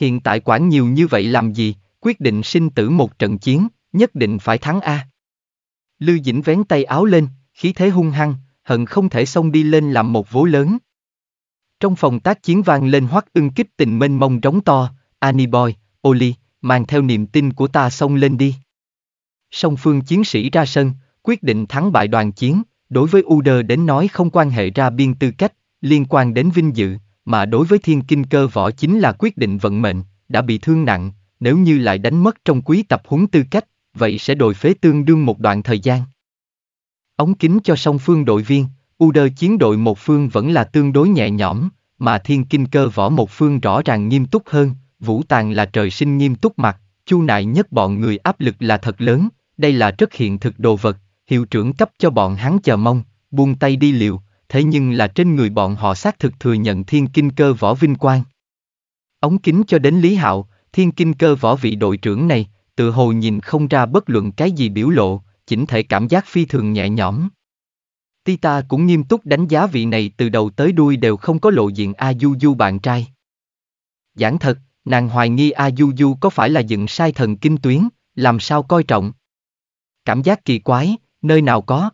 Hiện tại quản nhiều như vậy làm gì, quyết định sinh tử một trận chiến, nhất định phải thắng A. Lư Dĩnh vén tay áo lên, khí thế hung hăng, hận không thể xông đi lên làm một vố lớn. Trong phòng tác chiến vang lên hoắc ưng kích tình mênh mông trống to, Aniboy, Oli, mang theo niềm tin của ta xông lên đi. Song phương chiến sĩ ra sân, quyết định thắng bại đoàn chiến, Đối với Uder đến nói không quan hệ ra biên tư cách, liên quan đến vinh dự, mà đối với thiên kinh cơ võ chính là quyết định vận mệnh, đã bị thương nặng, nếu như lại đánh mất trong quý tập huấn tư cách, vậy sẽ đổi phế tương đương một đoạn thời gian. Ống kính cho song phương đội viên, Uder chiến đội một phương vẫn là tương đối nhẹ nhõm, mà thiên kinh cơ võ một phương rõ ràng nghiêm túc hơn, vũ tàng là trời sinh nghiêm túc mặt, chu nại nhất bọn người áp lực là thật lớn, đây là rất hiện thực đồ vật, hiệu trưởng cấp cho bọn hắn chờ mong, buông tay đi liệu, thế nhưng là trên người bọn họ xác thực thừa nhận thiên kinh cơ võ vinh quang. Ống kính cho đến Lý Hạo, thiên kinh cơ võ vị đội trưởng này, tự hồ nhìn không ra bất luận cái gì biểu lộ, chỉnh thể cảm giác phi thường nhẹ nhõm. Tita cũng nghiêm túc đánh giá vị này từ đầu tới đuôi đều không có lộ diện A Du Du bạn trai. Giảng thật, nàng hoài nghi A Du Du có phải là dựng sai thần kinh tuyến, làm sao coi trọng. Cảm giác kỳ quái, nơi nào có.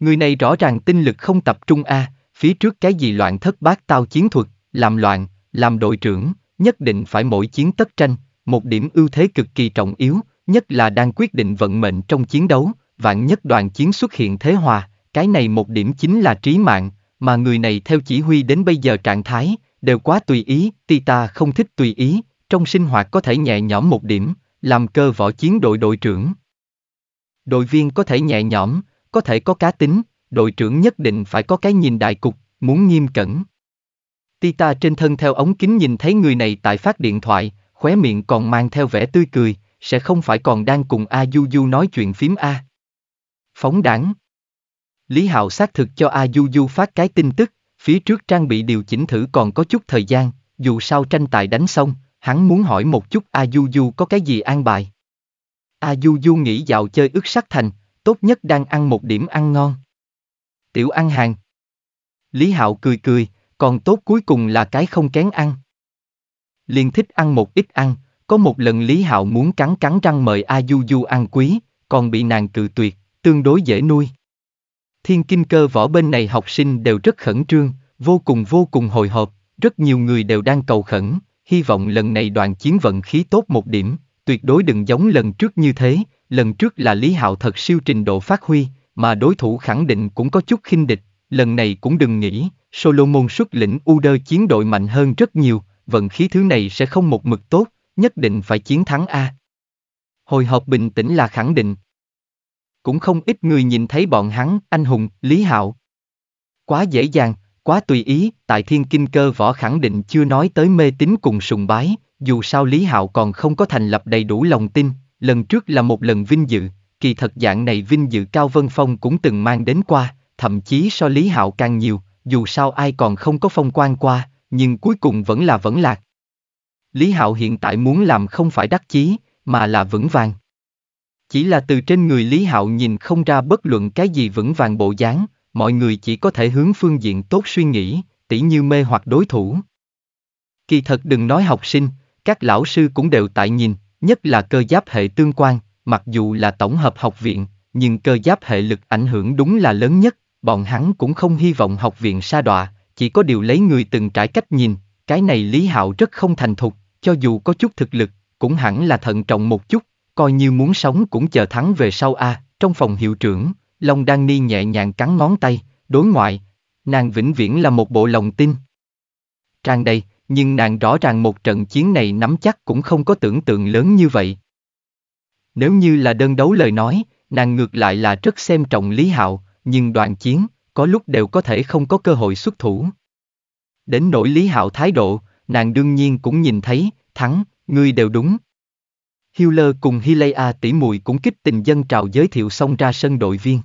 Người này rõ ràng tinh lực không tập trung a, phía trước cái gì loạn thất bát tao chiến thuật, làm loạn, làm đội trưởng, nhất định phải mỗi chiến tất tranh, một điểm ưu thế cực kỳ trọng yếu, nhất là đang quyết định vận mệnh trong chiến đấu, vạn nhất đoàn chiến xuất hiện thế hòa, cái này một điểm chính là trí mạng, mà người này theo chỉ huy đến bây giờ trạng thái, đều quá tùy ý, ti ta không thích tùy ý, trong sinh hoạt có thể nhẹ nhõm một điểm, làm cơ võ chiến đội đội trưởng, Đội viên có thể nhẹ nhõm, có thể có cá tính, đội trưởng nhất định phải có cái nhìn đại cục, muốn nghiêm cẩn. Tita trên thân theo ống kính nhìn thấy người này tại phát điện thoại, khóe miệng còn mang theo vẻ tươi cười, sẽ không phải còn đang cùng A Du Du nói chuyện phím A. Phóng đảng. Lý Hạo xác thực cho A Du Du phát cái tin tức, phía trước trang bị điều chỉnh thử còn có chút thời gian, dù sao tranh tài đánh xong, hắn muốn hỏi một chút A Du Du có cái gì an bài. A à, Du Du nghĩ dạo chơi ức sắc thành, tốt nhất đang ăn một điểm ăn ngon. Tiểu ăn hàng. Lý Hạo cười cười, còn tốt cuối cùng là cái không kén ăn. Liên thích ăn một ít ăn, có một lần Lý Hạo muốn cắn cắn răng mời A Du Du ăn quý, còn bị nàng cự tuyệt, tương đối dễ nuôi. Thiên kinh cơ võ bên này học sinh đều rất khẩn trương, vô cùng vô cùng hồi hộp, rất nhiều người đều đang cầu khẩn, hy vọng lần này đoàn chiến vận khí tốt một điểm, tuyệt đối đừng giống lần trước như thế, lần trước là Lý Hạo thật siêu trình độ phát huy, mà đối thủ khẳng định cũng có chút khinh địch, lần này cũng đừng nghĩ, Solomon xuất lĩnh U đơ chiến đội mạnh hơn rất nhiều, vận khí thứ này sẽ không một mực tốt, nhất định phải chiến thắng A. Hồi họp bình tĩnh là khẳng định. Cũng không ít người nhìn thấy bọn hắn, anh hùng, Lý Hạo. Quá dễ dàng, quá tùy ý, tại thiên kinh cơ võ khẳng định chưa nói tới mê tín cùng sùng bái, dù sao Lý Hạo còn không có thành lập đầy đủ lòng tin, lần trước là một lần vinh dự, kỳ thật dạng này vinh dự Cao Vân Phong cũng từng mang đến qua, thậm chí so Lý Hạo càng nhiều, dù sao ai còn không có phong quan qua, nhưng cuối cùng vẫn là vẫn lạc. Lý Hạo hiện tại muốn làm không phải đắc chí, mà là vững vàng. Chỉ là từ trên người Lý Hạo nhìn không ra bất luận cái gì vững vàng bộ dáng, mọi người chỉ có thể hướng phương diện tốt suy nghĩ, tỉ như mê hoặc đối thủ. Kỳ thật đừng nói học sinh, các lão sư cũng đều tại nhìn, nhất là cơ giáp hệ tương quan, mặc dù là tổng hợp học viện, nhưng cơ giáp hệ lực ảnh hưởng đúng là lớn nhất, bọn hắn cũng không hy vọng học viện sa đọa, chỉ có điều lấy người từng trải cách nhìn, cái này Lý Hạo rất không thành thục, cho dù có chút thực lực, cũng hẳn là thận trọng một chút, coi như muốn sống cũng chờ thắng về sau a. trong phòng hiệu trưởng, Long Đan Ni nhẹ nhàng cắn ngón tay, đối ngoại, nàng vĩnh viễn là một bộ lòng tin. Trang đây, nhưng nàng rõ ràng một trận chiến này nắm chắc cũng không có tưởng tượng lớn như vậy. Nếu như là đơn đấu lời nói, nàng ngược lại là rất xem trọng Lý Hạo, nhưng đoàn chiến, có lúc đều có thể không có cơ hội xuất thủ. Đến nỗi Lý Hạo thái độ, nàng đương nhiên cũng nhìn thấy, thắng, ngươi đều đúng. Hiller cùng Hileia tỉ mùi cũng kích tình dân trào giới thiệu xong ra sân đội viên.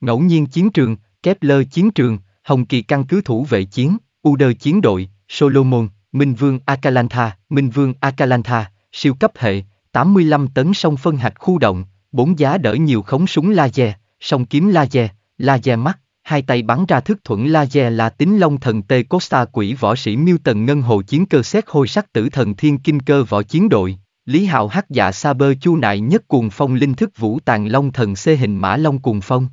Ngẫu nhiên chiến trường, Kepler chiến trường, Hồng Kỳ căn cứ thủ vệ chiến, Uder chiến đội, Solomon, Minh Vương Akalantha, Minh Vương Akalantha, siêu cấp hệ, 85 tấn sông phân hạch khu động, bốn giá đỡ nhiều khống súng laser, sông kiếm laser, laser mắt, hai tay bắn ra thức thuẫn laser là tính long thần tê Costa quỷ võ sĩ miêu tần ngân hồ chiến cơ xét hôi sắc tử thần thiên kinh cơ võ chiến đội. Lý Hạo hắc dạ Saber chu nại nhất cuồng phong linh thức vũ tàng long thần xê hình mã long cuồng phong.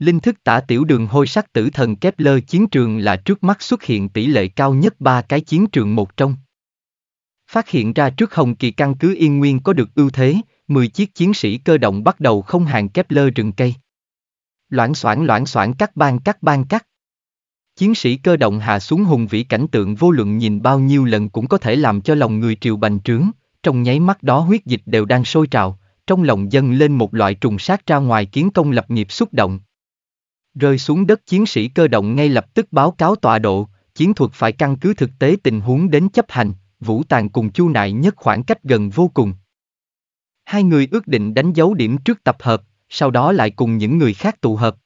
Linh thức tả tiểu đường hôi sắc tử thần kép lơ chiến trường là trước mắt xuất hiện tỷ lệ cao nhất ba cái chiến trường một trong. Phát hiện ra trước Hồng Kỳ căn cứ Yên Nguyên có được ưu thế, 10 chiếc chiến sĩ cơ động bắt đầu không hàng kép lơ rừng cây. Loãng soảng loãng soảng cắt bang cắt bang cắt Chiến sĩ cơ động hạ xuống hùng vĩ cảnh tượng vô luận nhìn bao nhiêu lần cũng có thể làm cho lòng người triều bành trướng, trong nháy mắt đó huyết dịch đều đang sôi trào, trong lòng dân lên một loại trùng sát ra ngoài kiến công lập nghiệp xúc động, Rơi xuống đất chiến sĩ cơ động ngay lập tức báo cáo tọa độ, chiến thuật phải căn cứ thực tế tình huống đến chấp hành, Vũ tàn cùng Chu Nại nhất khoảng cách gần vô cùng. Hai người ước định đánh dấu điểm trước tập hợp, sau đó lại cùng những người khác tụ hợp.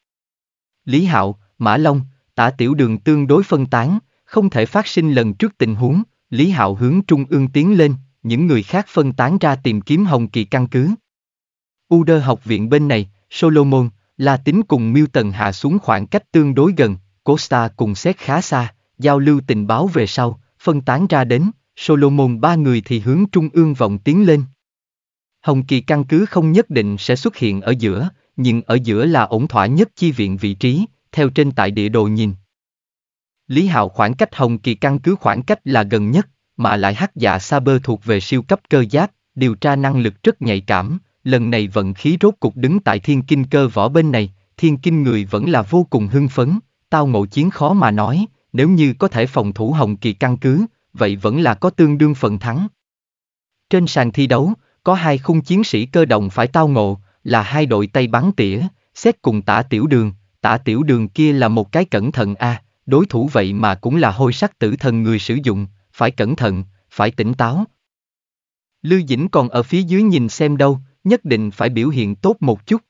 Lý Hạo, Mã Long, Tả Tiểu Đường tương đối phân tán, không thể phát sinh lần trước tình huống, Lý Hạo hướng trung ương tiến lên, những người khác phân tán ra tìm kiếm Hồng Kỳ căn cứ. U đơ học viện bên này, Solomon, La Tính cùng miêu tần hạ xuống khoảng cách tương đối gần, Costa cùng xét khá xa, giao lưu tình báo về sau, phân tán ra đến, Solomon ba người thì hướng trung ương vọng tiến lên. Hồng Kỳ căn cứ không nhất định sẽ xuất hiện ở giữa, nhưng ở giữa là ổn thỏa nhất chi viện vị trí, theo trên tại địa đồ nhìn. Lý Hạo khoảng cách Hồng Kỳ căn cứ khoảng cách là gần nhất, mà lại hắc dạ Saber thuộc về siêu cấp cơ giáp, điều tra năng lực rất nhạy cảm, lần này vận khí rốt cục đứng tại thiên kinh cơ võ bên này, thiên kinh người vẫn là vô cùng hưng phấn, tao ngộ chiến khó mà nói, nếu như có thể phòng thủ hồng kỳ căn cứ, vậy vẫn là có tương đương phần thắng. Trên sàn thi đấu, có hai khung chiến sĩ cơ động phải tao ngộ, là hai đội tay bắn tỉa, xét cùng tả tiểu đường, tả tiểu đường kia là một cái cẩn thận a à, đối thủ vậy mà cũng là hôi sắc tử thần người sử dụng, phải cẩn thận, phải tỉnh táo. Lưu Dĩnh còn ở phía dưới nhìn xem đâu, nhất định phải biểu hiện tốt một chút.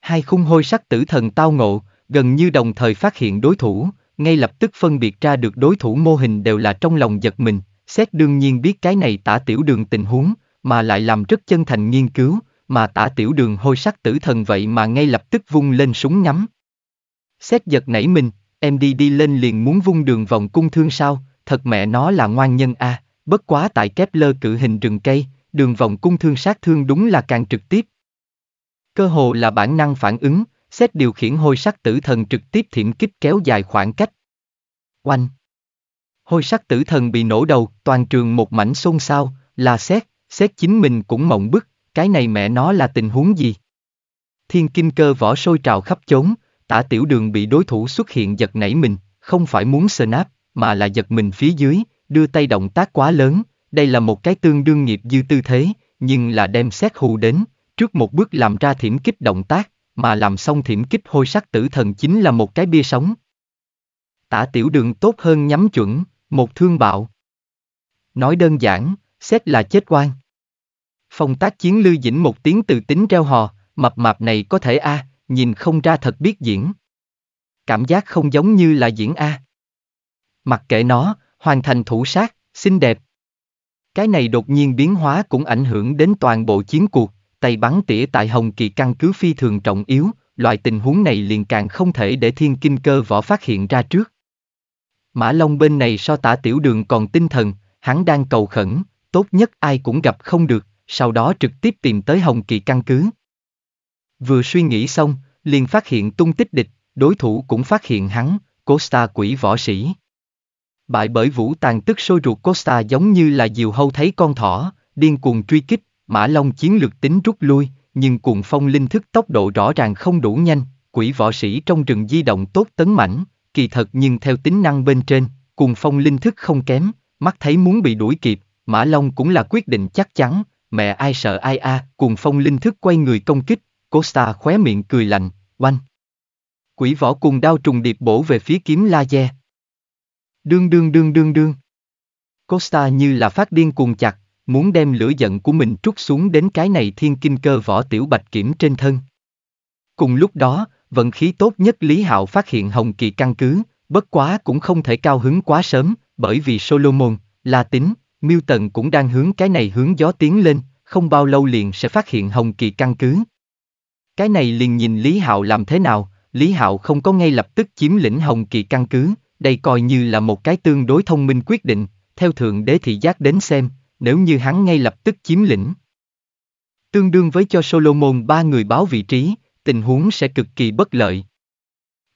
Hai khung hôi sắc tử thần tao ngộ, gần như đồng thời phát hiện đối thủ, ngay lập tức phân biệt ra được đối thủ mô hình đều là trong lòng giật mình, xét đương nhiên biết cái này tả tiểu đường tình huống, mà lại làm rất chân thành nghiên cứu, mà tả tiểu đường hôi sắc tử thần vậy mà ngay lập tức vung lên súng ngắm. Xét giật nảy mình, em đi đi lên liền muốn vung đường vòng cung thương sao, thật mẹ nó là ngoan nhân a à. bất quá tại kép lơ cử hình rừng cây, đường vòng cung thương sát thương đúng là càng trực tiếp. Cơ hồ là bản năng phản ứng, xét điều khiển hôi sắc tử thần trực tiếp thiểm kích kéo dài khoảng cách. Oanh! Hôi sắc tử thần bị nổ đầu, toàn trường một mảnh xôn xao, là xét, xét chính mình cũng mộng bức, cái này mẹ nó là tình huống gì? Thiên kinh cơ võ sôi trào khắp chốn, tả tiểu đường bị đối thủ xuất hiện giật nảy mình, không phải muốn snap, mà là giật mình phía dưới, đưa tay động tác quá lớn, đây là một cái tương đương nghiệp dư tư thế, nhưng là đem xét hù đến, trước một bước làm ra thiểm kích động tác, mà làm xong thiểm kích hôi sắc tử thần chính là một cái bia sống. Tả tiểu đường tốt hơn nhắm chuẩn, một thương bạo. Nói đơn giản, xét là chết quan. Phong tác chiến lưu dĩnh một tiếng từ tính treo hò, mập mạp này có thể a, à, nhìn không ra thật biết diễn. Cảm giác không giống như là diễn a. À. Mặc kệ nó, hoàn thành thủ sát, xinh đẹp. Cái này đột nhiên biến hóa cũng ảnh hưởng đến toàn bộ chiến cuộc, tay bắn tỉa tại Hồng Kỳ căn cứ phi thường trọng yếu, loại tình huống này liền càng không thể để thiên kinh cơ võ phát hiện ra trước. Mã Long bên này so tả tiểu đường còn tinh thần, hắn đang cầu khẩn, tốt nhất ai cũng gặp không được, sau đó trực tiếp tìm tới Hồng Kỳ căn cứ. Vừa suy nghĩ xong, liền phát hiện tung tích địch, đối thủ cũng phát hiện hắn, Costa quỷ võ sĩ. Bại bởi vũ tàn tức sôi ruột Costa giống như là diều hâu thấy con thỏ, điên cuồng truy kích, Mã Long chiến lược tính rút lui, nhưng cuồng phong linh thức tốc độ rõ ràng không đủ nhanh, quỷ võ sĩ trong rừng di động tốt tấn mảnh, kỳ thật nhưng theo tính năng bên trên, cuồng phong linh thức không kém, mắt thấy muốn bị đuổi kịp, Mã Long cũng là quyết định chắc chắn, mẹ ai sợ ai a, à, cuồng phong linh thức quay người công kích, Costa khóe miệng cười lạnh, oanh. Quỷ võ cùng đao trùng điệp bổ về phía kiếm laser, Đương đương đương đương đương. Costa như là phát điên cuồng chặt, muốn đem lửa giận của mình trút xuống đến cái này thiên kinh cơ võ tiểu bạch kiểm trên thân. Cùng lúc đó, vận khí tốt nhất Lý Hạo phát hiện Hồng Kỳ căn cứ, bất quá cũng không thể cao hứng quá sớm, bởi vì Solomon, La Tính, Tần cũng đang hướng cái này hướng gió tiến lên, không bao lâu liền sẽ phát hiện Hồng Kỳ căn cứ. Cái này liền nhìn Lý Hạo làm thế nào, Lý Hạo không có ngay lập tức chiếm lĩnh Hồng Kỳ căn cứ, đây coi như là một cái tương đối thông minh quyết định, theo thượng đế thị giác đến xem, nếu như hắn ngay lập tức chiếm lĩnh. Tương đương với cho Solomon ba người báo vị trí, tình huống sẽ cực kỳ bất lợi.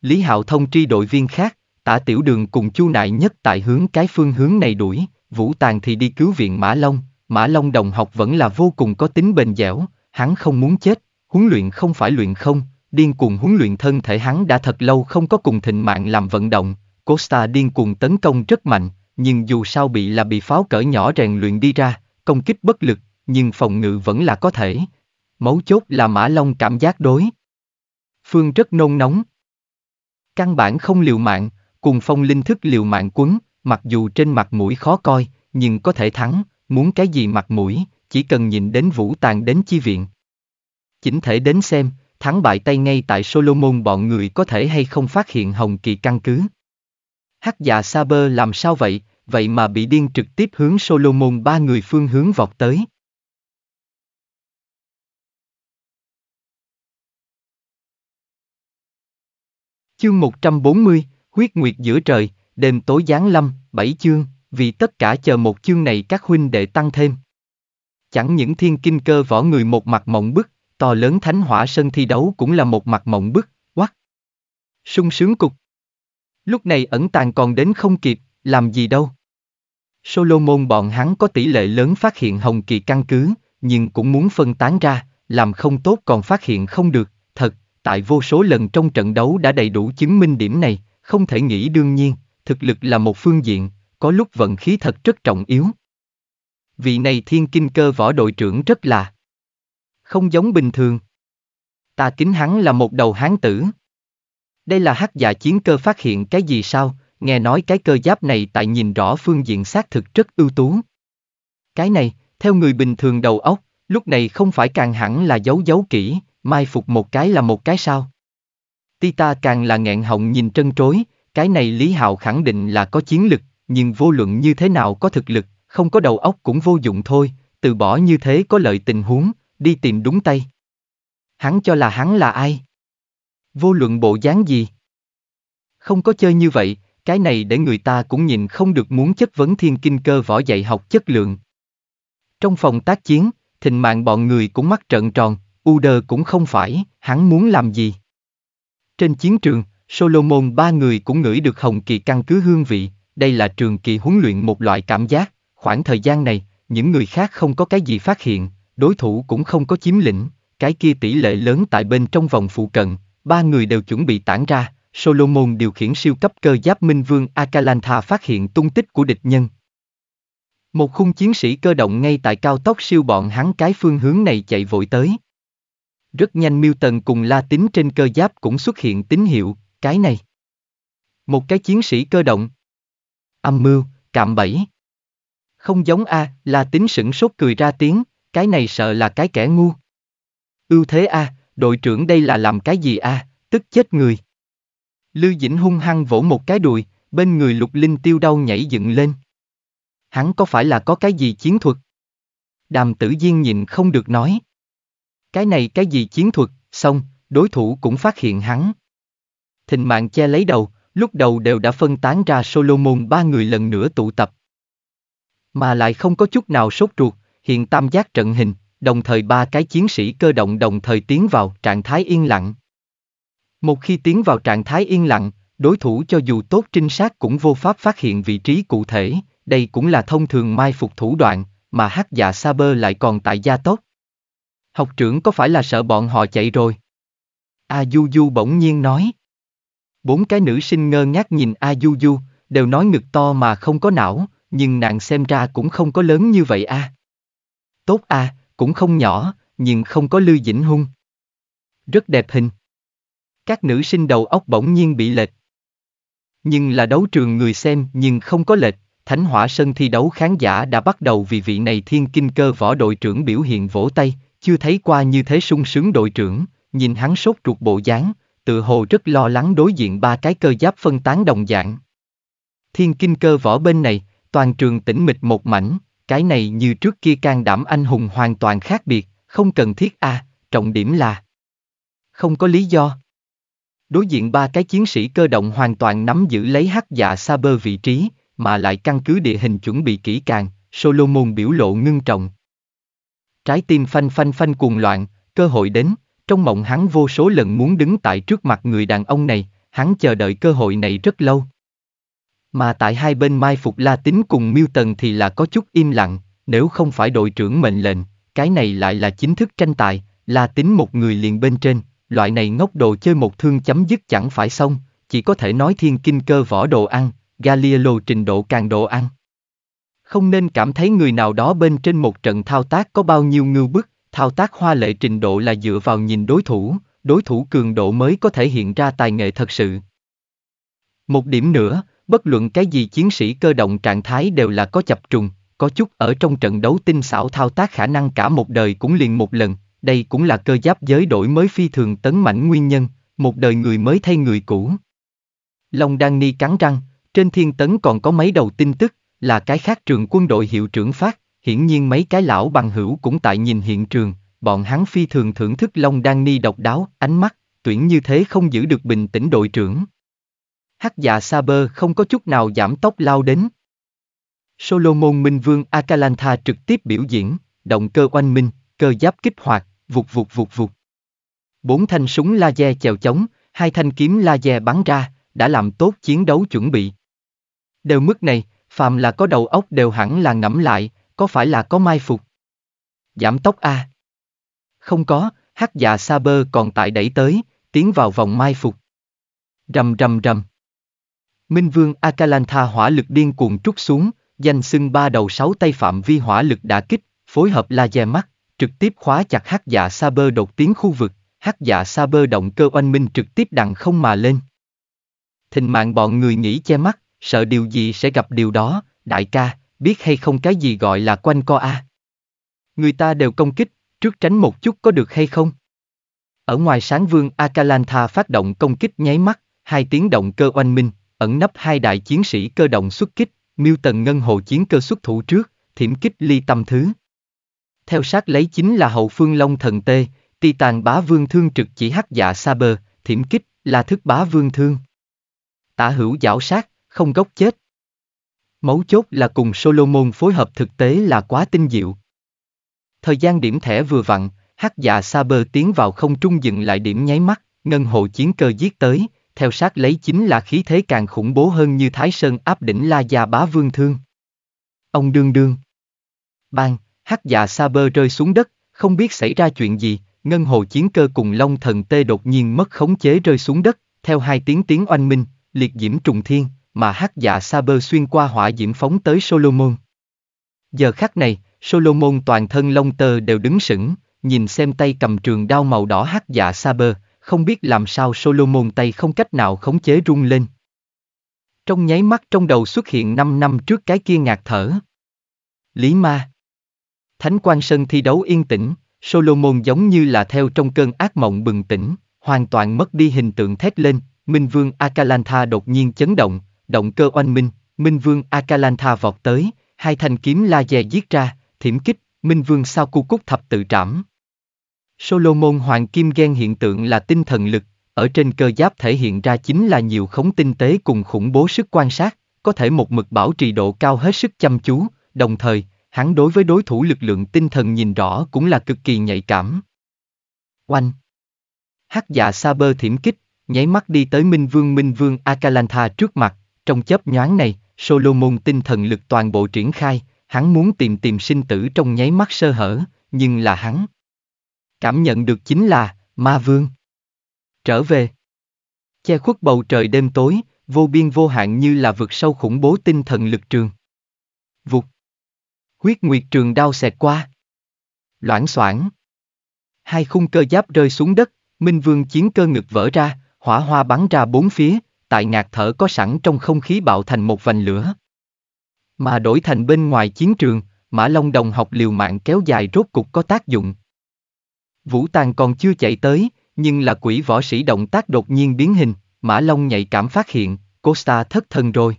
Lý Hạo thông tri đội viên khác, tả tiểu đường cùng chu nại nhất tại hướng cái phương hướng này đuổi, vũ tàng thì đi cứu viện Mã Long, Mã Long đồng học vẫn là vô cùng có tính bền dẻo, hắn không muốn chết, huấn luyện không phải luyện không, điên cuồng huấn luyện thân thể hắn đã thật lâu không có cùng thịnh mạng làm vận động, Costa điên cuồng tấn công rất mạnh, nhưng dù sao bị là bị pháo cỡ nhỏ rèn luyện đi ra, công kích bất lực, nhưng phòng ngự vẫn là có thể. Mấu chốt là Mã Long cảm giác đối. Phương rất nôn nóng. Căn bản không liều mạng, cùng phong linh thức liều mạng quấn, mặc dù trên mặt mũi khó coi, nhưng có thể thắng, muốn cái gì mặt mũi, chỉ cần nhìn đến vũ tàn đến chi viện. Chỉnh thể đến xem, thắng bại tay ngay tại Solomon bọn người có thể hay không phát hiện Hồng Kỳ căn cứ. Hắc dạ sa bơ làm sao vậy, vậy mà bị điên trực tiếp hướng Solomon ba người phương hướng vọt tới. Chương 140, huyết nguyệt giữa trời, đêm tối giáng lâm, bảy chương, vì tất cả chờ một chương này các huynh đệ tăng thêm. Chẳng những thiên kinh cơ võ người một mặt mộng bức, to lớn thánh hỏa sân thi đấu cũng là một mặt mộng bức, quắc. Sung sướng cục. Lúc này ẩn tàng còn đến không kịp, làm gì đâu. Solomon bọn hắn có tỷ lệ lớn phát hiện Hồng Kỳ căn cứ, nhưng cũng muốn phân tán ra, làm không tốt còn phát hiện không được, thật, tại vô số lần trong trận đấu đã đầy đủ chứng minh điểm này, không thể nghĩ đương nhiên, thực lực là một phương diện, có lúc vận khí thật rất trọng yếu. Vị này thiên kinh cơ võ đội trưởng rất là không giống bình thường. Ta kính hắn là một đầu hán tử. Đây là hắc giả chiến cơ phát hiện cái gì sao, nghe nói cái cơ giáp này tại nhìn rõ phương diện xác thực rất ưu tú. Cái này, theo người bình thường đầu óc, lúc này không phải càng hẳn là giấu giấu kỹ, mai phục một cái là một cái sao. Tita càng là nghẹn họng nhìn trân trối, cái này Lý Hạo khẳng định là có chiến lực, nhưng vô luận như thế nào có thực lực, không có đầu óc cũng vô dụng thôi, từ bỏ như thế có lợi tình huống, đi tìm đúng tay. Hắn cho là hắn là ai? Vô luận bộ dáng gì? Không có chơi như vậy, cái này để người ta cũng nhìn không được muốn chất vấn thiên kinh cơ võ dạy học chất lượng. Trong phòng tác chiến, thịnh mạng bọn người cũng mắt trợn tròn, u đơ cũng không phải, hắn muốn làm gì. Trên chiến trường, Solomon ba người cũng ngửi được hồng kỳ căn cứ hương vị, đây là trường kỳ huấn luyện một loại cảm giác, khoảng thời gian này, những người khác không có cái gì phát hiện, đối thủ cũng không có chiếm lĩnh, cái kia tỷ lệ lớn tại bên trong vòng phụ cận, ba người đều chuẩn bị tản ra, Solomon điều khiển siêu cấp cơ giáp minh vương Akalanta phát hiện tung tích của địch nhân. Một khung chiến sĩ cơ động ngay tại cao tốc siêu bọn hắn cái phương hướng này chạy vội tới. Rất nhanh Milton cùng La Tính trên cơ giáp cũng xuất hiện tín hiệu, cái này. Một cái chiến sĩ cơ động. Âm mưu, cạm bẫy. Không giống A, La Tính sửng sốt cười ra tiếng, cái này sợ là cái kẻ ngu. Ưu thế A, đội trưởng đây là làm cái gì a, à? tức chết người. Lưu Dĩnh hung hăng vỗ một cái đùi, bên người lục linh tiêu đau nhảy dựng lên. Hắn có phải là có cái gì chiến thuật? Đàm tử Diên nhìn không được nói. Cái này cái gì chiến thuật, xong, đối thủ cũng phát hiện hắn. Thình mạng che lấy đầu, lúc đầu đều đã phân tán ra Solomon ba người lần nữa tụ tập. Mà lại không có chút nào sốt ruột, hiện tam giác trận hình, đồng thời ba cái chiến sĩ cơ động đồng thời tiến vào trạng thái yên lặng. Một khi tiến vào trạng thái yên lặng, đối thủ cho dù tốt trinh sát cũng vô pháp phát hiện vị trí cụ thể, đây cũng là thông thường mai phục thủ đoạn, mà hắc dạ Saber lại còn tại gia tốc. Học trưởng có phải là sợ bọn họ chạy rồi? A Du Du bỗng nhiên nói. Bốn cái nữ sinh ngơ ngác nhìn A Du Du, đều nói ngực to mà không có não, nhưng nàng xem ra cũng không có lớn như vậy a. À. Tốt a, à, cũng không nhỏ, nhưng không có Lưu Dĩnh Hung. Rất đẹp hình. Các nữ sinh đầu óc bỗng nhiên bị lệch. Nhưng là đấu trường người xem nhưng không có lệch, Thánh Hỏa Sơn thi đấu khán giả đã bắt đầu vì vị này thiên kinh cơ võ đội trưởng biểu hiện vỗ tay, chưa thấy qua như thế sung sướng đội trưởng, nhìn hắn sốt ruột bộ dáng, tự hồ rất lo lắng đối diện ba cái cơ giáp phân tán đồng dạng. Thiên kinh cơ võ bên này, toàn trường tĩnh mịch một mảnh, cái này như trước kia can đảm anh hùng hoàn toàn khác biệt, không cần thiết à, trọng điểm là không có lý do. Đối diện ba cái chiến sĩ cơ động hoàn toàn nắm giữ lấy hắc dạ saber vị trí, mà lại căn cứ địa hình chuẩn bị kỹ càng, Solomon biểu lộ ngưng trọng. Trái tim phanh phanh phanh cuồng loạn, cơ hội đến, trong mộng hắn vô số lần muốn đứng tại trước mặt người đàn ông này, hắn chờ đợi cơ hội này rất lâu, mà tại hai bên mai phục La Tín cùng Miêu Tần thì là có chút im lặng, nếu không phải đội trưởng mệnh lệnh, cái này lại là chính thức tranh tài, La Tín một người liền bên trên, loại này ngốc đồ chơi một thương chấm dứt chẳng phải xong, chỉ có thể nói thiên kinh cơ võ đồ ăn, Galileo trình độ càng đồ ăn. Không nên cảm thấy người nào đó bên trên một trận thao tác có bao nhiêu ngưu bức, thao tác hoa lệ trình độ là dựa vào nhìn đối thủ, đối thủ cường độ mới có thể hiện ra tài nghệ thật sự. Một điểm nữa, Bất luận cái gì chiến sĩ cơ động trạng thái đều là có chập trùng, có chút ở trong trận đấu tinh xảo thao tác khả năng cả một đời cũng liền một lần, đây cũng là cơ giáp giới đổi mới phi thường tấn mạnh nguyên nhân, một đời người mới thay người cũ. Long Đan Ni cắn răng, trên thiên tấn còn có mấy đầu tin tức, là cái khác trường quân đội hiệu trưởng phát, hiển nhiên mấy cái lão bằng hữu cũng tại nhìn hiện trường, bọn hắn phi thường thưởng thức Long Đan Ni độc đáo, ánh mắt, tuyển như thế không giữ được bình tĩnh đội trưởng hắc dạ Saber không có chút nào giảm tốc lao đến. Solomon Minh Vương Akalantha trực tiếp biểu diễn, động cơ oanh minh, cơ giáp kích hoạt, vụt vụt vụt vụt. Bốn thanh súng laser chèo chống, hai thanh kiếm laser bắn ra, đã làm tốt chiến đấu chuẩn bị. Đều mức này, phàm là có đầu óc đều hẳn là ngẫm lại, có phải là có mai phục? Giảm tốc A. Không có, hắc dạ Saber còn tại đẩy tới, tiến vào vòng mai phục. Rầm rầm rầm. Minh vương Akalantha hỏa lực điên cuồng trút xuống, danh xưng ba đầu sáu tay phạm vi hỏa lực đã kích, phối hợp laser mắt, trực tiếp khóa chặt hắc dạ Saber đột tiến khu vực, hắc dạ Saber động cơ oanh minh trực tiếp đằng không mà lên. Thình mạng bọn người nghĩ che mắt, sợ điều gì sẽ gặp điều đó, đại ca, biết hay không cái gì gọi là quanh co a. Người ta đều công kích, trước tránh một chút có được hay không? Ở ngoài sáng vương Akalantha phát động công kích nháy mắt, hai tiếng động cơ oanh minh, ẩn nấp hai đại chiến sĩ cơ động xuất kích, miêu tần ngân hồ chiến cơ xuất thủ trước, thiểm kích ly tâm thứ. Theo sát lấy chính là hậu phương long thần tê, ti tàn bá vương thương trực chỉ hắc dạ bờ, thiểm kích là thức bá vương thương. Tả hữu giảo sát, không gốc chết. Mấu chốt là cùng Solomon phối hợp thực tế là quá tinh diệu. Thời gian điểm thẻ vừa vặn, hắc dạ bờ tiến vào không trung dừng lại điểm nháy mắt, ngân hồ chiến cơ giết tới, theo sát lấy chính là khí thế càng khủng bố hơn như Thái Sơn áp đỉnh La Gia Bá Vương Thương. Ông đương đương. Bang, hắc dạ sa bơ rơi xuống đất, không biết xảy ra chuyện gì, ngân hồ chiến cơ cùng long thần tê đột nhiên mất khống chế rơi xuống đất, theo hai tiếng tiếng oanh minh, liệt diễm trùng thiên, mà hắc dạ sa bơ xuyên qua hỏa diễm phóng tới Solomon. Giờ khắc này, Solomon toàn thân long tơ đều đứng sững, nhìn xem tay cầm trường đao màu đỏ hắc dạ sa bơ, không biết làm sao Solomon tay không cách nào khống chế rung lên. Trong nháy mắt trong đầu xuất hiện 5 năm trước cái kia ngạc thở. Lý Ma Thánh quan Sơn thi đấu yên tĩnh, Solomon giống như là theo trong cơn ác mộng bừng tỉnh, hoàn toàn mất đi hình tượng thét lên, Minh Vương Akalantha đột nhiên chấn động, động cơ oanh minh, Minh Vương Akalantha vọt tới, hai thanh kiếm la dè giết ra, thiểm kích, Minh Vương Sao Cu Cúc thập tự trảm. Solomon Hoàng Kim Gen hiện tượng là tinh thần lực, ở trên cơ giáp thể hiện ra chính là nhiều khống tinh tế cùng khủng bố sức quan sát, có thể một mực bảo trì độ cao hết sức chăm chú, đồng thời, hắn đối với đối thủ lực lượng tinh thần nhìn rõ cũng là cực kỳ nhạy cảm. Oanh Hắc dạ Saber thiểm kích, nháy mắt đi tới Minh Vương Minh Vương Akalantha trước mặt, trong chớp nhoáng này, Solomon tinh thần lực toàn bộ triển khai, hắn muốn tìm tìm sinh tử trong nháy mắt sơ hở, nhưng là hắn, cảm nhận được chính là ma vương. Trở về. Che khuất bầu trời đêm tối, vô biên vô hạn như là vực sâu khủng bố tinh thần lực trường. Vụt. Huyết nguyệt trường đao xẹt qua. Loãng xoảng. Hai khung cơ giáp rơi xuống đất, Minh Vương chiến cơ ngực vỡ ra, hỏa hoa bắn ra bốn phía, tại ngạc thở có sẵn trong không khí bạo thành một vành lửa. Mà đổi thành bên ngoài chiến trường, Mã Long Đồng học liều mạng kéo dài rốt cục có tác dụng, Vũ Tàng còn chưa chạy tới, nhưng là quỷ võ sĩ động tác đột nhiên biến hình, Mã Long nhạy cảm phát hiện, Costa thất thần rồi.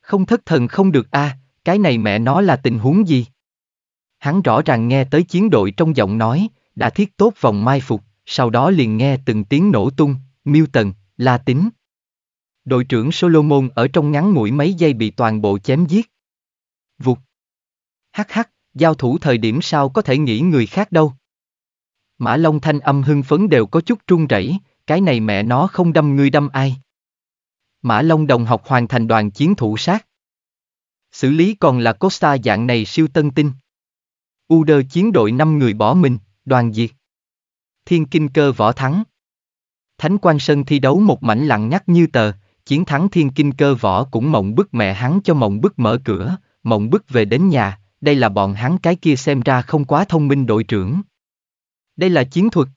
Không thất thần không được a, à, cái này mẹ nó là tình huống gì? Hắn rõ ràng nghe tới chiến đội trong giọng nói, đã thiết tốt vòng mai phục, sau đó liền nghe từng tiếng nổ tung, miêu tần, la tính. Đội trưởng Solomon ở trong ngắn mũi mấy giây bị toàn bộ chém giết. Vụt. Hắc hắc, giao thủ thời điểm sao có thể nghĩ người khác đâu. Mã Long thanh âm hưng phấn đều có chút trung rẩy, cái này mẹ nó không đâm ngươi đâm ai. Mã Long đồng học hoàn thành đoàn chiến thủ sát. Xử lý còn là Costa dạng này siêu tân tinh. Uder chiến đội 5 người bỏ mình, đoàn diệt. Thiên kinh cơ võ thắng. Thánh quan Sơn thi đấu một mảnh lặng nhắc như tờ, chiến thắng thiên kinh cơ võ cũng mộng bức mẹ hắn cho mộng bức mở cửa, mộng bức về đến nhà, đây là bọn hắn cái kia xem ra không quá thông minh đội trưởng. Đây là chiến thuật.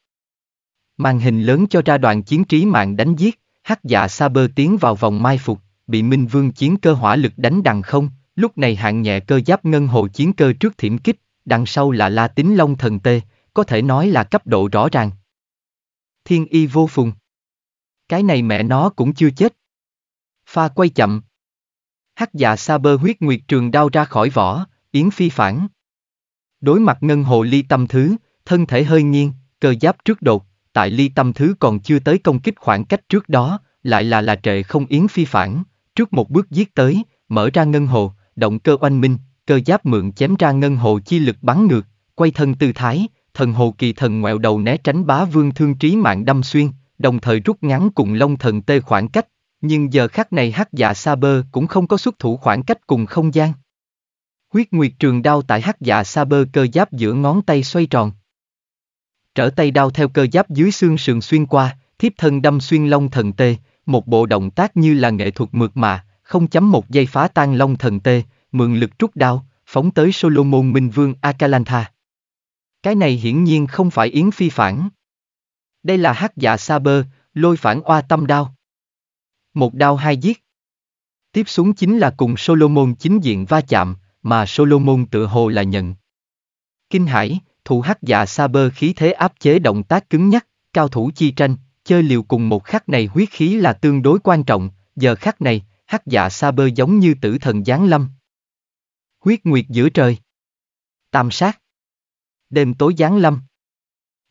Màn hình lớn cho ra đoạn chiến trí mạng đánh giết, hắc dạ Saber tiến vào vòng mai phục, bị Minh Vương chiến cơ hỏa lực đánh đằng không, lúc này hạng nhẹ cơ giáp ngân hồ chiến cơ trước thiểm kích, đằng sau là La tín Long thần tê, có thể nói là cấp độ rõ ràng. Thiên y vô phùng. Cái này mẹ nó cũng chưa chết. Pha quay chậm. Hắc dạ Saber huyết nguyệt trường đao ra khỏi vỏ, Yến Phi phản. Đối mặt ngân hồ ly tâm thứ, thân thể hơi nghiêng, cơ giáp trước đột, tại ly tâm thứ còn chưa tới công kích khoảng cách trước đó, lại là là trệ không yến phi phản, trước một bước giết tới, mở ra ngân hồ, động cơ oanh minh, cơ giáp mượn chém ra ngân hồ chi lực bắn ngược, quay thân tư thái, thần hồ kỳ thần ngoẹo đầu né tránh bá vương thương trí mạng đâm xuyên, đồng thời rút ngắn cùng long thần tê khoảng cách, nhưng giờ khắc này hắc dạ sa bơ cũng không có xuất thủ khoảng cách cùng không gian. Huyết nguyệt trường đao tại hắc dạ sa bơ cơ giáp giữa ngón tay xoay tròn, trở tay đao theo cơ giáp dưới xương sườn xuyên qua, thiếp thân đâm xuyên long thần tê, một bộ động tác như là nghệ thuật mượt mà, không chấm một giây phá tan long thần tê, mượn lực trút đao, phóng tới Solomon Minh Vương Akalantha. Cái này hiển nhiên không phải Yến Phi phản. Đây là hắc dạ sa bơ, lôi phản oa tâm đao. Một đao hai giết. Tiếp xuống chính là cùng Solomon chính diện va chạm, mà Solomon tự hồ là nhận. Kinh hải, Thủ hắc dạ Saber khí thế áp chế động tác cứng nhắc, cao thủ chi tranh, chơi liều cùng một khắc này huyết khí là tương đối quan trọng, giờ khắc này, hắc dạ Saber giống như tử thần giáng lâm. Huyết nguyệt giữa trời. Tam sát. Đêm tối giáng lâm.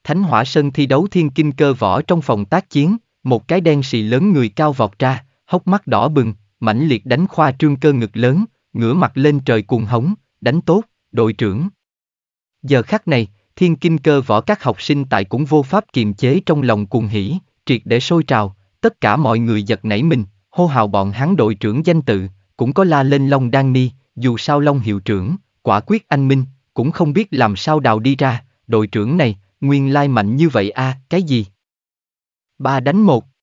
Thánh hỏa sân thi đấu thiên kinh cơ võ trong phòng tác chiến, một cái đen xì lớn người cao vọt ra, hốc mắt đỏ bừng, mãnh liệt đánh khoa trương cơ ngực lớn, ngửa mặt lên trời cuồng hống, đánh tốt, đội trưởng. Giờ khắc này, thiên kinh cơ võ các học sinh tại cũng vô pháp kiềm chế trong lòng cuồng hỉ, triệt để sôi trào, tất cả mọi người giật nảy mình, hô hào bọn hắn đội trưởng danh tự, cũng có la lên Long Đan Ni, dù sao Long hiệu trưởng, quả quyết anh minh, cũng không biết làm sao đào đi ra, đội trưởng này, nguyên lai mạnh như vậy a à, cái gì? Ba đánh một.